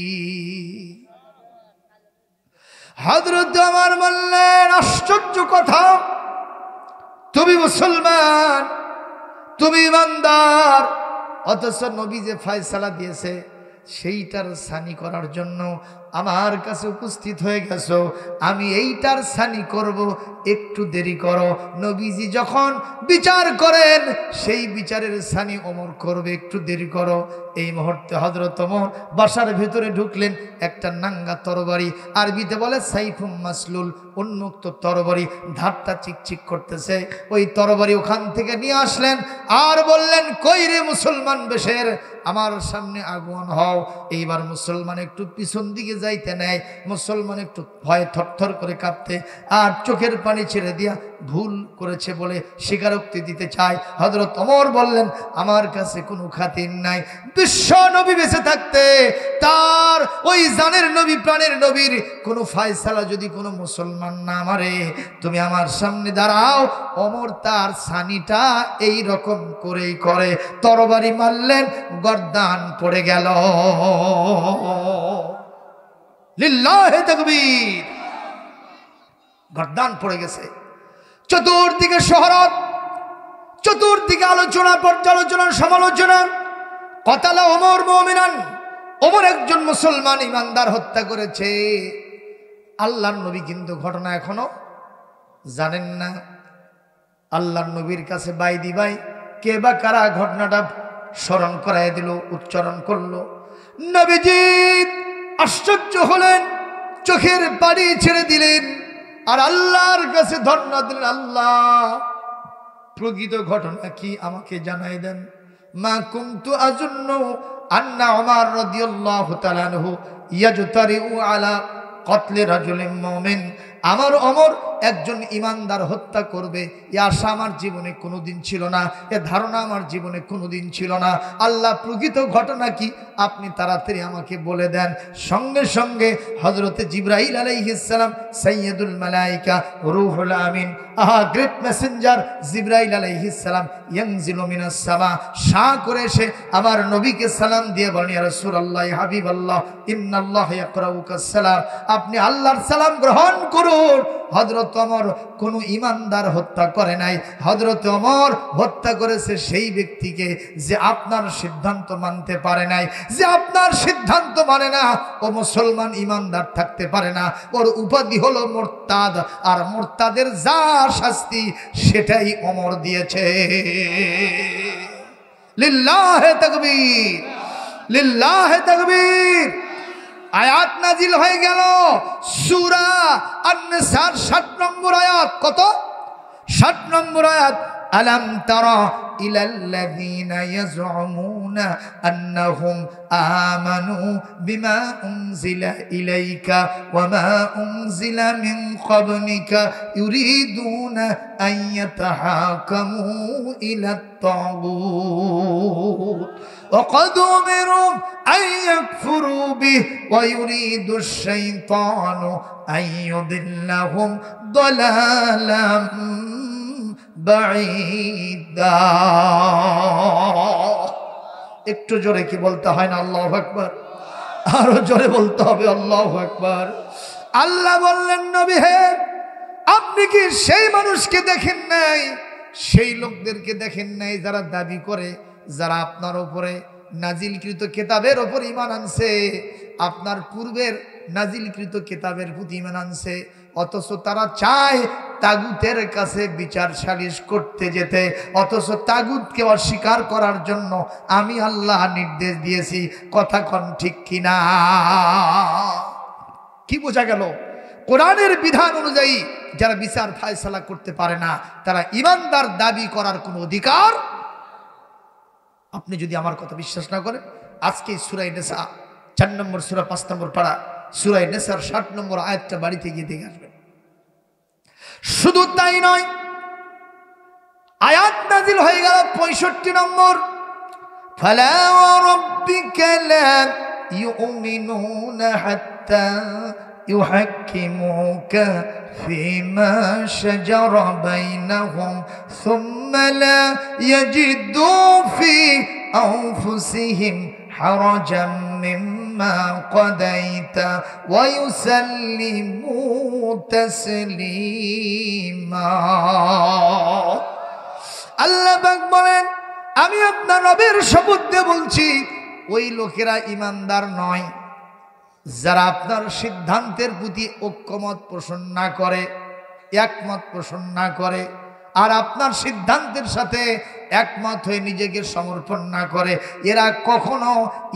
হাজরত আমার বললেন আশ্চর্য কথা তুমি মুসলমান তুমি ইমানদার অথচ নবী যে ফায়সালা দিয়েছে সেইটার সানি করার জন্য আমার কাছে উপস্থিত হয়ে গেছ আমি এইটার সানি করব একটু দেরি করো নবীজি যখন বিচার করেন সেই বিচারের সানি অমর করবে একটু দেরি করো এই মুহূর্তে হজরত অমর বাসার ভেতরে ঢুকলেন একটা নাঙ্গা তরবারি আরবিতে বলে সাইফুম মাসলুল উন্মুক্ত তরবারি ধারটা চিকচিক করতেছে ওই তরবারি ওখান থেকে নিয়ে আসলেন আর বললেন কইরে মুসলমান বেশের আমার সামনে আগুন হও এইবার মুসলমান একটু পিছন দিকে যাইতে নেয় মুসলমান একটু ভয়ে থরথর করে কাঁপতে আর চোখের পানি ছেড়ে দিয়া ভুল করেছে বলে স্বীকারোক্তি দিতে চায় হজরত অমর বললেন আমার কাছে কোনো খাতির নাই বিশ্ব নবী বেঁচে থাকতে তার ওই জানের নবী প্রাণের নবীর কোনো ফায়সালা যদি কোনো মুসলমান না মারে তুমি আমার সামনে দাঁড়াও অমর তার সানিটা এই রকম করেই করে তরবারি মারলেন গরদান পড়ে গেল লিল্লাহে গরদান পড়ে গেছে চতুর্দিকে শহরত চতুর্দিকে আলোচনা পর্যালোচনা সমালোচনা কতাল অমর মমিনান অমর একজন মুসলমান ইমানদার হত্যা করেছে আল্লাহর নবী কিন্তু ঘটনা এখনো জানেন না আল্লাহর নবীর কাছে বাই দিবাই কে বা কারা ঘটনাটা স্মরণ করাই দিল উচ্চারণ করল নবীজিত আশ্চর্য হলেন চোখের বাড়ি ছেড়ে দিলেন আর আল্লাহর কাছে ধর্ণা দিলেন আল্লাহ প্রকৃত ঘটনা কি আমাকে জানাই দেন মা কুমতু আজন্য আন্না আমার রদিয়াল্লাহ তালানহ তারি ও আলা কতলে রাজুলিম মমেন আমার অমর একজন ইমানদার হত্যা করবে এ আশা আমার জীবনে কোনো দিন ছিল না এ ধারণা আমার জীবনে কোনো দিন ছিল না আল্লাহ প্রকৃত ঘটনা কি আপনি তাড়াতাড়ি আমাকে বলে দেন সঙ্গে সঙ্গে হজরতে জিব্রাহিল আলাইহিসালাম সৈয়দুল মালাইকা রুহুল আমিন আহা গ্রেট মেসেঞ্জার জিব্রাহিল আলাইহিসালাম ইয়াংজিলমিনা সামা শাহ করে এসে আমার নবীকে সালাম দিয়ে বলেন রসুল আল্লাহ হাবিব আল্লাহ ইন্নাল্লাহ আপনি আল্লাহর সালাম গ্রহণ করুন হজরত হজরত অমর কোনো ইমানদার হত্যা করে নাই হজরত অমর হত্যা করেছে সেই ব্যক্তিকে যে আপনার সিদ্ধান্ত মানতে পারে নাই যে আপনার সিদ্ধান্ত মানে না ও মুসলমান ইমানদার থাকতে পারে না ওর উপাধি হলো মোর্তাদ আর মোরতাদের যা শাস্তি সেটাই অমর দিয়েছে লিল্লাহ তকবীর লিল্লাহে তকবীর আয়াত নাজিল হয়ে গেল সুরা আন্নেসার ষাট নম্বর আয়াত কত ষাট নম্বর আয়াত আলাম তারা إلى الذين يزعمون أنهم آمنوا بما أنزل إليك وما أنزل من قبلك يريدون أن يتحاكموا إلى الطاغوت وقد أمروا أن يكفروا به ويريد الشيطان أن يضلهم ضلالا بعيدا একটু জোরে কি বলতে হয় না আল্লাহ আকবার আরো জোরে বলতে হবে আল্লাহ আকবার আল্লাহ বললেন নবী হে আপনি কি সেই মানুষকে দেখেন নাই সেই লোকদেরকে দেখেন নাই যারা দাবি করে যারা আপনার ওপরে নাজিলকৃত কেতাবের ওপর ইমান আনছে আপনার পূর্বের নাজিলকৃত কেতাবের প্রতি ইমান আনছে অথচ তারা চায় তাগুতের কাছে বিচার সালিশ করতে যেতে অথচ তাগুতকে অস্বীকার করার জন্য আমি আল্লাহ নির্দেশ দিয়েছি কথা কন ঠিক কিনা কি বোঝা গেল কোরআনের বিধান অনুযায়ী যারা বিচার ফায়সালা করতে পারে না তারা ইমানদার দাবি করার কোনো অধিকার আপনি যদি আমার কথা বিশ্বাস না করেন আজকে সুরাই নেশা চার নম্বর সুরা পাঁচ নম্বর পাড়া সুরাই নেশার ষাট নম্বর আয়াতটা বাড়িতে গিয়ে দেখে আসবেন শুধু তাই নয় আয়াত নাজিল হয়ে গেল পঁয়ষট্টি নম্বর فلا وربك لا يحكموك فيما شجر بينهم ثم لا يجدوا في أنفسهم حرجا مما قضيت ويسلموا تسليما আল্লাহ পাক বলেন আমি আপনার রবের শপথ বলছি ওই লোকেরা ইমানদার নয় যারা আপনার সিদ্ধান্তের প্রতি ঐক্যমত পোষণ না করে একমত পোষণ না করে আর আপনার সিদ্ধান্তের সাথে একমত হয়ে নিজেকে সমর্পণ না করে এরা কখনো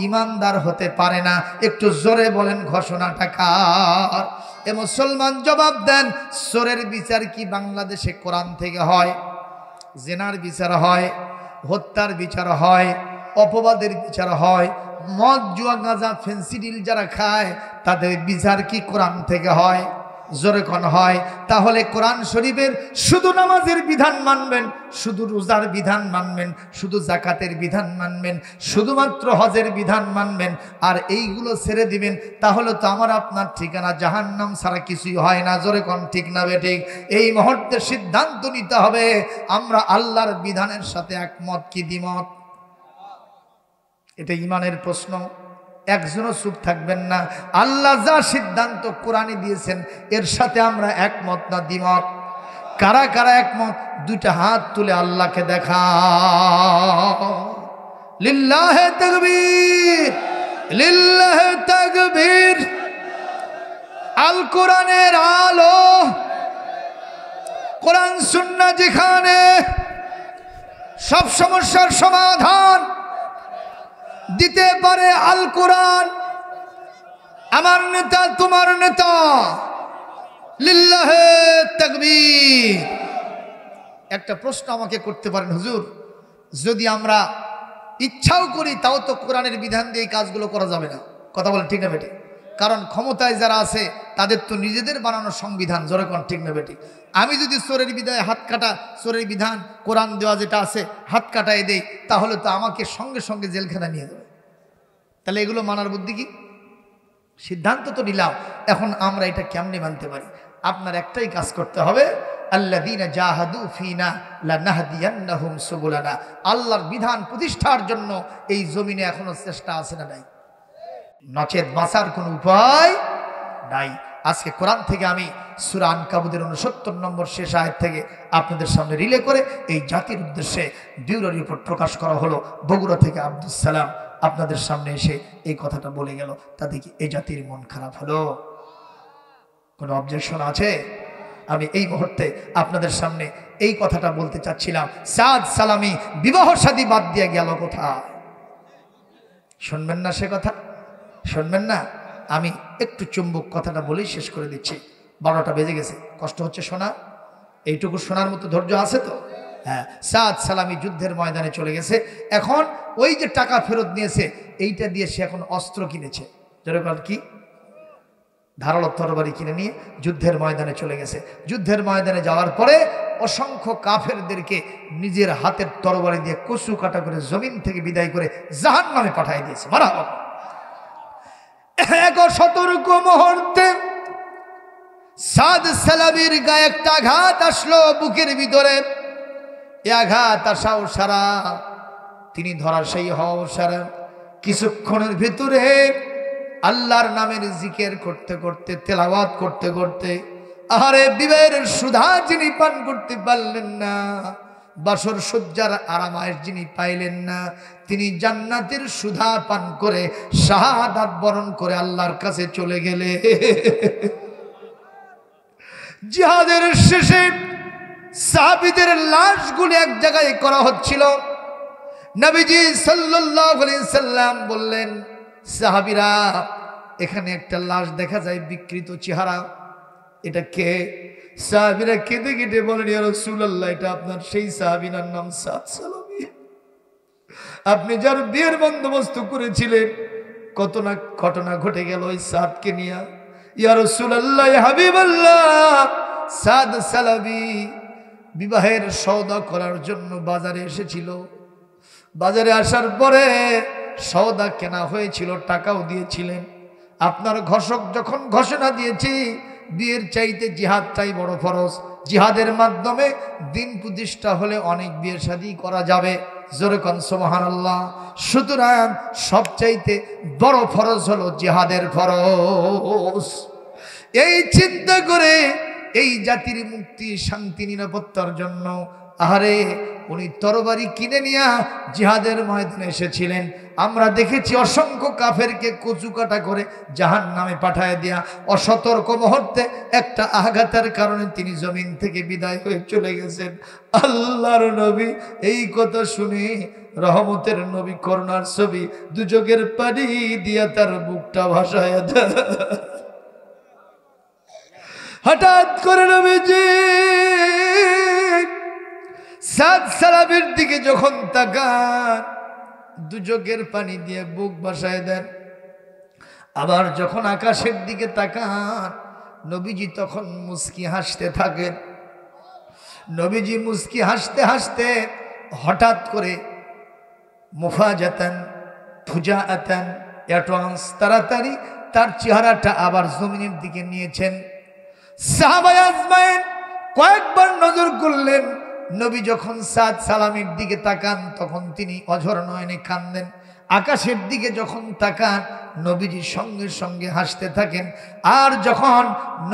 ইমানদার হতে পারে না একটু জোরে বলেন ঘোষণাটা কার এ মুসলমান জবাব দেন সোরের বিচার কি বাংলাদেশে কোরআন থেকে হয় জেনার বিচার হয় হত্যার বিচার হয় অপবাদের বিচার হয় মদ জুয়া গাঁজা ফেন্সিডিল যারা খায় তাদের বিচার কি কোরআন থেকে হয় জোরে হয় তাহলে কোরআন শরীফের শুধু নামাজের বিধান মানবেন শুধু রোজার বিধান মানবেন শুধু জাকাতের বিধান মানবেন শুধুমাত্র হজের বিধান মানবেন আর এইগুলো ছেড়ে দিবেন তাহলে তো আমার আপনার ঠিকানা জাহান্নাম ছাড়া কিছুই হয় না জোরে ঠিক না বেঠিক এই মুহূর্তে সিদ্ধান্ত নিতে হবে আমরা আল্লাহর বিধানের সাথে একমত কি দ্বিমত এটা ইমানের প্রশ্ন একজনও চুপ থাকবেন না আল্লাহ যা সিদ্ধান্ত কোরআনে দিয়েছেন এর সাথে আমরা একমত না দ্বিমত কারা কারা একমত দুইটা হাত তুলে আল্লাহকে দেখা লিল্লাহে তকবীর লিল্লাহে তকবীর আল কোরআনের আলো কোরআন সুন্না যেখানে সব সমস্যার সমাধান দিতে পারে আল কোরআন আমার নেতা তোমার নেতা লিল্লাহে একটা প্রশ্ন আমাকে করতে পারেন হুজুর যদি আমরা ইচ্ছাও করি তাও তো কোরআনের বিধান দিয়ে কাজগুলো করা যাবে না কথা বলে ঠিক না বেটি কারণ ক্ষমতায় যারা আছে তাদের তো নিজেদের বানানো সংবিধান জোরে কোন ঠিক না বেটি আমি যদি সোরের বিদায় হাত কাটা সোরের বিধান কোরআন দেওয়া যেটা আছে হাত কাটায় দেই তাহলে তো আমাকে সঙ্গে সঙ্গে জেলখানা নিয়ে যাবে তাহলে এগুলো মানার বুদ্ধি কি সিদ্ধান্ত তো নিলাম এখন আমরা এটা কেমনি মানতে পারি আপনার একটাই কাজ করতে হবে আল্লাদিনা জাহাদু ফিনা লাহদিয়ান্নাহুম সুবুলানা আল্লাহর বিধান প্রতিষ্ঠার জন্য এই জমিনে এখনো চেষ্টা আছে না নাই নচেত বাঁচার কোনো উপায় নাই আজকে কোরআন থেকে আমি সুরান কাবুদের উনসত্তর নম্বর শেষ আয়ের থেকে আপনাদের সামনে রিলে করে এই জাতির উদ্দেশ্যে বিউরো রিপোর্ট প্রকাশ করা হলো বগুড়া থেকে আব্দুল সালাম আপনাদের সামনে এসে এই কথাটা বলে গেল তাতে কি এই জাতির মন খারাপ হলো কোনো অবজেকশন আছে আমি এই মুহূর্তে আপনাদের সামনে এই কথাটা বলতে চাচ্ছিলাম সাদ সালামি বিবাহ সাদী বাদ দিয়ে গেল কোথায় শুনবেন না সে কথা শুনবেন না আমি একটু চুম্বক কথাটা বলেই শেষ করে দিচ্ছি বারোটা বেজে গেছে কষ্ট হচ্ছে শোনা এইটুকু শোনার মতো ধৈর্য আছে তো হ্যাঁ সাদ সালামি যুদ্ধের ময়দানে চলে গেছে এখন ওই যে টাকা ফেরত নিয়েছে এইটা দিয়ে সে এখন অস্ত্র কিনেছে যেরকম কি ধারালো তরবারি কিনে নিয়ে যুদ্ধের ময়দানে চলে গেছে যুদ্ধের ময়দানে যাওয়ার পরে অসংখ্য কাফেরদেরকে নিজের হাতের তরবারি দিয়ে কচু কাটা করে জমিন থেকে বিদায় করে জাহান নামে পাঠিয়ে দিয়েছে মারা এক সতর্ক মুহূর্তে সাদ সালাবির গায়ে একটা আঘাত আসলো বুকের ভিতরে এ আঘাত আসাও সারা তিনি সেই হও সারা কিছুক্ষণের ভিতরে আল্লাহর নামের জিকের করতে করতে তেলাওয়াত করতে করতে আহারে বিবাহের সুধা যিনি পান করতে পারলেন না বাসর শয্যার আরামায় যিনি পাইলেন না তিনি জান্নাতের সুধা পান করে শাহাদাত বরণ করে আল্লাহর কাছে চলে গেলে জিহাদের শেষে সাহাবিদের লাশগুলি এক জায়গায় করা হচ্ছিল নবীজি সাল্লাম বললেন সাহাবিরা এখানে একটা লাশ দেখা যায় বিকৃত চেহারা এটা কে সাহাবিরা কেঁদে কেটে বলেন এটা আপনার সেই সাহাবিনার নাম সাদ আপনি যার বিয়ের বন্দোবস্ত করেছিলেন কত না ঘটনা ঘটে গেল ওই সাদকে নিয়ে ইয়ার সুলাল্লাহ হাবিবাল্লাহ সাদ সালাবি বিবাহের সৌদা করার জন্য বাজারে এসেছিল বাজারে আসার পরে সৌদা কেনা হয়েছিল টাকাও দিয়েছিলেন আপনার ঘষক যখন ঘোষণা দিয়েছি বিয়ের চাইতে জিহাদটাই বড় ফরজ জিহাদের মাধ্যমে দিন প্রতিষ্ঠা হলে অনেক বিয়ের শাদি করা যাবে জোরকন সোমহানাল্লাহ সুতরাং সবচাইতে বড় ফরজ হলো জিহাদের ফরজ এই চিন্তা করে এই জাতির মুক্তি শান্তি নিরাপত্তার জন্য আহারে উনি তরবারি কিনে নিয়ে জিহাদের ময়দানে এসেছিলেন আমরা দেখেছি অসংখ্য কাফেরকে কচুকাটা করে জাহান নামে পাঠায় দিয়া অসতর্ক মুহূর্তে একটা আঘাতের কারণে তিনি জমিন থেকে বিদায় হয়ে চলে গেছেন আল্লাহর নবী এই কথা শুনে রহমতের নবী করুণার ছবি দুযোগের পানি দিয়া তার বুকটা ভাসায় হঠাৎ করে নবীজি সাদ সালাবের দিকে যখন তাকান দু চোখের পানি দিয়ে বুক বাসায় দেন আবার যখন আকাশের দিকে তাকান নবীজি তখন মুস্কি হাসতে থাকেন নবীজি মুস্কি হাসতে হাসতে হঠাৎ করে মুফা যেতেন ফুজা এতেন অ্যাডভান্স তাড়াতাড়ি তার চেহারাটা আবার জমিনের দিকে নিয়েছেন আজমায়েন কয়েকবার নজর করলেন নবী যখন সাদ সালামের দিকে তাকান তখন তিনি অঝর নয়নে কান্দেন আকাশের দিকে যখন তাকান নবীজি সঙ্গে সঙ্গে হাসতে থাকেন আর যখন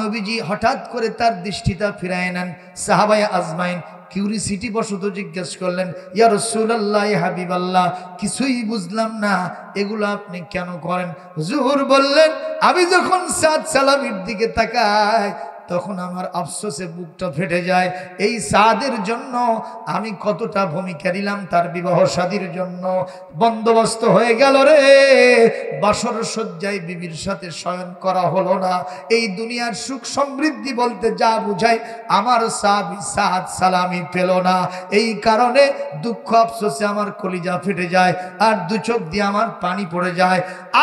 নবীজি হঠাৎ করে তার দৃষ্টিটা ফিরায় নেন সাহাবায় আজমাইন কিউরিসিটি বসত জিজ্ঞেস করলেন ইয়া রসুল্লাহ হাবিবাল্লাহ কিছুই বুঝলাম না এগুলো আপনি কেন করেন জুহুর বললেন আমি যখন সাদ সালামির দিকে তাকাই তখন আমার আফসোসে বুকটা ফেটে যায় এই সাদের জন্য আমি কতটা ভূমিকা নিলাম তার বিবাহ সাদীর জন্য বন্দোবস্ত হয়ে গেল রে বাসর শয্যায় বিবির সাথে শয়ন করা হলো না এই দুনিয়ার সুখ সমৃদ্ধি বলতে যা বুঝায় আমার সাবি সাদ সালামি পেল না এই কারণে দুঃখ আফসোসে আমার কলিজা ফেটে যায় আর দু চোখ দিয়ে আমার পানি পড়ে যায়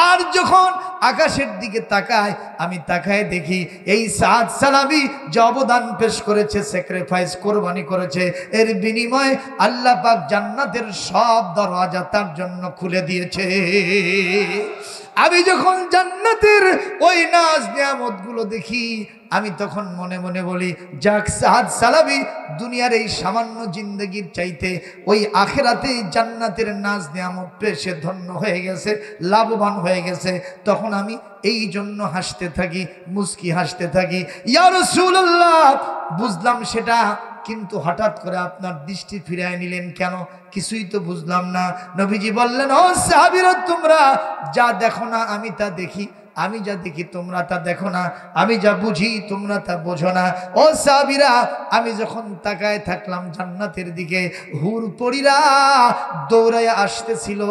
আর যখন আকাশের দিকে তাকায় আমি তাকায় দেখি এই সাদ সালামি যে অবদান পেশ করেছে স্যাক্রিফাইস কোরবানি করেছে এর বিনিময়ে আল্লাহ পাক জান্নাতের সব দরওয়াজা তার জন্য খুলে দিয়েছে আমি যখন জান্নাতের ওই নাচ নিয়ামতগুলো দেখি আমি তখন মনে মনে বলি যাক সাহাদ সালাবি দুনিয়ার এই সামান্য জিন্দগির চাইতে ওই আখেরাতেই জান্নাতের নাচ নেয়ামত পেয়ে সে ধন্য হয়ে গেছে লাভবান হয়ে গেছে তখন আমি এই জন্য হাসতে থাকি মুস্কি হাসতে থাকি ইয়ারসুল্লাহ বুঝলাম সেটা কিন্তু হঠাৎ করে আপনার দৃষ্টি ফিরিয়ে নিলেন কেন কিছুই তো বুঝলাম না নবীজি বললেন ও সাহাবির তোমরা যা দেখো না আমি তা দেখি আমি যা দেখি তোমরা তা দেখো না আমি যা বুঝি তোমরা তা বোঝো না ও সাবিরা আমি যখন তাকায় থাকলাম জান্নাতের দিকে হুর পড়িরা দৌড়ায় আসতেছিল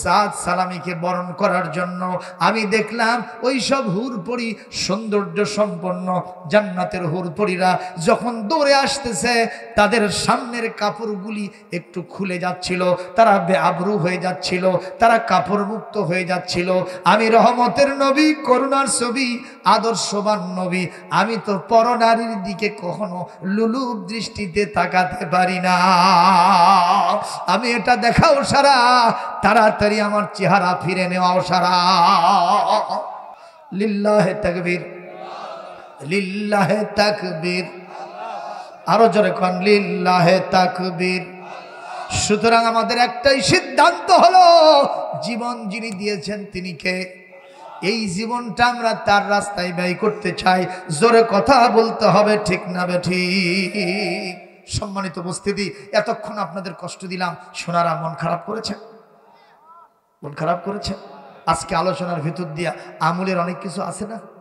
সাদ সালামিকে বরণ করার জন্য আমি দেখলাম ওই সব হুর পড়ি সৌন্দর্য সম্পন্ন জান্নাতের হুর পড়িরা যখন দৌড়ে আসতেছে তাদের সামনের কাপড়গুলি একটু খুলে যাচ্ছিল তারা আবরু হয়ে যাচ্ছিল তারা কাপড় মুক্ত হয়ে যাচ্ছিল আমি রহমতের নবী নবী করুণার ছবি আদর্শবান নবী আমি তো পরনারীর দিকে কখনো লুলুপ দৃষ্টিতে তাকাতে পারি না আমি এটা দেখাও সারা তাড়াতাড়ি আমার চেহারা ফিরে নেওয়াও সারা লিল্লাহে তাকবীর লিল্লাহে তাকবীর আরো জোরে কন লিল্লাহে তাকবীর সুতরাং আমাদের একটাই সিদ্ধান্ত হলো জীবন যিনি দিয়েছেন তিনি কে এই জীবনটা আমরা তার রাস্তায় ব্যয় করতে চাই জোরে কথা বলতে হবে ঠিক না বেঠি সম্মানিত উপস্থিতি এতক্ষণ আপনাদের কষ্ট দিলাম সোনারা মন খারাপ করেছে মন খারাপ করেছে আজকে আলোচনার ভিতর দিয়া আমলের অনেক কিছু আছে না